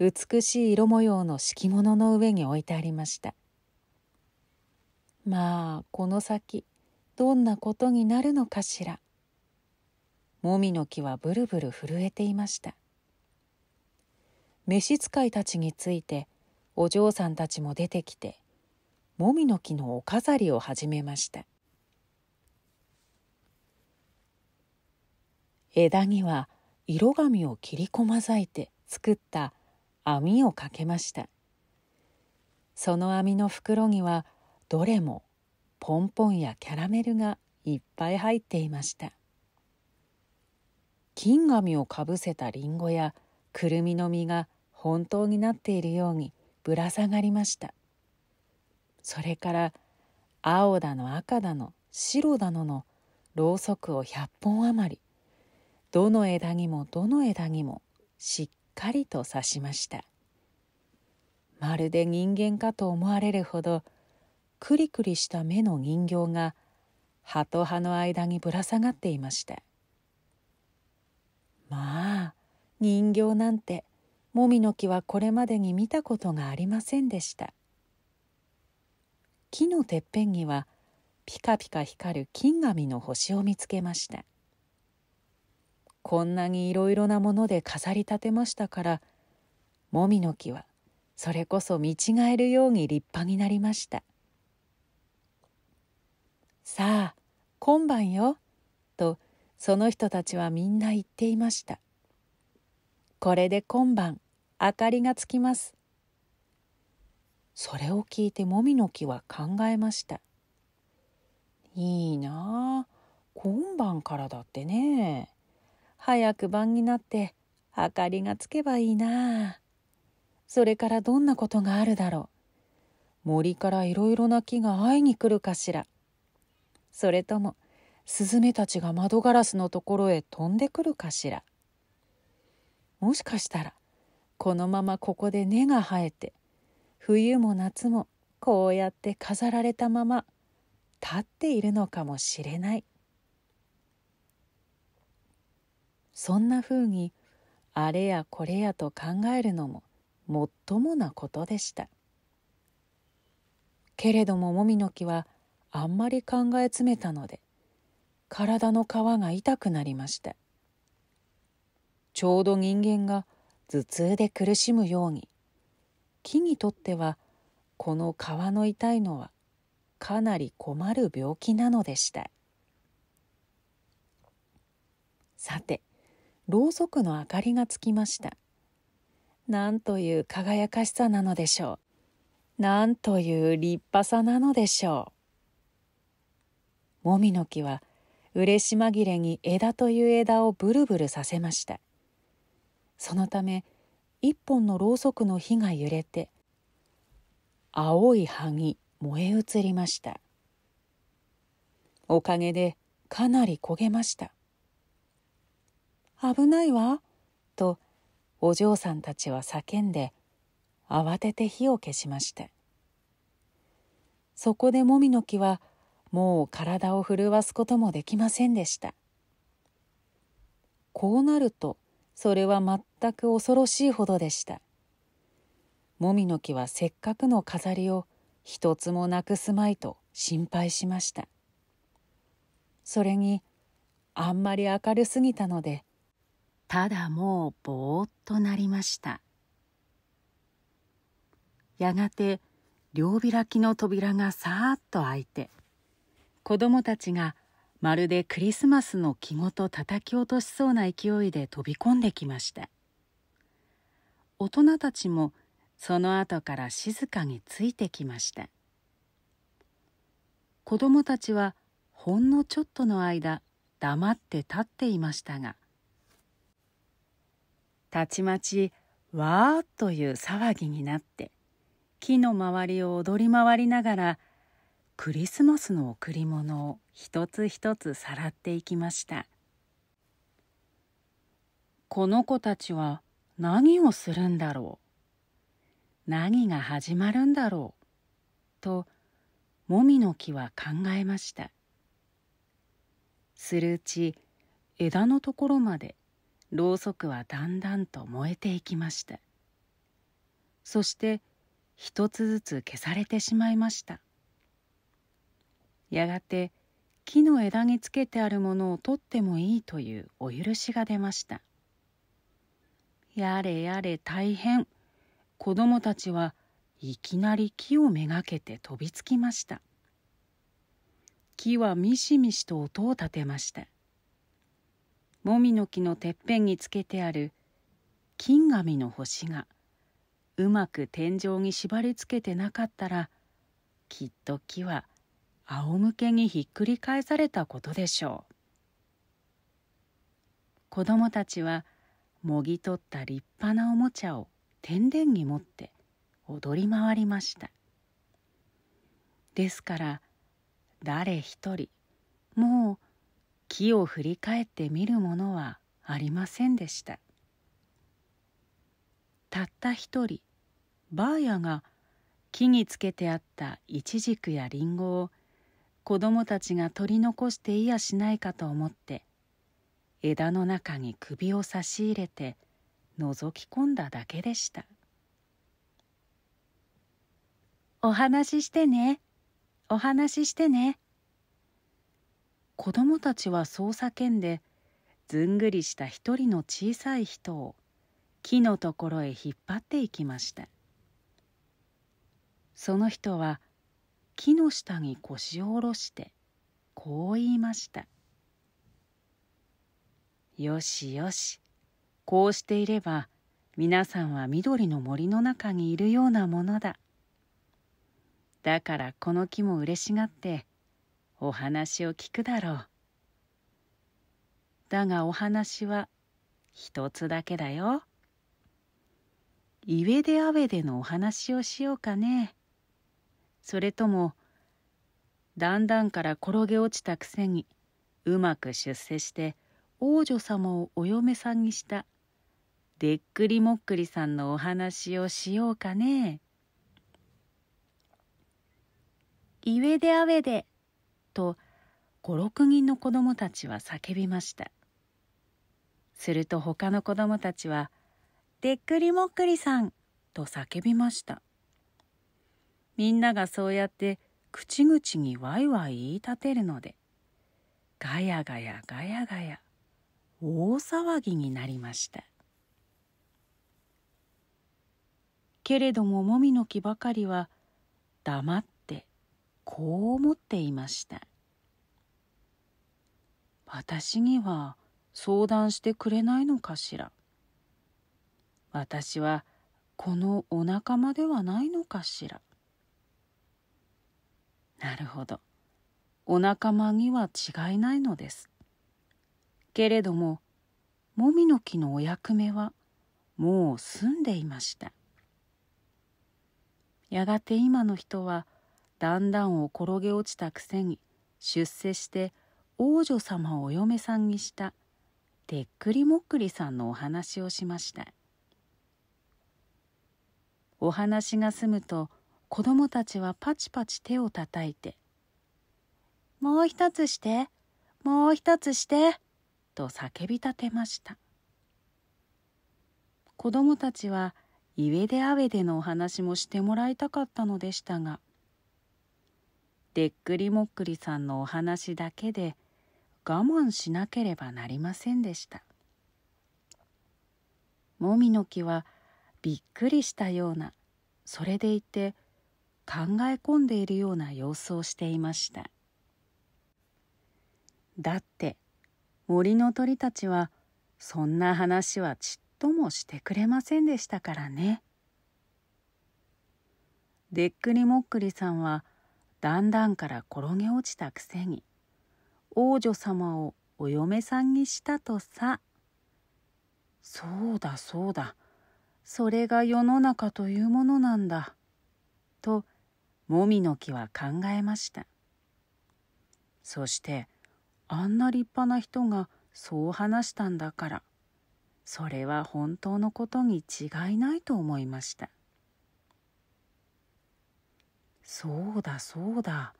美しい色模様の敷物の上に置いてありましたまあこの先どんなことになるのかしらもみの木はブルブル震えていました召使いたちについてお嬢さんたちも出てきてもみの木のお飾りを始めました枝には色紙を切り込まざいて作った網をかけましたその網の袋にはどれもポンポンやキャラメルがいっぱい入っていました金紙をかぶせたリンゴやくるみの実が本当になっているようにぶら下がりましたそれから青だの赤だの白だののろうそくを100本余りどの枝にもどの枝にもしっかりと刺しましたまるで人間かと思われるほどくりくりした目の人形が葉と葉の間にぶら下がっていましたまあ人形なんてもみの木はこれまでに見たことがありませんでした木のてっぺんにはピカピカ光る金紙の星を見つけましたこんなにいろいろなもので飾り立てましたからもみの木はそれこそ見違えるように立派になりましたさあ今晩よとその人たちはみんな言っていましたこれで今晩明かりがつきますそれを聞いてもみの木は考えましたいいなあ今晩からだってね早く晩になって明かりがつけばいいなそれからどんなことがあるだろう森からいろいろな木が会いに来るかしらそれともスズメたちが窓ガラスのところへ飛んでくるかしらもしかしたらこのままここで根が生えて冬も夏もこうやって飾られたまま立っているのかもしれない。そんなふうにあれやこれやと考えるのももっともなことでしたけれどももみの木はあんまり考え詰めたので体の皮が痛くなりましたちょうど人間が頭痛で苦しむように木にとってはこの皮の痛いのはかなり困る病気なのでしたさてろうそくの明かりがつきましたなんという輝かしさなのでしょうなんという立派さなのでしょうもみの木は嬉し紛れに枝という枝をブルブルさせましたそのため一本のろうそくの火が揺れて青い葉に燃え移りましたおかげでかなり焦げました危ないわ」とお嬢さんたちは叫んで慌てて火を消しましたそこでもみの木はもう体を震わすこともできませんでしたこうなるとそれは全く恐ろしいほどでしたもみの木はせっかくの飾りを一つもなくすまいと心配しましたそれにあんまり明るすぎたのでただもうぼーっとなりましたやがて両開きの扉がさーっと開いて子供たちがまるでクリスマスの着ごと叩き落としそうな勢いで飛び込んできました大人たちもその後から静かについてきました子供たちはほんのちょっとの間黙って立っていましたがたちまちわーっという騒ぎになって木の周りを踊り回りながらクリスマスの贈り物を一つ一つさらっていきましたこの子たちは何をするんだろう何が始まるんだろうともみの木は考えましたするうち枝のところまでろうそくはだんだんと燃えていきましたそして一つずつ消されてしまいましたやがて木の枝につけてあるものを取ってもいいというお許しが出ましたやれやれ大変子供たちはいきなり木をめがけて飛びつきました木はみしみしと音を立てましたもみの木のてっぺんにつけてある金紙の星がうまく天井に縛りつけてなかったらきっと木は仰向けにひっくり返されたことでしょう子供たちはもぎ取った立派なおもちゃを天然に持って踊り回りましたですから誰一人もう木を振り返って見るものはありませんでしたたった一人ばあやが木につけてあったイチジクやリンゴを子供たちが取り残していやしないかと思って枝の中に首を差し入れて覗き込んだだけでした「お話ししてねお話ししてね」子供たちはそう叫んでずんぐりした一人の小さい人を木のところへ引っ張っていきましたその人は木の下に腰を下ろしてこう言いました「よしよしこうしていれば皆さんは緑の森の中にいるようなものだ」だからこの木もうれしがってお話を聞くだろうだがお話は一つだけだよイで、デアえでのお話をしようかねそれともだんだんから転げ落ちたくせにうまく出世して王女様をお嫁さんにしたでっくりもっくりさんのお話をしようかね。イえデアウェで。と56人の子どもたちは叫びましたすると他の子どもたちは「でっくりもっくりさん!」と叫びましたみんながそうやって口々にワイワイ言い立てるのでガヤガヤガヤガヤ大騒ぎになりましたけれどももみの木ばかりは黙っこう思っていました私には相談してくれないのかしら私はこのお仲間ではないのかしらなるほどお仲間には違いないのですけれどももみの木のお役目はもう済んでいましたやがて今の人はだんだんを転げ落ちたくせに出世して王女様をお嫁さんにしたてっくりもっくりさんのお話をしましたお話が済むと子供たちはパチパチ手をたたいて「もう一つしてもう一つして」と叫び立てました子供たちは「いであでのお話もしてもらいたかったのでしたがでっくりもっくりさんのお話だけで我慢しなければなりませんでしたもみの木はびっくりしたようなそれでいて考え込んでいるような様子をしていましただって森の鳥たちはそんな話はちっともしてくれませんでしたからねでっくりもっくりさんは段々から転げ落ちたくせに王女様をお嫁さんにしたとさそうだそうだそれが世の中というものなんだともみの木は考えましたそしてあんな立派な人がそう話したんだからそれは本当のことに違いないと思いましたそうだそうだ。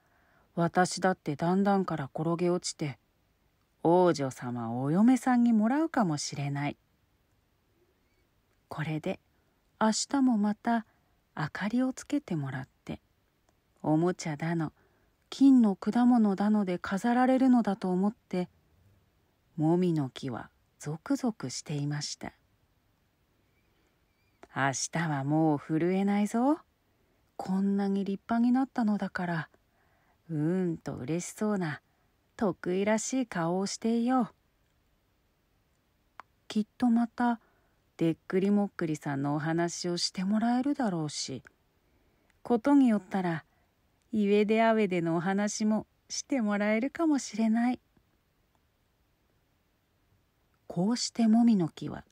私だってだんだんから転げ落ちて、王女様をお嫁さんにもらうかもしれない。これで明日もまた明かりをつけてもらって、おもちゃだの、金の果物だので飾られるのだと思って、もみの木はゾクゾクしていました。明日はもう震えないぞ。こんなに立派になったのだからうーんと嬉しそうな得意らしい顔をしていようきっとまたでっくりもっくりさんのお話をしてもらえるだろうしことによったらいえであべでのお話もしてもらえるかもしれないこうしてもみの木は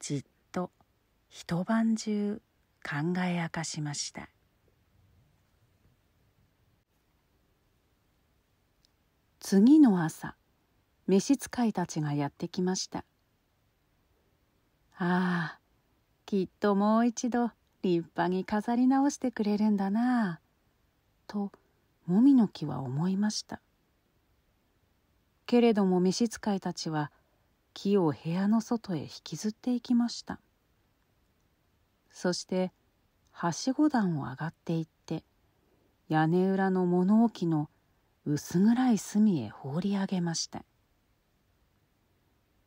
じっと一晩中考え明かしました。次の朝召使いたちがやってきましたああきっともう一度立派に飾り直してくれるんだなあともみの木は思いましたけれども召使いたちは木を部屋の外へ引きずっていきましたそしてはしご段を上がっていって屋根裏の物置の薄暗い隅へ放り上げました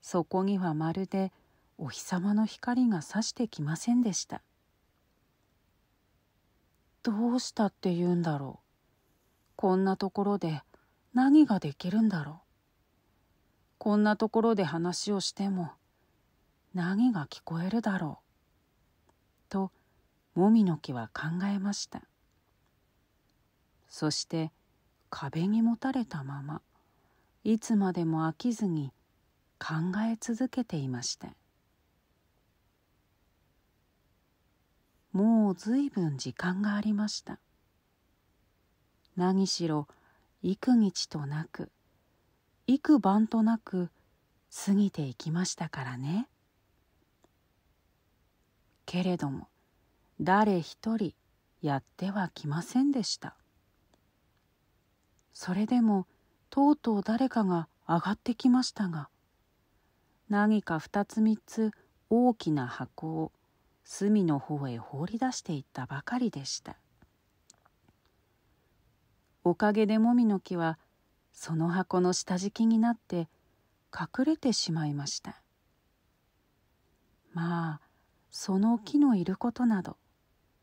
そこにはまるでお日様の光がさしてきませんでしたどうしたって言うんだろうこんなところで何ができるんだろうこんなところで話をしても何が聞こえるだろうともみの木は考えましたそして「壁にもたれたままいつまでも飽きずに考え続けていましたもうずいぶん時間がありました何しろ幾日となく幾晩となく過ぎていきましたからねけれども誰一人やってはきませんでしたそれでもとうとう誰かが上がってきましたが何か2つ3つ大きな箱を隅の方へ放り出していったばかりでしたおかげでもみの木はその箱の下敷きになって隠れてしまいましたまあその木のいることなど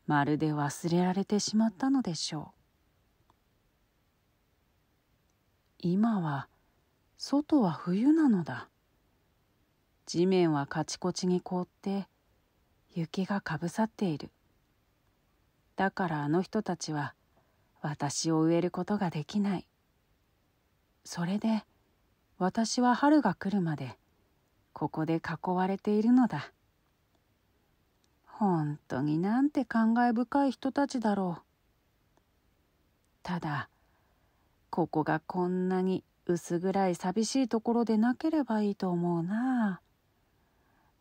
まるで忘れられてしまったのでしょう今は外は冬なのだ地面はカチコチに凍って雪がかぶさっているだからあの人たちは私を植えることができないそれで私は春が来るまでここで囲われているのだ本当になんて感慨深い人たちだろうただここがこんなに薄暗い寂しいところでなければいいと思うな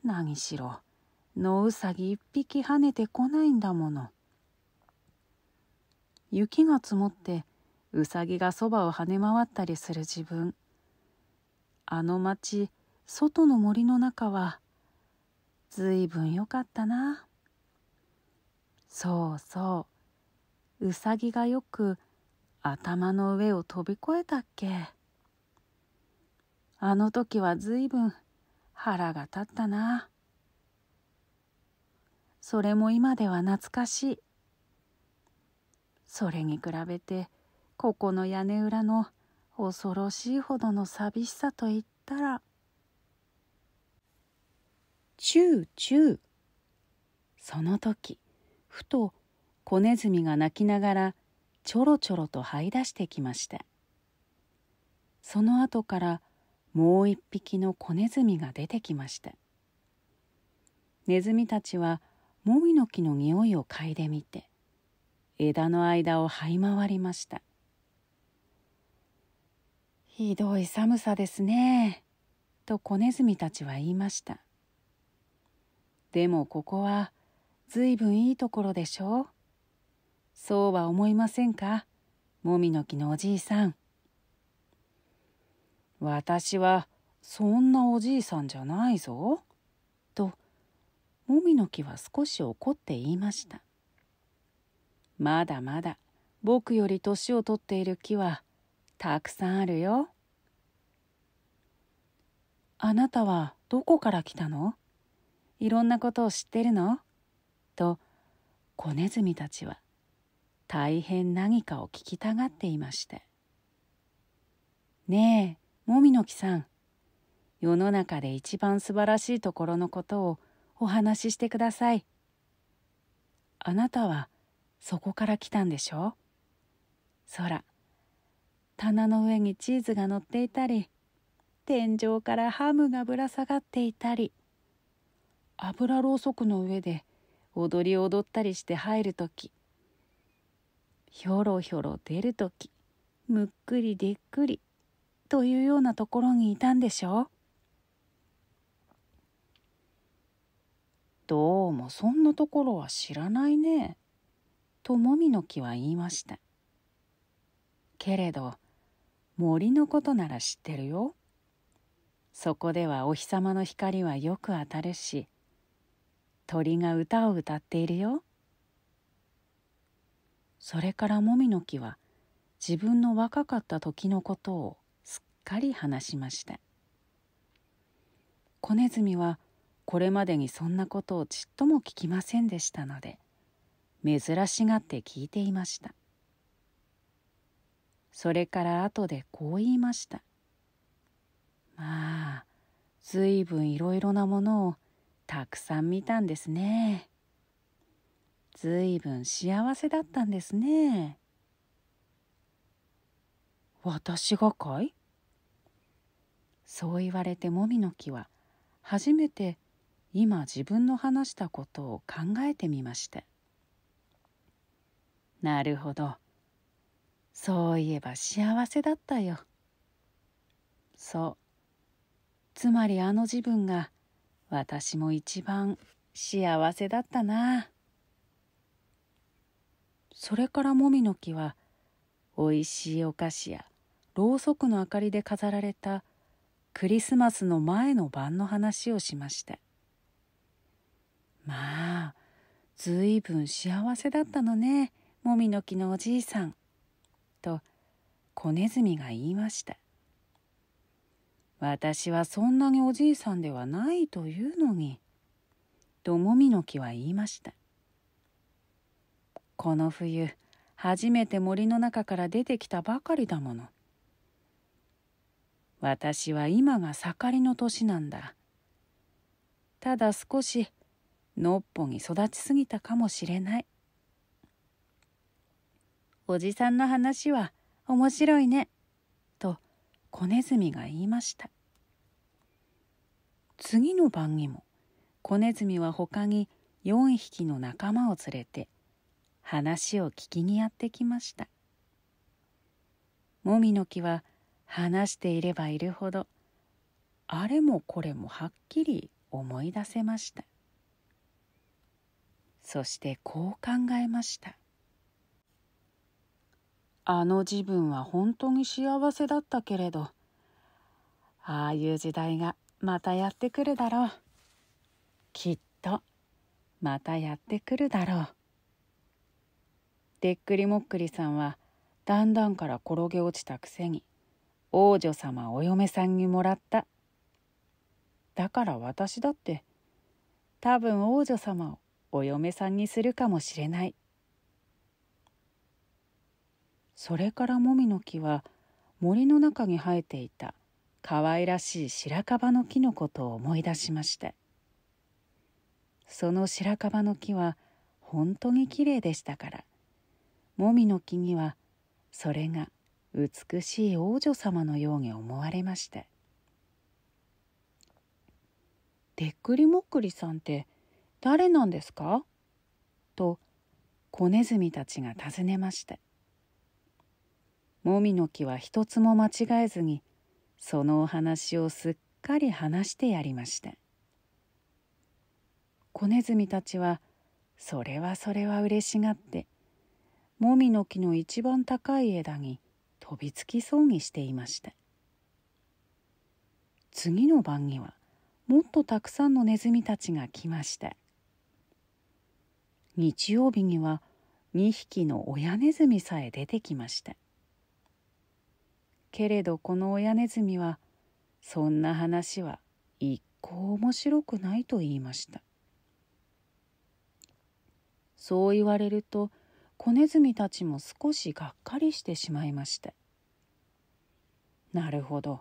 何しろ野うさぎ一匹跳ねてこないんだもの雪が積もってうさぎがそばを跳ね回ったりする自分あの町外の森の中はずいぶんよかったなそうそううさぎがよく頭の上を飛び越えたっけあの時は随分腹が立ったなそれも今では懐かしいそれに比べてここの屋根裏の恐ろしいほどの寂しさといったらチューチューその時ふと子ネズミが鳴きながらちょろちょろと這い出してきましたその後からもう一匹の子ネズミが出てきましたネズミたちはもみの木の匂いを嗅いでみて枝の間を這い回りましたひどい寒さですねと子ネズミたちは言いましたでもここはずいぶんいいところでしょうそうは思いませんかもみの木のおじいさん私はそんなおじいさんじゃないぞ」ともみの木は少し怒って言いましたまだまだ僕より年をとっている木はたくさんあるよあなたはどこから来たのいろんなことを知ってるのと子ネズミたちは大変何かを聞きたがっていまして「ねえもみの木さん世の中で一番素晴らしいところのことをお話ししてください」「あなたはそこから来たんでしょ?」「そら棚の上にチーズが乗っていたり天井からハムがぶら下がっていたり油ろうそくの上で踊り踊ったりして入るときひょろひょろ出るときむっくりでっくりというようなところにいたんでしょうどうもそんなところは知らないねともみの木は言いましたけれど森のことなら知ってるよそこではお日様の光はよく当たるし鳥が歌を歌っているよそれからもみの木は自分の若かった時のことをすっかり話しました子ネズミはこれまでにそんなことをちっとも聞きませんでしたので珍しがって聞いていましたそれから後でこう言いました「まあずいぶんいろいろなものをたくさん見たんですね」ずいぶん幸せだったんですね私がかいそう言われてもみの木は初めて今自分の話したことを考えてみましたなるほどそういえば幸せだったよそうつまりあの自分が私も一番幸せだったなあ。それからもみの木はおいしいお菓子やろうそくの明かりで飾られたクリスマスの前の晩の話をしましたまあずいぶん幸せだったのねもみの木のおじいさん」と小ネズミが言いました私はそんなにおじいさんではないというのにともみの木は言いましたこの冬初めて森の中から出てきたばかりだもの私は今が盛りの年なんだただ少しのっぽに育ちすぎたかもしれないおじさんの話は面白いねと子ネズミが言いました次の晩にも子ネズミは他に4匹の仲間を連れて話を聞きにやってきましたもみの木は話していればいるほどあれもこれもはっきり思い出せましたそしてこう考えましたあの自分は本当に幸せだったけれどああいう時代がまたやってくるだろうきっとまたやってくるだろうでっくりもっくりさんはだんだんから転げ落ちたくせに王女様お嫁さんにもらっただから私だって多分王女様をお嫁さんにするかもしれないそれからもみの木は森の中に生えていたかわいらしい白樺の木のことを思い出しましたその白樺の木は本当にきれいでしたからもみの木にはそれが美しい王女様のように思われましたでっくりもっくりさんって誰なんですかと子ネズミたちが尋ねましたもみの木は一つも間違えずにそのお話をすっかり話してやりました子ネズミたちはそれはそれは嬉しがって「もみの木の一番高い枝に飛びつきそうにしていました次の晩にはもっとたくさんのネズミたちが来ました日曜日には2匹の親ネズミさえ出てきましたけれどこの親ネズミはそんな話は一向面白くないと言いましたそう言われると子ネズミたちも少しがっかりしてしまいましたなるほど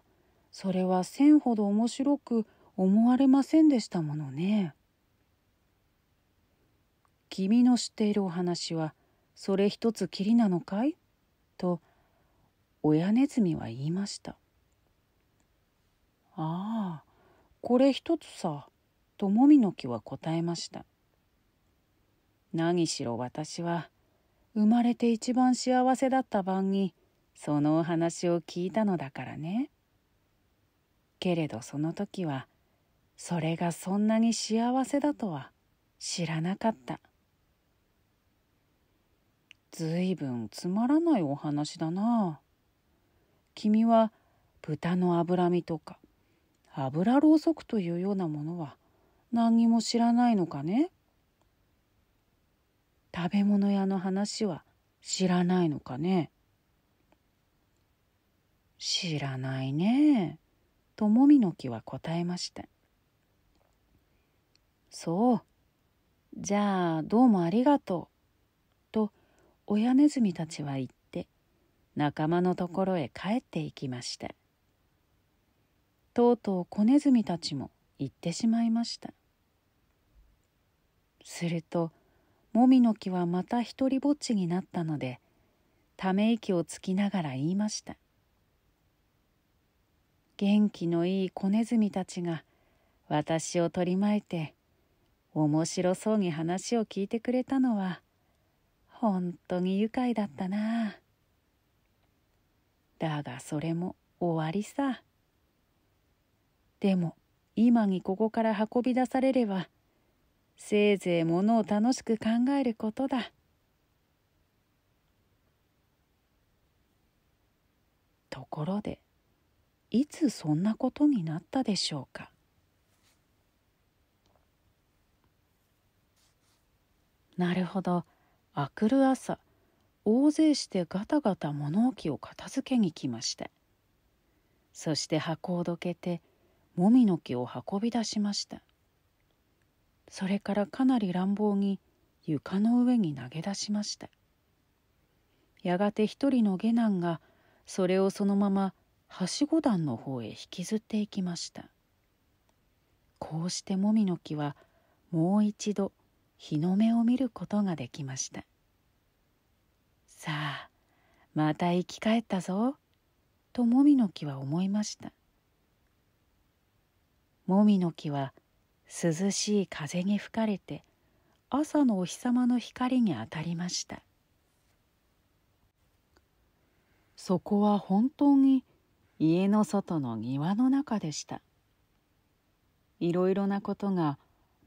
それは千ほど面白く思われませんでしたものね君の知っているお話はそれ一つきりなのかいと親ネズミは言いましたああこれ一つさともみの木は答えました何しろ私は生まれて一番幸せだった晩にそのお話を聞いたのだからね。けれどその時はそれがそんなに幸せだとは知らなかった。ずいぶんつまらないお話だな。君は豚の脂身とか油ろうそくというようなものは何にも知らないのかね食べ物屋の話は知らないのかね知らないねともみの木は答えましたそうじゃあどうもありがとうと親ネズミたちは言って仲間のところへ帰っていきましたとうとう子ネズミたちも行ってしまいましたするともみの木はまた一りぼっちになったのでため息をつきながら言いました元気のいい子ネズミたちが私を取り巻いて面白そうに話を聞いてくれたのは本当に愉快だったなだがそれも終わりさでも今にここから運び出されればせいぜいものを楽しく考えることだところでいつそんなことになったでしょうかなるほどあくる朝大勢してガタガタ物置を片付けに来ましたそして箱をどけてもみの木を運び出しましたそれからかなり乱暴に床の上に投げ出しましたやがて一人の下男がそれをそのままはしご段の方へ引きずっていきましたこうしてもみの木はもう一度日の目を見ることができましたさあまた生き返ったぞともみの木は思いましたもみの木は涼しい風に吹かれて朝のお日様の光に当たりましたそこは本当に家の外の庭の中でしたいろいろなことが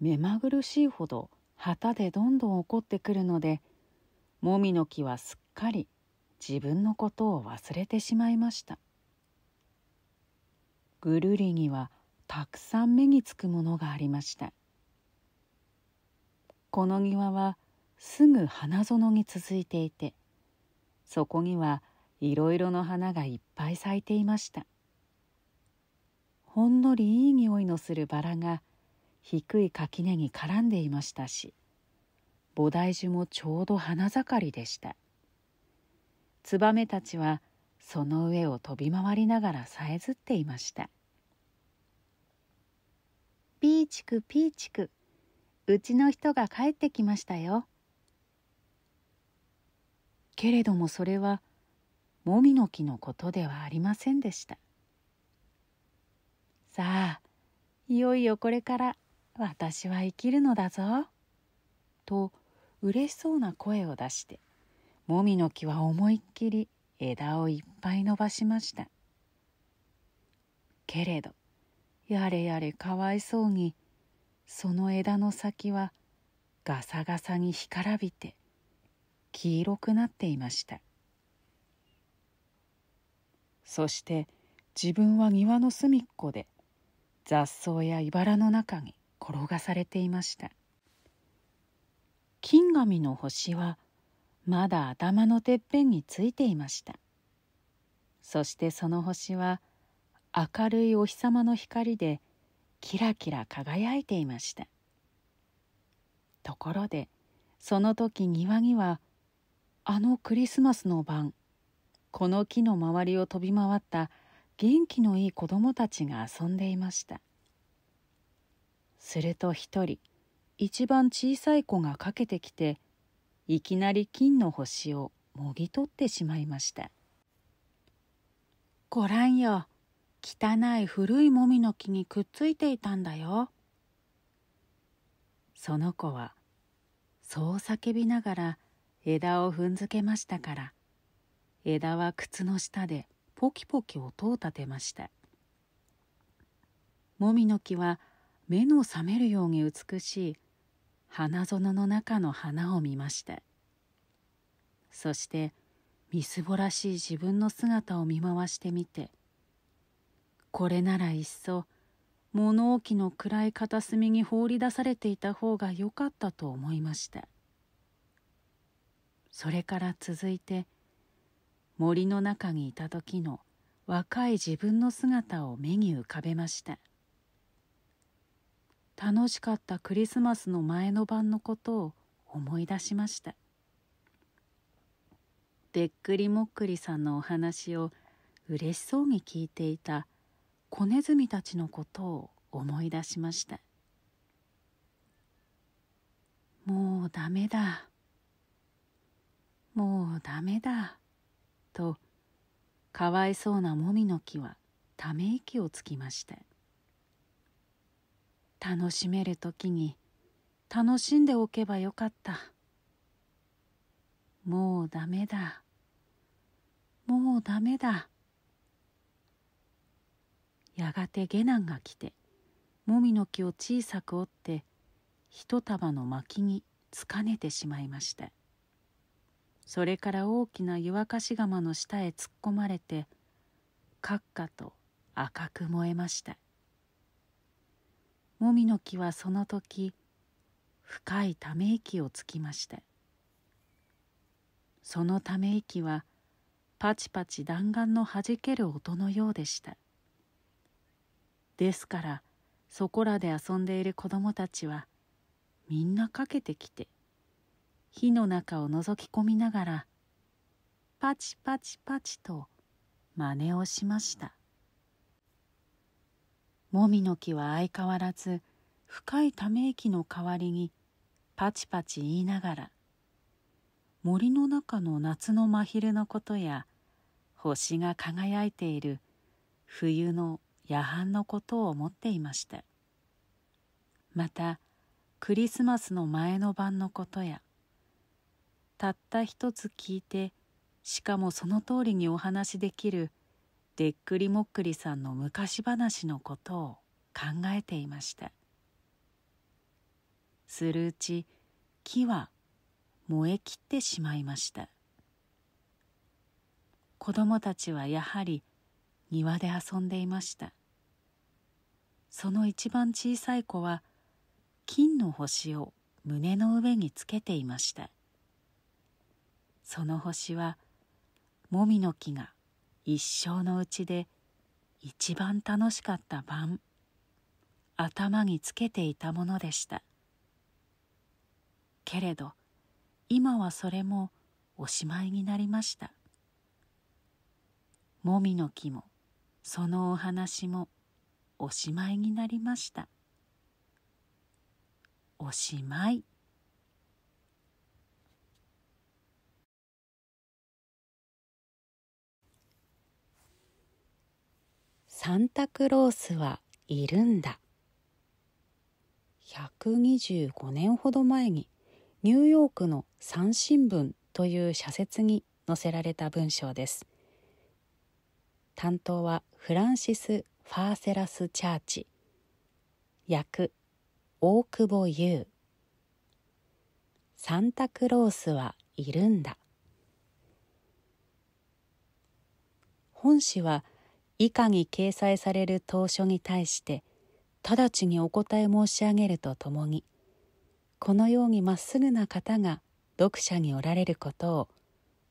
目まぐるしいほど旗でどんどん起こってくるのでもみの木はすっかり自分のことを忘れてしまいましたぐるりにはたくさん目につくものがありましたこの庭はすぐ花園に続いていてそこにはいろいろの花がいっぱい咲いていましたほんのりいい匂いのするバラが低い垣根に絡んでいましたし菩提樹もちょうど花盛りでしたツバメたちはその上を飛び回りながらさえずっていましたピーチクピーチクうちの人が帰ってきましたよけれどもそれはもみの木のことではありませんでしたさあいよいよこれから私は生きるのだぞ」とうれしそうな声を出してもみの木は思いっきり枝をいっぱい伸ばしましたけれどやれやれかわいそうにその枝の先はガサガサに干からびて黄色くなっていましたそして自分は庭の隅っこで雑草や茨の中に転がされていました金紙の星はまだ頭のてっぺんについていましたそしてその星は明るいお日様の光でキラキラ輝いていましたところでその時庭にはあのクリスマスの晩この木の周りを飛び回った元気のいい子供たちが遊んでいましたすると一人一番小さい子がかけてきていきなり金の星をもぎ取ってしまいました「ごらんよ汚い古いもみの木にくっついていたんだよ。その子はそう叫びながら枝を踏んづけましたから枝は靴の下でポキポキ音を立てましたもみの木は目の覚めるように美しい花園の中の花を見ましたそしてみすぼらしい自分の姿を見回してみてこれならいっそ物置の暗い片隅に放り出されていた方が良かったと思いましたそれから続いて森の中にいた時の若い自分の姿を目に浮かべました楽しかったクリスマスの前の晩のことを思い出しましたでっくりもっくりさんのお話をうれしそうに聞いていた子ネズミたちのことを思い出しましたもうダメだもうダメだとかわいそうなもみの木はため息をつきました楽しめる時に楽しんでおけばよかったもうダメだもうダメだやがて下男が来てもみの木を小さく折って一束の薪につかねてしまいましたそれから大きな湯沸かし釜の下へ突っ込まれて閣下と赤く燃えましたもみの木はその時深いため息をつきましたそのため息はパチパチ弾丸のはじける音のようでしたですからそこらで遊んでいる子供たちはみんなかけてきて火の中をのぞき込みながらパチパチパチと真似をしましたもみの木は相変わらず深いため息の代わりにパチパチ言いながら森の中の夏の真昼のことや星が輝いている冬の夜半のことを思っていましたまたクリスマスの前の晩のことやたった一つ聞いてしかもその通りにお話しできるでっくりもっくりさんの昔話のことを考えていましたするうち木は燃え切ってしまいました子供たちはやはり庭で遊んでいましたその一番小さい子は金の星を胸の上につけていましたその星はもみの木が一生のうちで一番楽しかった晩頭につけていたものでしたけれど今はそれもおしまいになりましたもみの木もそのお話もおしまいになりましたおしまいサンタクロースはいるんだ125年ほど前にニューヨークの三新聞という社説に載せられた文章です担当はフランシス・ファーセラスチャーチ役大久保優サンタクロースはいるんだ本誌は以下に掲載される投書に対して直ちにお答え申し上げるとともにこのようにまっすぐな方が読者におられることを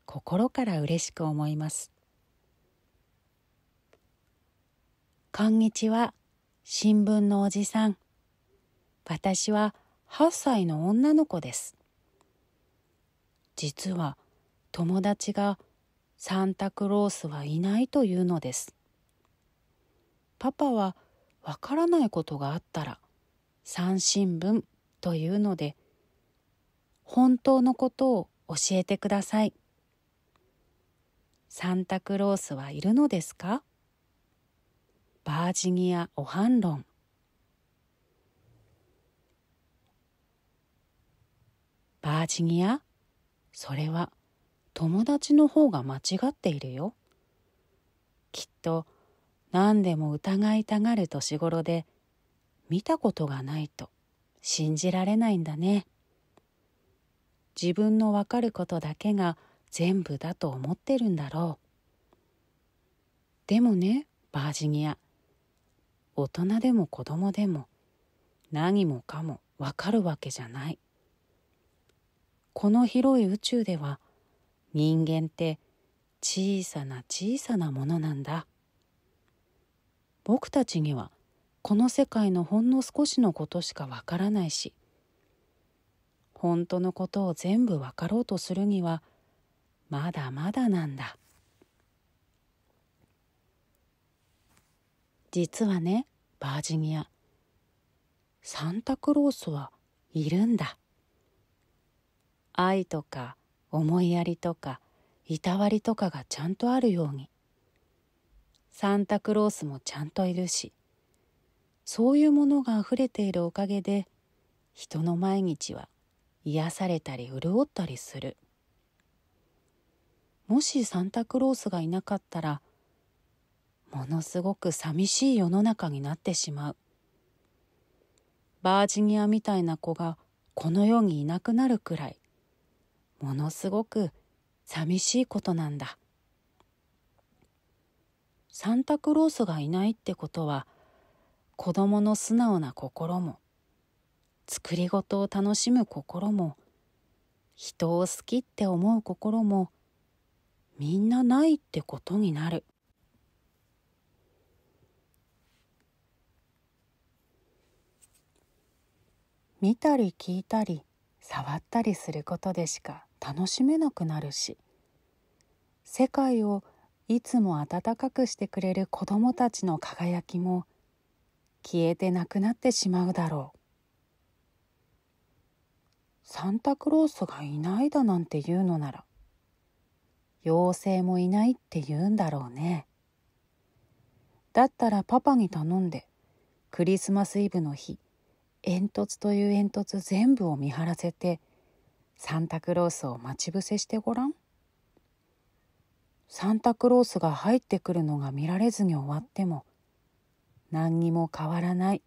心から嬉しく思います。こんにちは。新聞のおじさん。私は8歳の女の子です。実は友達がサンタクロースはいないというのです。パパはわからないことがあったら三新聞というので本当のことを教えてください。サンタクロースはいるのですかバージニア・オハンロンバージニアそれは友達の方が間違っているよきっと何でも疑いたがる年頃で見たことがないと信じられないんだね自分のわかることだけが全部だと思ってるんだろうでもねバージニア大人でも子供でも何もかもわかるわけじゃないこの広い宇宙では人間って小さな小さなものなんだ僕たちにはこの世界のほんの少しのことしかわからないし本当のことを全部わかろうとするにはまだまだなんだ。実はねバージニアサンタクロースはいるんだ愛とか思いやりとかいたわりとかがちゃんとあるようにサンタクロースもちゃんといるしそういうものがあふれているおかげで人の毎日は癒されたり潤ったりするもしサンタクロースがいなかったらものすごく寂しい世の中になってしまうバージニアみたいな子がこの世にいなくなるくらいものすごく寂しいことなんだサンタクロースがいないってことは子供の素直な心も作り事を楽しむ心も人を好きって思う心もみんなないってことになる見たり聞いたり触ったりすることでしか楽しめなくなるし世界をいつも温かくしてくれる子どもたちの輝きも消えてなくなってしまうだろうサンタクロースがいないだなんて言うのなら妖精もいないって言うんだろうねだったらパパに頼んでクリスマスイブの日煙突という煙突全部を見張らせてサンタクロースを待ち伏せしてごらん。サンタクロースが入ってくるのが見られずに終わっても何にも変わらない。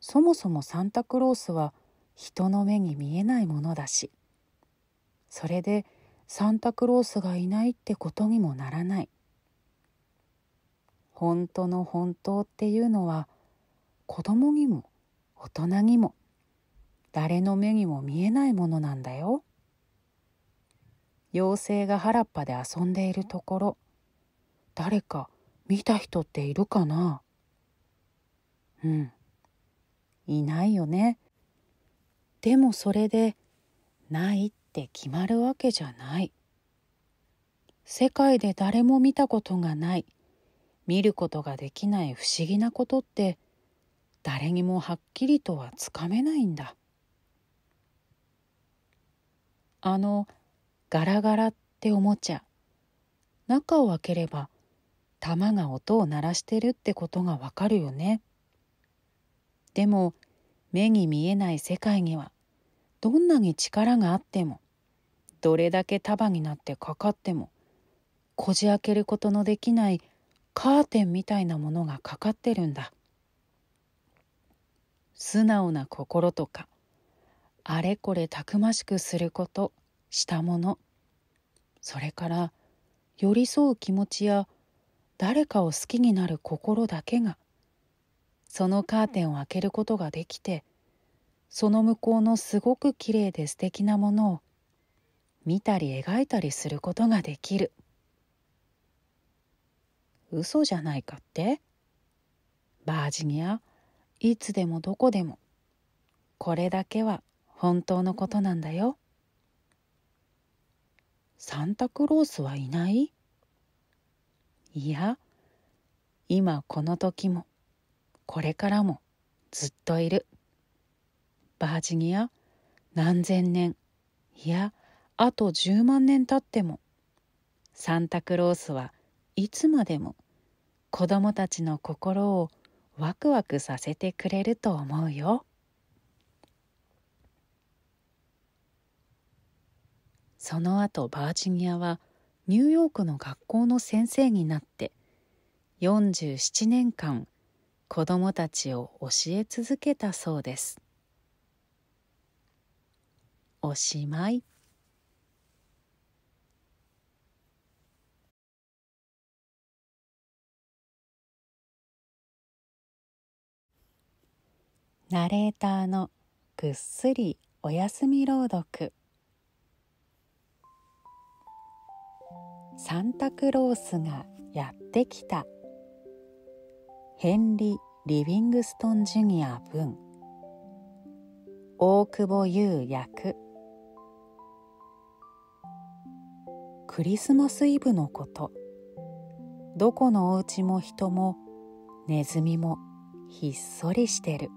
そもそもサンタクロースは人の目に見えないものだしそれでサンタクロースがいないってことにもならない。本当の本当っていうのは子供にも大人にも誰の目にも見えないものなんだよ。妖精が原っぱで遊んでいるところ誰か見た人っているかなうんいないよね。でもそれでないって決まるわけじゃない。世界で誰も見たことがない見ることができない不思議なことって誰にもはっきりとはつかめないんだあのガラガラっておもちゃ中を開ければ玉が音を鳴らしてるってことがわかるよねでも目に見えない世界にはどんなに力があってもどれだけ束になってかかってもこじ開けることのできないカーテンみたいなものがかかってるんだ素直な心とかあれこれたくましくすることしたものそれから寄り添う気持ちや誰かを好きになる心だけがそのカーテンを開けることができてその向こうのすごくきれいで素敵なものを見たり描いたりすることができる嘘じゃないかってバージニアいつでもどこでもこれだけは本当のことなんだよサンタクロースはいないいや今この時もこれからもずっといるバージニア何千年いやあと10万年経ってもサンタクロースはいつまでも子供たちの心をワクワクさせてくれると思うよ。その後バージニアはニューヨークの学校の先生になって47年間子どもたちを教え続けたそうです。おしまい。ナレーターのぐっすりお休み朗読サンタクロースがやってきたヘンリ・ー・リビングストン・ジュニア文大久保優役クリスマスイブのことどこのお家も人もネズミもひっそりしてる。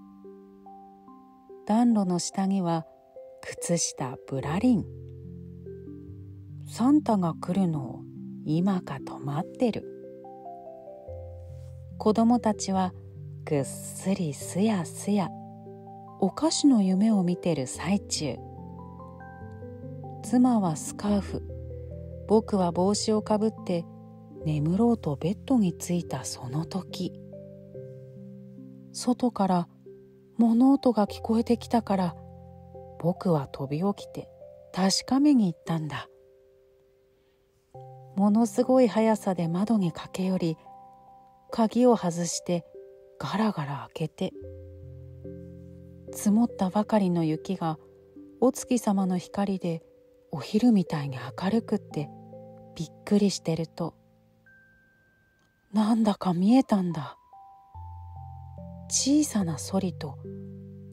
暖炉の下には靴下ぶらりんサンタが来るのを今か止まってる子供たちはぐっすりすやすやお菓子の夢を見てる最中妻はスカーフ僕は帽子をかぶって眠ろうとベッドについたその時外から物音が聞こえてきたから僕は飛び起きて確かめに行ったんだものすごい速さで窓に駆け寄り鍵を外してガラガラ開けて積もったばかりの雪がお月様の光でお昼みたいに明るくってびっくりしてるとなんだか見えたんだ小さなソリと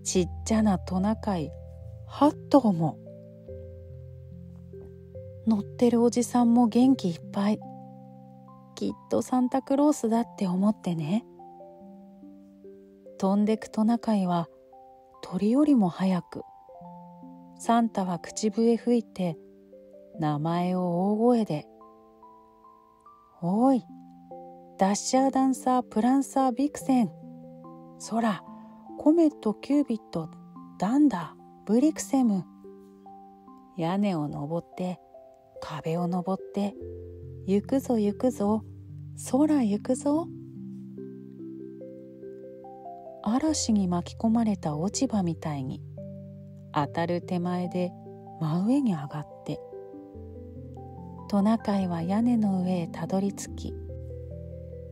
ちっちゃなトナカイ8頭も乗ってるおじさんも元気いっぱいきっとサンタクロースだって思ってね飛んでくトナカイは鳥よりも早くサンタは口笛吹いて名前を大声で「おいダッシャーダンサープランサービクセン」空コメットキュービットダンダブリクセム屋根を登って壁を登って行くぞ行くぞ空行くぞ嵐に巻き込まれた落ち葉みたいに当たる手前で真上に上がってトナカイは屋根の上へたどり着き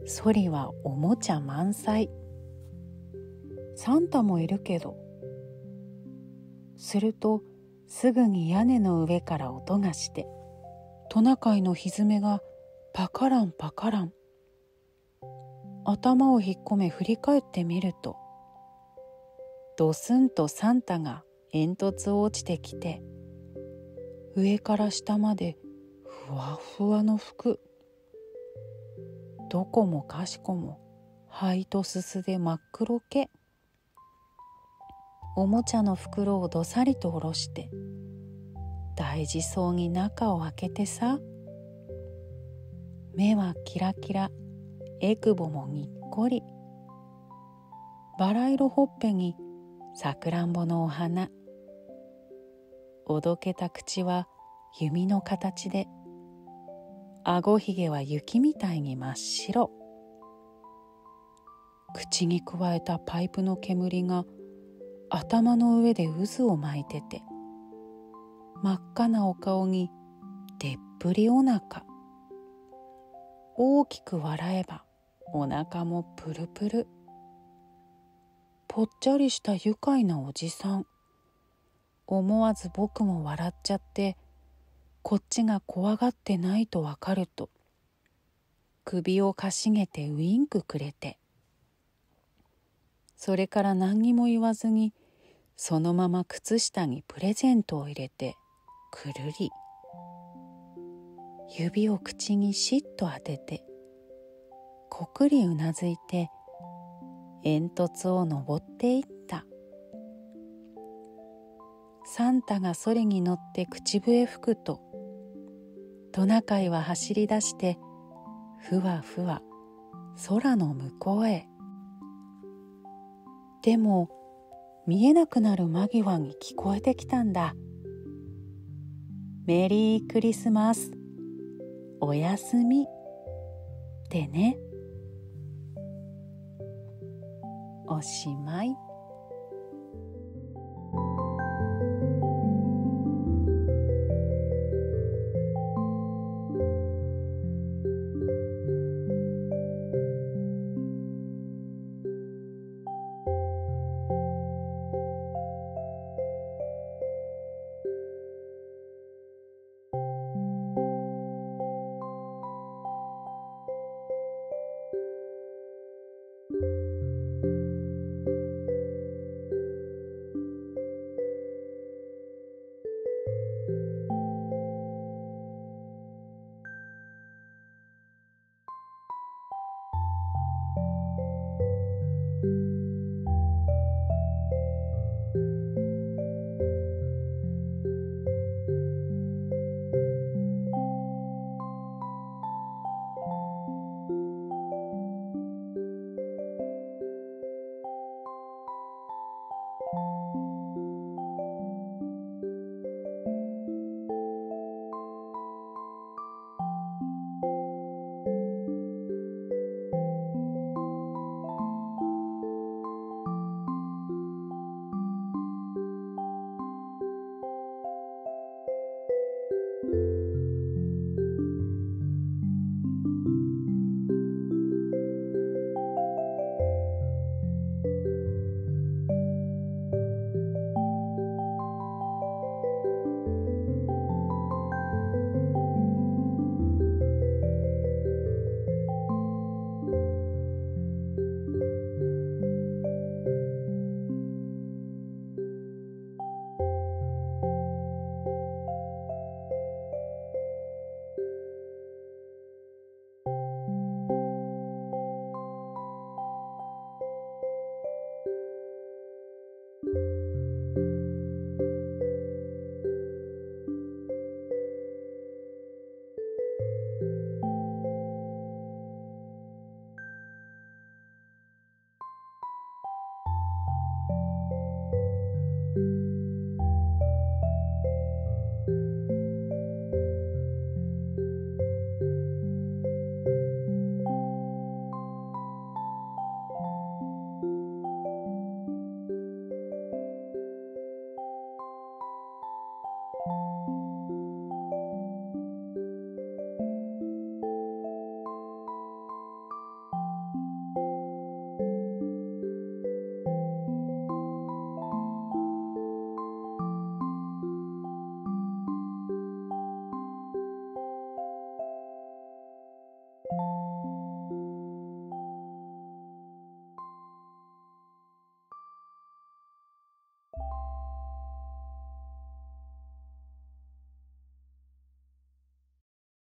ソリはおもちゃ満載。サンタもいるけど。するとすぐに屋根の上から音がしてトナカイのひづめがパカランパカラン頭を引っ込め振り返ってみるとドスンとサンタが煙突を落ちてきて上から下までふわふわの服どこもかしこも灰とすすで真っ黒け。おもちゃの袋をどさりと下ろして大事そうに中を開けてさ目はキラキラえくぼもにっこりバラ色ほっぺにさくらんぼのお花おどけた口は弓の形であごひげは雪みたいに真っ白口にくわえたパイプの煙が頭の上で渦を巻いてて真っ赤なお顔にでっぷりお腹大きく笑えばお腹もプルプルぽっちゃりした愉快なおじさん思わず僕も笑っちゃってこっちが怖がってないとわかると首をかしげてウインクくれてそれから何にも言わずにそのまま靴下にプレゼントを入れてくるり指を口にしっと当ててこくりうなずいて煙突を登っていったサンタがそれに乗って口笛吹くとトナカイは走り出してふわふわ空の向こうへでも見えなくなる間際に聞こえてきたんだメリークリスマスおやすみでねおしまい